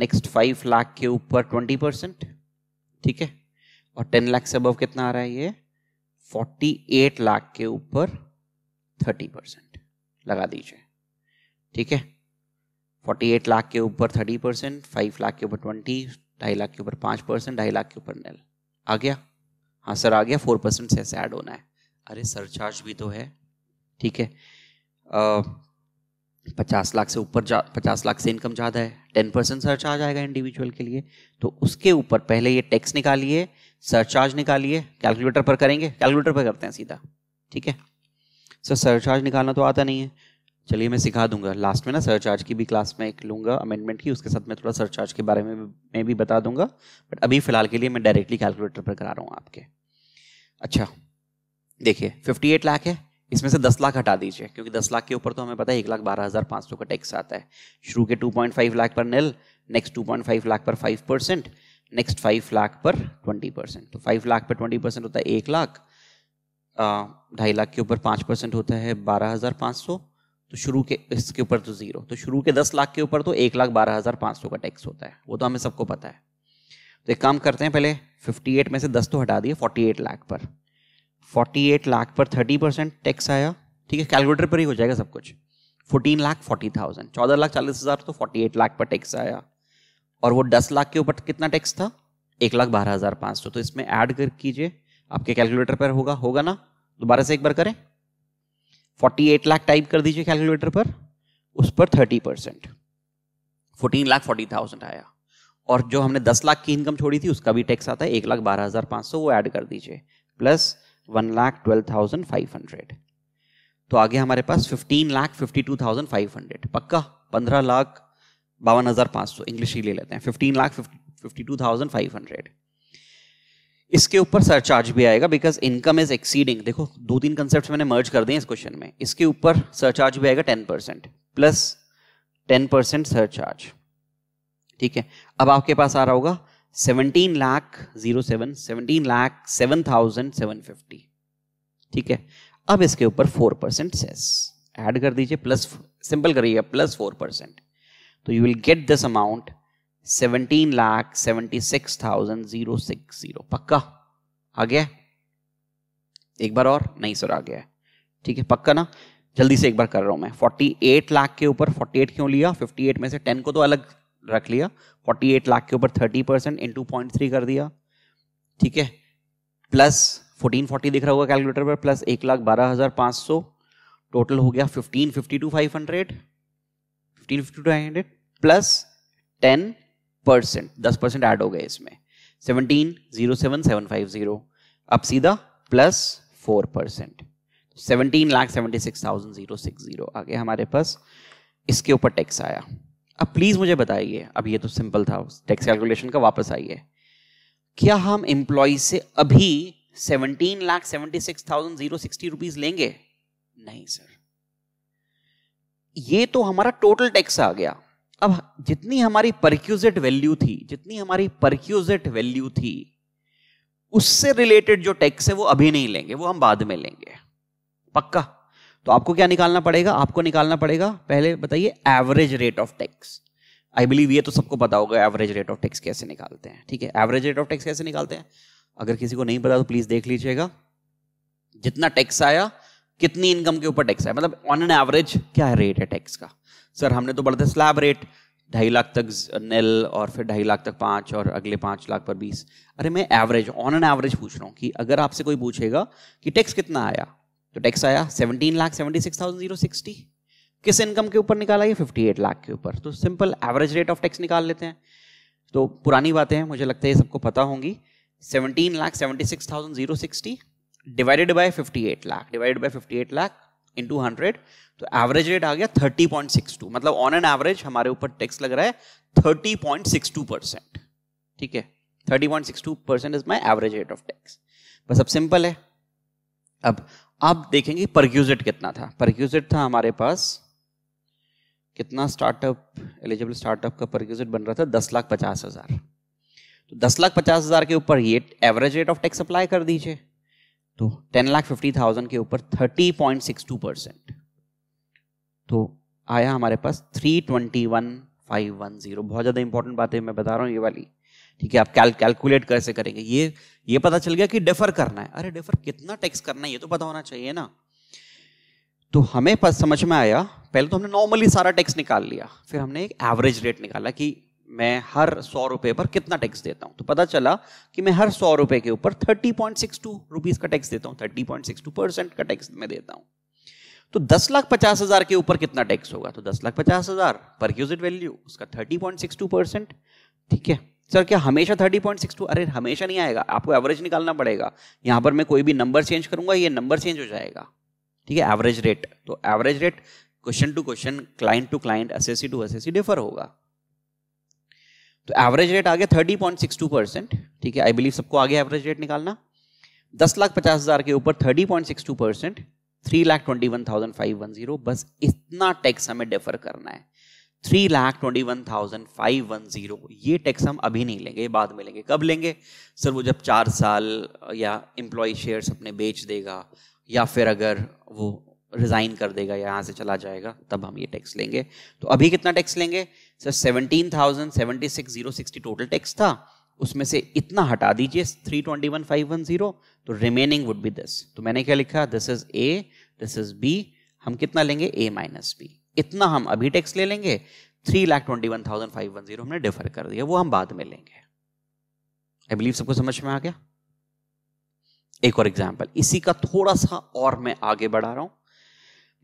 next five lakh के ऊपर ट्वेंटी परसेंट ठीक है और टेन लाख से अब कितना आ रहा है ये फोर्टी एट लाख के ऊपर थर्टी परसेंट लगा दीजिए ठीक है फोर्टी एट लाख के ऊपर थर्टी परसेंट फाइव लाख के ऊपर ट्वेंटी ढाई लाख के ऊपर पाँच परसेंट ढाई लाख के ऊपर नल आ गया हाँ सर आ गया फोर परसेंट से ऐसे ऐड होना है अरे सरचार्ज भी तो है ठीक है पचास लाख से ऊपर जा पचास लाख से इनकम ज़्यादा है टेन परसेंट सरचार्ज आएगा इंडिविजुअल के लिए तो उसके ऊपर पहले ये टैक्स निकालिए सरचार्ज निकालिए कैलकुलेटर पर करेंगे कैलकुलेटर पर करते हैं सीधा ठीक है सर सरचार्ज निकालना तो आता नहीं है चलिए मैं सिखा दूंगा लास्ट में ना सरचार्ज की भी क्लास में एक लूँगा अमेंडमेंट की उसके साथ मैं थोड़ा सरचार्ज के बारे में मैं भी बता दूंगा बट अभी फ़िलहाल के लिए मैं डायरेक्टली कैलकुलेटर पर करा रहा हूँ आपके अच्छा देखिए फिफ्टी एट लाख है इसमें से दस लाख हटा दीजिए क्योंकि दस लाख के ऊपर तो हमें पता है एक लाख बारह हज़ार पाँच सौ का टैक्स आता है शुरू के टू पॉइंट फाइव लाख पर nil next two point five lakh पर five percent next five lakh पर ट्वेंटी परसेंट तो फाइव लाख पर ट्वेंटी परसेंट होता है एक लाख ढाई लाख के ऊपर पाँच परसेंट होता है बारह हज़ार पाँच सौ तो शुरू के इसके ऊपर तो ज़ीरो तो शुरू के दस लाख के ऊपर तो एक लाख बारह हज़ार पाँच सौ का टैक्स होता है वो तो हमें सबको पता है तो एक काम करते हैं पहले फिफ्टी एट में से दस तो हटा दिए फोर्टी एट लाख पर फोर्टी एट लाख पर थर्टी परसेंट टैक्स आया ठीक है कैलकुलेटर पर ही हो जाएगा सब कुछ फोर्टीन लाख फोर्टी थाउजेंड चौदह लाख चालीस हज़ार तो फोर्टी एट लाख पर टैक्स आया और वो दस लाख के ऊपर कितना टैक्स था एक लाख बारह हज़ार पाँच सौ तो इसमें ऐड कर कीजिए आपके कैलकुलेटर पर होगा होगा ना दोबारा से एक बार करें फोर्टी एट लाख टाइप कर दीजिए कैलकुलेटर पर उस पर thirty percent fourteen lakh forty thousand आया और जो हमने दस लाख की इनकम छोड़ी थी उसका भी टैक्स आता है एक लाख बारह हज़ार पाँच सौ वो ऐड कर दीजिए plus one lakh twelve thousand five hundred तो आगे हमारे पास fifteen lakh fifty two thousand five hundred पक्का पंद्रह लाख बावन हज़ार पाँच सौ इंग्लिश ही ले लेते हैं fifteen lakh fifty two thousand five hundred इसके ऊपर सरचार्ज भी आएगा बिकॉज इनकम इज एक्सीडिंग देखो दो तीन कंसेप्ट मैंने मर्ज कर दिए इस क्वेश्चन में इसके ऊपर सरचार्ज भी आएगा ten percent plus ten percent surcharge ठीक है अब आपके पास आ रहा होगा seventeen lakh zero seven seventeen lakh seven thousand seven fifty ठीक है अब इसके ऊपर फोर परसेंट सेस एड कर दीजिए प्लस सिंपल करिए प्लस फोर परसेंट तो you will get this amount seventeen lakh seventy six thousand zero six zero पक्का आ गया एक बार और नहीं सर आ गया ठीक है पक्का ना जल्दी से एक बार कर रहा हूं मैं फोर्टी एट लाख के ऊपर फोर्टी एट क्यों लिया फिफ्टी एट में से टेन को तो अलग रख लिया 48 लाख के ऊपर 30 परसेंट इंटू पॉइंट थ्री कर दिया ठीक है प्लस 1440 दिख रहा होगा कैलकुलेटर पर प्लस एक लाख बारह हज़ार पाँच सौ टोटल हो गया 1550 two 500 1550 two 500 plus ten percent दस परसेंट ऐड हो गए इसमें 1707750 अब सीधा plus four percent seventeen lakh seventy six thousand zero six zero आगे हमारे पास इसके ऊपर टैक्स आया अब प्लीज़ मुझे बताइए अब ये तो सिंपल था टैक्स कैलकुलेशन का वापस आइए क्या हम एम्प्लॉय से अभी seventeen lakh seventy six thousand zero sixty rupees लेंगे नहीं सर ये तो हमारा टोटल टैक्स आ गया अब जितनी हमारी परक्यूजेट वैल्यू थी जितनी हमारी परक्यूजेट वैल्यू थी उससे रिलेटेड जो टैक्स है वो अभी नहीं लेंगे वो हम बाद में लेंगे पक्का तो आपको क्या निकालना पड़ेगा आपको निकालना पड़ेगा पहले बताइए average rate of tax I believe ये तो सबको पता होगा एवरेज रेट ऑफ टैक्स कैसे निकालते हैं ठीक है एवरेज रेट ऑफ टैक्स कैसे निकालते हैं अगर किसी को नहीं पता तो प्लीज देख लीजिएगा जितना टैक्स आया कितनी इनकम के ऊपर टैक्स आया मतलब ऑन एन एवरेज क्या है रेट है टैक्स का सर हमने तो बढ़ते स्लैब रेट ढाई लाख तक नेल और फिर ढाई लाख तक पाँच और अगले पाँच लाख पर बीस अरे मैं एवरेज ऑन एन एवरेज पूछ रहा हूँ कि अगर आपसे कोई पूछेगा कि टैक्स कितना आया तो टैक्स आया seventeen lakh seventy six thousand zero sixty किस इनकम के ऊपर निकाला ये फिफ्टी एट लाख के ऊपर तो simple average rate of tax निकाल लेते हैं तो पुरानी बातें हैं मुझे लगता है ये सबको पता होंगी seventeen lakh seventy six thousand zero sixty divided by fifty eight lakh divided by fifty eight lakh into hundred तो एवरेज रेट आ गया थर्टी पॉइंट सिक्स टू मतलब ऑन एन एवरेज हमारे ऊपर टैक्स लग रहा है thirty point six two percent ठीक है thirty point six two percent is my average rate of tax बस अब सिंपल है अब आप देखेंगे परक्यूजिट कितना था परक्यूजेट था हमारे पास कितना स्टार्टअप एलिजिबल स्टार्टअप का परक्यूजेट बन रहा था दस लाख पचास हजार तो दस लाख पचास हजार के ऊपर ये average rate of tax apply कर दीजिए तो टेन लाख फिफ्टी थाउजेंड के ऊपर thirty point six two percent तो आया हमारे पास three twenty one five one zero बहुत ज़्यादा इंपॉर्टेंट बातें मैं बता रहा हूँ ये वाली ठीक है आप कैल कैलकुलेट कैसे करेंगे ये ये पता चल गया कि डेफर करना है अरे डेफर कितना टैक्स करना है ये तो पता होना चाहिए ना तो हमें पास समझ में आया पहले तो हमने नॉर्मली सारा टैक्स निकाल लिया फिर हमने एक एवरेज रेट निकाला कि मैं हर सौ रुपए पर कितना टैक्स देता हूं तो पता चला कि मैं हर सौ रुपए के ऊपर thirty point six two rupees का टैक्स देता हूं thirty point six two percent का टैक्स मैं देता हूँ तो दस लाख पचास हज़ार के ऊपर कितना टैक्स होगा तो दस लाख पचास हज़ार पर यूजिट वैल्यू उसका thirty point six two percent ठीक है सर क्या हमेशा थर्टी पॉइंट सिक्स टू अरे हमेशा नहीं आएगा आपको एवरेज निकालना पड़ेगा यहाँ पर मैं कोई भी नंबर चेंज करूंगा ये नंबर चेंज हो जाएगा ठीक है एवरेज रेट तो average rate question to question client to client S to S defer होगा तो एवरेज रेट आ गया thirty point six two percent ठीक है आई बिलीव सबको आगे एवरेज रेट निकालना दस लाख पचास हजार के ऊपर thirty point six two percent three lakh twenty one thousand five one zero बस इतना टैक्स हमें डिफर करना है three lakh twenty one thousand five one zero ये टैक्स हम अभी नहीं लेंगे बाद में लेंगे कब लेंगे सर वो जब चार साल या एम्प्लॉय शेयर्स अपने बेच देगा या फिर अगर वो रिज़ाइन कर देगा या यहाँ से चला जाएगा तब हम ये टैक्स लेंगे तो अभी कितना टैक्स लेंगे sir seventeen thousand seventy six zero sixty total tax था उसमें से इतना हटा दीजिए three twenty one five one zero तो रिमेनिंग वुड बी दिस तो मैंने क्या लिखा this is A this is B हम कितना लेंगे ए माइनस बी इतना हम अभी टैक्स ले लेंगे three lakh twenty one thousand five one zero हमने डिफर कर दिया वो हम बाद में लेंगे आई बिलीव सबको समझ में आ गया एक और एग्जाम्पल इसी का थोड़ा सा और मैं आगे बढ़ा रहा हूं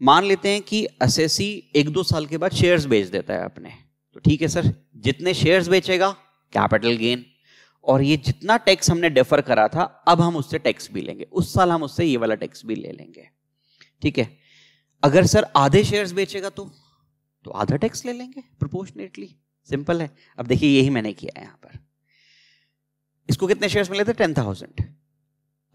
मान लेते हैं कि असेसी एक दो साल के बाद शेयर्स बेच देता है अपने तो ठीक है सर जितने शेयर्स बेचेगा कैपिटल गेन और ये जितना टैक्स हमने डेफर करा था अब हम उससे टैक्स भी लेंगे उस साल हम उससे ये वाला टैक्स भी ले लेंगे ठीक है अगर सर आधे शेयर्स बेचेगा तो तो आधा टैक्स ले लेंगे प्रोपोर्शनेटली सिंपल है अब देखिए यही मैंने किया है यहां पर इसको कितने शेयर्स मिले थे टेन थाउजेंड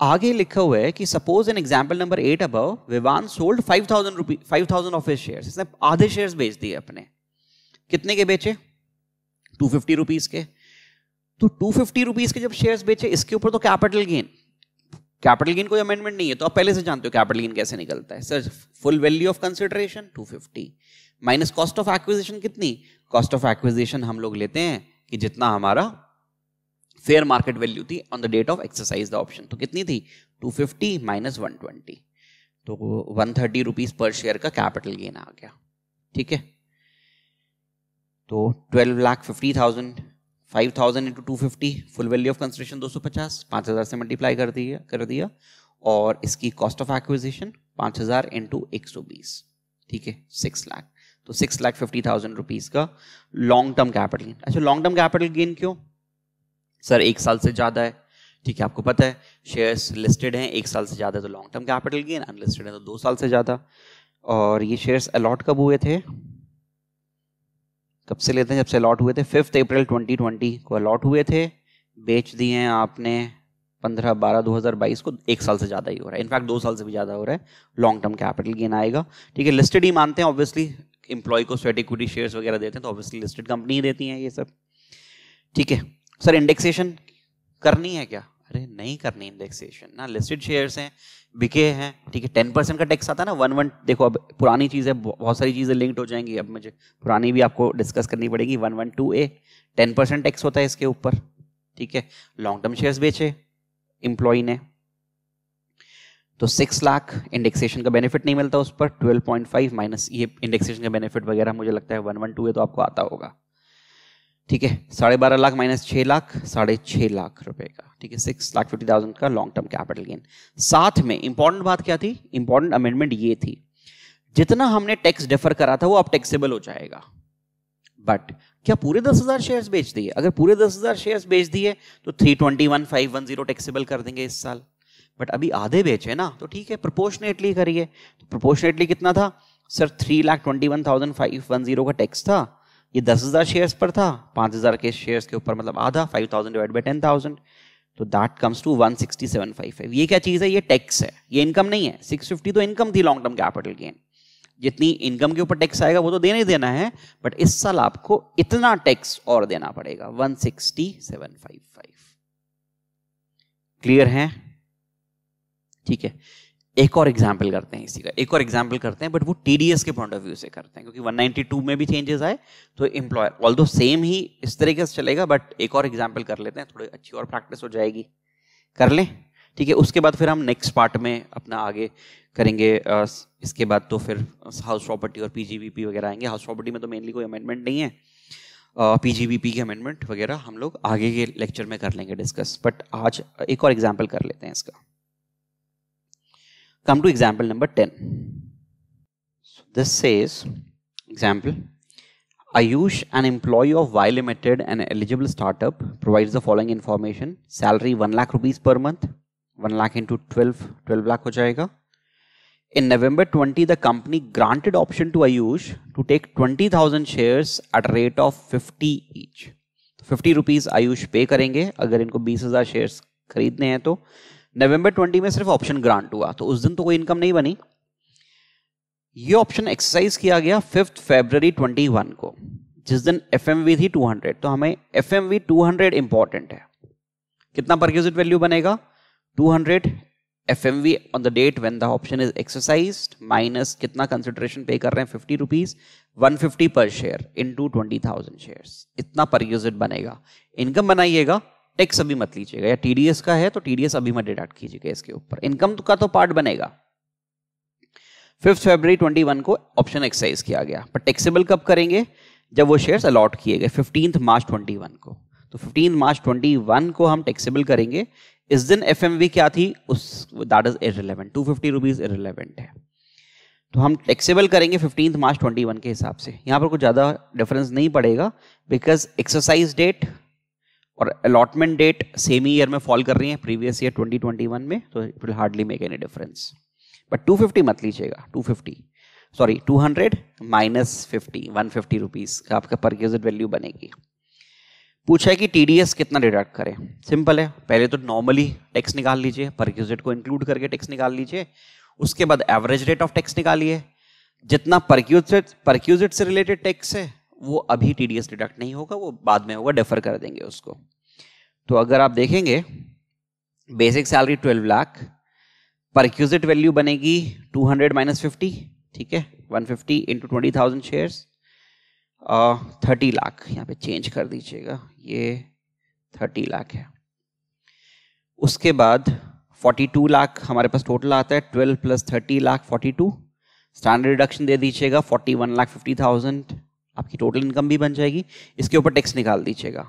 आगे लिखा हुआ है कि suppose in example number eight अब Vivaan sold five thousand rupee five thousand of share इसने आधे शेयर बेच दिए अपने कितने के बेचे टू फिफ्टी रुपीज के तो टू फिफ्टी रुपीज के जब शेयर बेचे इसके ऊपर तो कैपिटल गेन कैपिटल गेन कोई अमेंडमेंट नहीं है तो आप पहले से जानते हो कैपिटल गेन कैसे निकलता है sir full value of consideration 250 minus cost of acquisition कितनी कॉस्ट ऑफ एक्विजिशन हम लोग लेते हैं कि जितना हमारा फेयर मार्केट वैल्यू थी on the date of exercise the option तो कितनी थी 250 फिफ्टी माइनस वन तो one thirty rupees per share का कैपिटल गेन आ गया ठीक है तो twelve lakh fifty thousand five thousand into two fifty full value of construction दो सौ पचास पाँच हज़ार से मल्टीप्लाई कर दिया कर दिया और इसकी कॉस्ट ऑफ एक्विजिशन पाँच हज़ार इंटू एक सौ बीस ठीक है सिक्स लाख तो six lakh fifty thousand rupees का लॉन्ग टर्म कैपिटल गेन अच्छा लॉन्ग टर्म कैपिटल गेन क्यों सर एक साल से ज़्यादा है ठीक है आपको पता है शेयर्स लिस्टेड हैं एक साल से ज़्यादा तो long term capital gain unlisted है तो दो साल से ज़्यादा और ये शेयर्स अलॉट कब हुए थे कब से लेते हैं जब से अलॉट हुए थे फिफ्थ अप्रैल 2020 को अलॉट हुए थे बेच दिए हैं आपने पंद्रह बारह दो हज़ार बाईस को एक साल से ज़्यादा ही हो रहा है इनफैक्ट दो साल से भी ज़्यादा हो रहा है लॉन्ग टर्म कैपिटल गेन आएगा ठीक है लिस्टेड ही मानते हैं ऑब्वियसली एम्प्लॉय को स्वेट इक्विटी शेयर्स वगैरह देते हैं तो ऑब्वियसली लिस्टेड कंपनी ही देती हैं ये सब ठीक है सर इंडेक्सेशन करनी है क्या अरे नहीं करनी इंडेक्सेशन ना लिस्टेड शेयर्स हैं बिके हैं ठीक है टेन परसेंट का टैक्स आता है ना वन वन देखो अब पुरानी चीज़ है बहुत सारी चीज़ें लिंक्ड हो जाएंगी अब मुझे पुरानी भी आपको डिस्कस करनी पड़ेगी one one two A ten percent tax होता है इसके ऊपर ठीक है लॉन्ग टर्म शेयर्स बेचे एम्प्लॉय ने तो सिक्स लाख इंडेक्सेशन का बेनिफिट नहीं मिलता उस पर ट्वेल्व पॉइंट फाइव माइनस ये इंडेक्सेशन का बेनिफिट वगैरह मुझे लगता है वन वन टू ए तो आपको आता होगा ठीक है साढ़े बारह लाख माइनस छः लाख साढ़े छः लाख रुपए का ठीक है सिक्स लाख फिफ्टी थाउजेंड का लॉन्ग टर्म कैपिटल गेन साथ में इंपॉर्टेंट बात क्या थी इंपॉर्टेंट अमेंडमेंट ये थी जितना हमने टैक्स डेफर करा था वो अब टैक्सेबल हो जाएगा बट क्या पूरे दस हजार शेयर बेच दिए अगर पूरे दस हजार शेयर बेच दिए तो three twenty one five one zero taxable कर देंगे इस साल बट अभी आधे बेचे ना तो ठीक है प्रोपोर्शनेटली करिए तो प्रोपोर्शनेटली कितना था sir three lakh twenty one thousand five one zero का टैक्स था ये दस हज़ार शेयर्स पर था पांच हज़ार के शेयर्स के ऊपर मतलब आधा five thousand divide by ten thousand तो that comes to one sixty seven five five ये क्या चीज़ है ये टैक्स है ये इनकम नहीं है सिक्स फिफ्टी तो इनकम थी लॉन्ग टर्म कैपिटल गेन जितनी इनकम के ऊपर टैक्स आएगा वो तो देना ही देना है बट इस साल आपको इतना टैक्स और देना पड़ेगा one sixty seven five five clear है ठीक है एक और एग्जाम्पल करते हैं इसी का एक और एग्जाम्पल करते हैं बट वो टी के पॉइंट ऑफ व्यू से करते हैं क्योंकि 192 में भी चेंजेस आए तो एम्प्लॉयर ऑल दो सेम ही इस तरीके से चलेगा बट एक और एग्जाम्पल कर लेते हैं थोड़ी अच्छी और प्रैक्टिस हो जाएगी कर लें ठीक है उसके बाद फिर हम नेक्स्ट पार्ट में अपना आगे करेंगे इसके बाद तो फिर हाउस प्रॉपर्टी और पीजीबीपी वगैरह आएंगे हाउस प्रॉपर्टी में तो मेनली कोई अमेंडमेंट नहीं है पीजीबीपी के अमेंडमेंट वगैरह हम लोग आगे के लेक्चर में कर लेंगे डिस्कस बट आज एक और एग्जाम्पल कर लेते हैं इसका Come to example number 10. So this says, example, Ayush, an employee of Y Limited, an eligible startup, provides the following information. Salary 1 lakh rupees per month. 1 lakh into 12, 12 lakh ho jayega. In November 20, the company granted option to Ayush to take 20,000 shares at a rate of 50 each. 50 rupees Ayush pay karenge. अगर इनको 20,000 shares खरीदने हैं तो November twenty में सिर्फ option grant हुआ तो उस दिन तो कोई इनकम नहीं बनी ये ऑप्शन एक्सरसाइज किया गया फिफ्थ फेब्रवरी 21 को जिस दिन एफ थी 200 तो हमें एफ 200 वी इंपॉर्टेंट है कितना परक्यूजिट वैल्यू बनेगा 200 hundred F M V on the date when the option is exercise minus कितना कंसिडरेशन पे कर रहे हैं fifty rupees one fifty per share into twenty thousand share इतना पर बनेगा इनकम बनाइएगा टैक्स अभी मत लीजिएगा या टीडीएस का है तो टीडीएस अभी मत डिडक्ट कीजिएगा इसके ऊपर इनकम तो का तो पार्ट बनेगा फिफ्थ फेब्रवरी 21 को ऑप्शन एक्सरसाइज किया गया पर टैक्सेबल कब करेंगे जब वो शेयर्स अलॉट किए गए फिफ्टीन मार्च 21 को तो फिफ्टीन मार्च 21 को हम टैक्सेबल करेंगे इस दिन एफ क्या थी उस that is irrelevant two fifty rupees irrelevant है तो हम टैक्सेबल करेंगे फिफ्टीन मार्च 21 के हिसाब से यहाँ पर कुछ ज़्यादा डिफरेंस नहीं पड़ेगा बिकॉज एक्सरसाइज डेट और अलॉटमेंट डेट सेम ही ईयर में फॉल कर रही है प्रीवियस ईयर 2021 में तो it will hardly make any difference but 250 मत लीजिएगा 250 सॉरी 200 माइनस 50 वन फिफ्टी रुपीज़ का आपका पर यूजिट वैल्यू बनेगी पूछा है कि टीडीएस कितना डिडक्ट करें सिंपल है पहले तो नॉर्मली टैक्स निकाल लीजिए पर यूजिट को इंक्लूड करके टैक्स निकाल लीजिए उसके बाद एवरेज रेट ऑफ टैक्स निकालिए जितना परक्यूजिट परक्यूजिट से रिलेटेड टैक्स है वो अभी टी डिडक्ट नहीं होगा वो बाद में होगा डेफर कर देंगे उसको तो अगर आप देखेंगे basic salary twelve lakh perquisite value बनेगी टू हंड्रेड माइनस फिफ्टी ठीक है one fifty into twenty thousand shares thirty lakh यहाँ पे चेंज कर दीजिएगा ये थर्टी लाख है उसके बाद फोर्टी टू लाख हमारे पास टोटल आता है twelve plus thirty lakh forty two standard reduction दे दीजिएगा forty one lakh fifty thousand आपकी टोटल इनकम भी बन जाएगी इसके ऊपर टैक्स निकाल दीजिएगा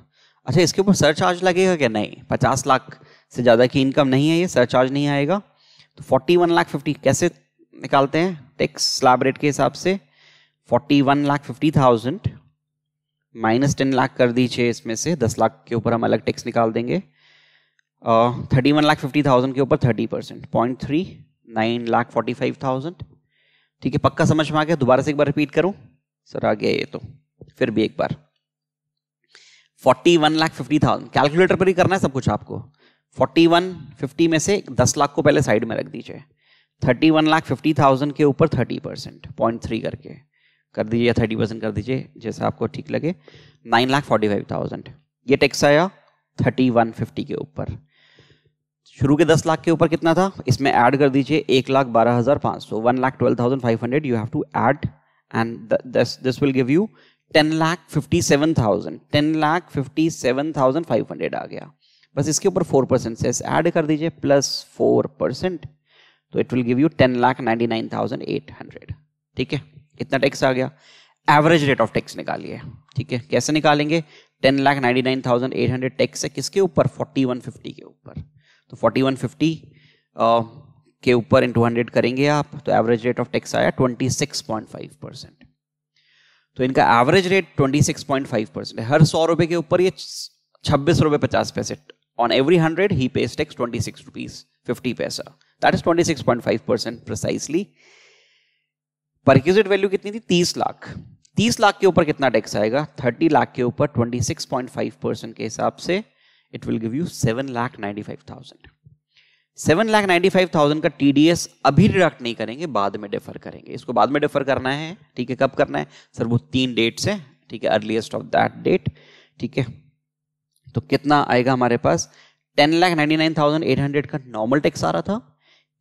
अच्छा इसके ऊपर सर चार्ज लगेगा क्या नहीं पचास लाख से ज़्यादा की इनकम नहीं है ये सर चार्ज नहीं आएगा तो फोर्टी वन लाख फिफ्टी कैसे निकालते हैं टैक्स स्लैब रेट के हिसाब से forty one lakh fifty thousand minus ten lakh कर दीजिए इसमें से दस लाख के ऊपर हम अलग टैक्स निकाल देंगे thirty one lakh fifty thousand के ऊपर thirty percent point three nine lakh forty five thousand ठीक है पक्का समझ में आ गया दोबारा से एक बार रिपीट करूँ सर आ गया ये तो फिर भी एक बार forty one lakh fifty thousand calculator पर ही करना है सब कुछ आपको फोर्टी वन फिफ्टी में से दस लाख को पहले साइड में रख दीजिए thirty one lakh fifty thousand के ऊपर थर्टी परसेंट पॉइंट थ्री करके कर दीजिए या थर्टी परसेंट कर दीजिए जैसा आपको ठीक लगे nine lakh forty five thousand ये टैक्स आया थर्टी वन फिफ्टी के ऊपर शुरू के दस लाख के ऊपर कितना था इसमें ऐड कर दीजिए एक लाख बारह हज़ार पाँच सौ one lakh twelve thousand five hundred you have to add and th this, this will give you 10 lakh 57,000 10 lakh 57,500 आ गया बस इसके ऊपर 4 परसेंट ऐड कर दीजिए plus 4 तो it will give you 10 lakh 99,800 ठीक है इतना टैक्स आ गया एवरेज रेट ऑफ टैक्स निकालिए ठीक है कैसे निकालेंगे 10 लाख 99,800 टैक्स है किसके ऊपर 4150 के ऊपर तो 4150 uh, के ऊपर इंटू हंड्रेड करेंगे आप तो एवरेज रेट ऑफ टैक्स आया twenty six point five percent तो इनका average rate twenty six point five percent है हर सौ रुपए के ऊपर ये छब्बीस रुपए पचास पैसे on every hundred he pays tax twenty six rupees fifty पैसा that is twenty six point five percent precisely perquisite value कितनी थी तीस लाख तीस लाख के ऊपर कितना टैक्स आएगा थर्टी लाख के ऊपर twenty six point five percent के हिसाब से it will give you seven lakh ninety five thousand seven lakh ninety five thousand का टीडीएस अभी डिडक्ट नहीं करेंगे बाद में डिफर करेंगे इसको बाद में डिफर करना है ठीक है कब करना है सर वो तीन डेट से ठीक है अर्लीस्ट ऑफ दैट डेट ठीक है तो कितना आएगा हमारे पास ten lakh ninety nine thousand eight hundred का नॉर्मल टैक्स आ रहा था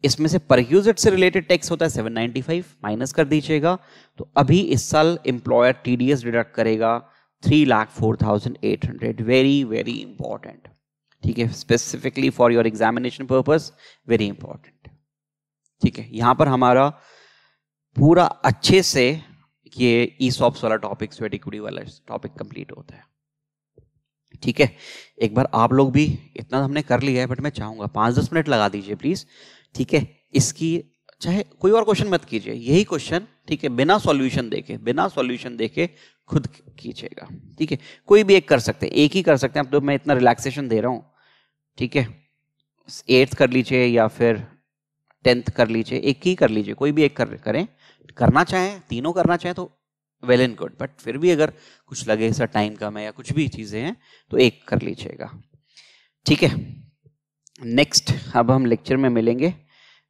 इसमें से पर परह्यूजेट से रिलेटेड टैक्स होता है सेवन नाइन्टी फाइव माइनस कर दीजिएगा तो अभी इस साल employer T D S deduct करेगा three lakh four thousand eight hundred very very important ठीक है specifically for your examination purpose very important ठीक है यहां पर हमारा पूरा अच्छे से ये ई सॉप्स वाला टॉपिक स्वेट इक्विटी वाला टॉपिक कंप्लीट होता है ठीक है एक बार आप लोग भी इतना हमने कर लिया है बट मैं चाहूंगा पांच दस मिनट लगा दीजिए प्लीज़ ठीक है इसकी चाहे कोई और क्वेश्चन मत कीजिए यही क्वेश्चन ठीक है बिना सॉल्यूशन देखे बिना सॉल्यूशन देखे खुद कीजिएगा ठीक है कोई भी एक कर सकते हैं एक ही कर सकते हैं अब तो मैं इतना रिलैक्सेशन दे रहा हूँ ठीक है एट्थ कर लीजिए या फिर टेंथ कर लीजिए एक ही कर लीजिए कोई भी एक कर करें करना चाहें तीनों करना चाहें तो वेल एंड गुड बट फिर भी अगर कुछ लगे सर टाइम कम है या कुछ भी चीज़ें हैं तो एक कर लीजिएगा ठीक है नेक्स्ट अब हम लेक्चर में मिलेंगे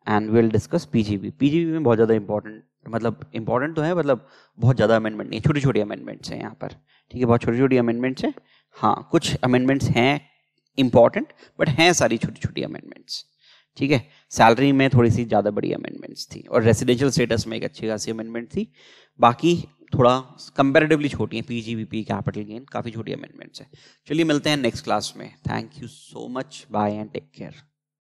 and will discuss PGB PGB में बहुत ज़्यादा इंपॉर्टेंट मतलब इंपॉर्टेंट तो है मतलब बहुत ज़्यादा अमेंडमेंट नहीं छोटी छोटी अमेंडमेंट्स हैं यहाँ पर ठीक है बहुत छोटी छोटी अमेंडमेंट्स हैं हाँ कुछ अमेंडमेंट्स हैं इंपॉर्टेंट बट हैं सारी छोटी छोटी अमेंडमेंट्स ठीक है सैलरी में थोड़ी सी ज़्यादा बड़ी अमेंडमेंट्स थी और रेसिडेंशियल स्टेटस में एक अच्छी खासी अमेंडमेंट थी बाकी थोड़ा कंपेरेटिवली छोटी हैं पीजीबीपी कैपिटल गेन काफ़ी छोटी अमेंडमेंट्स हैं चलिए मिलते हैं नेक्स्ट क्लास में thank you so much bye and take care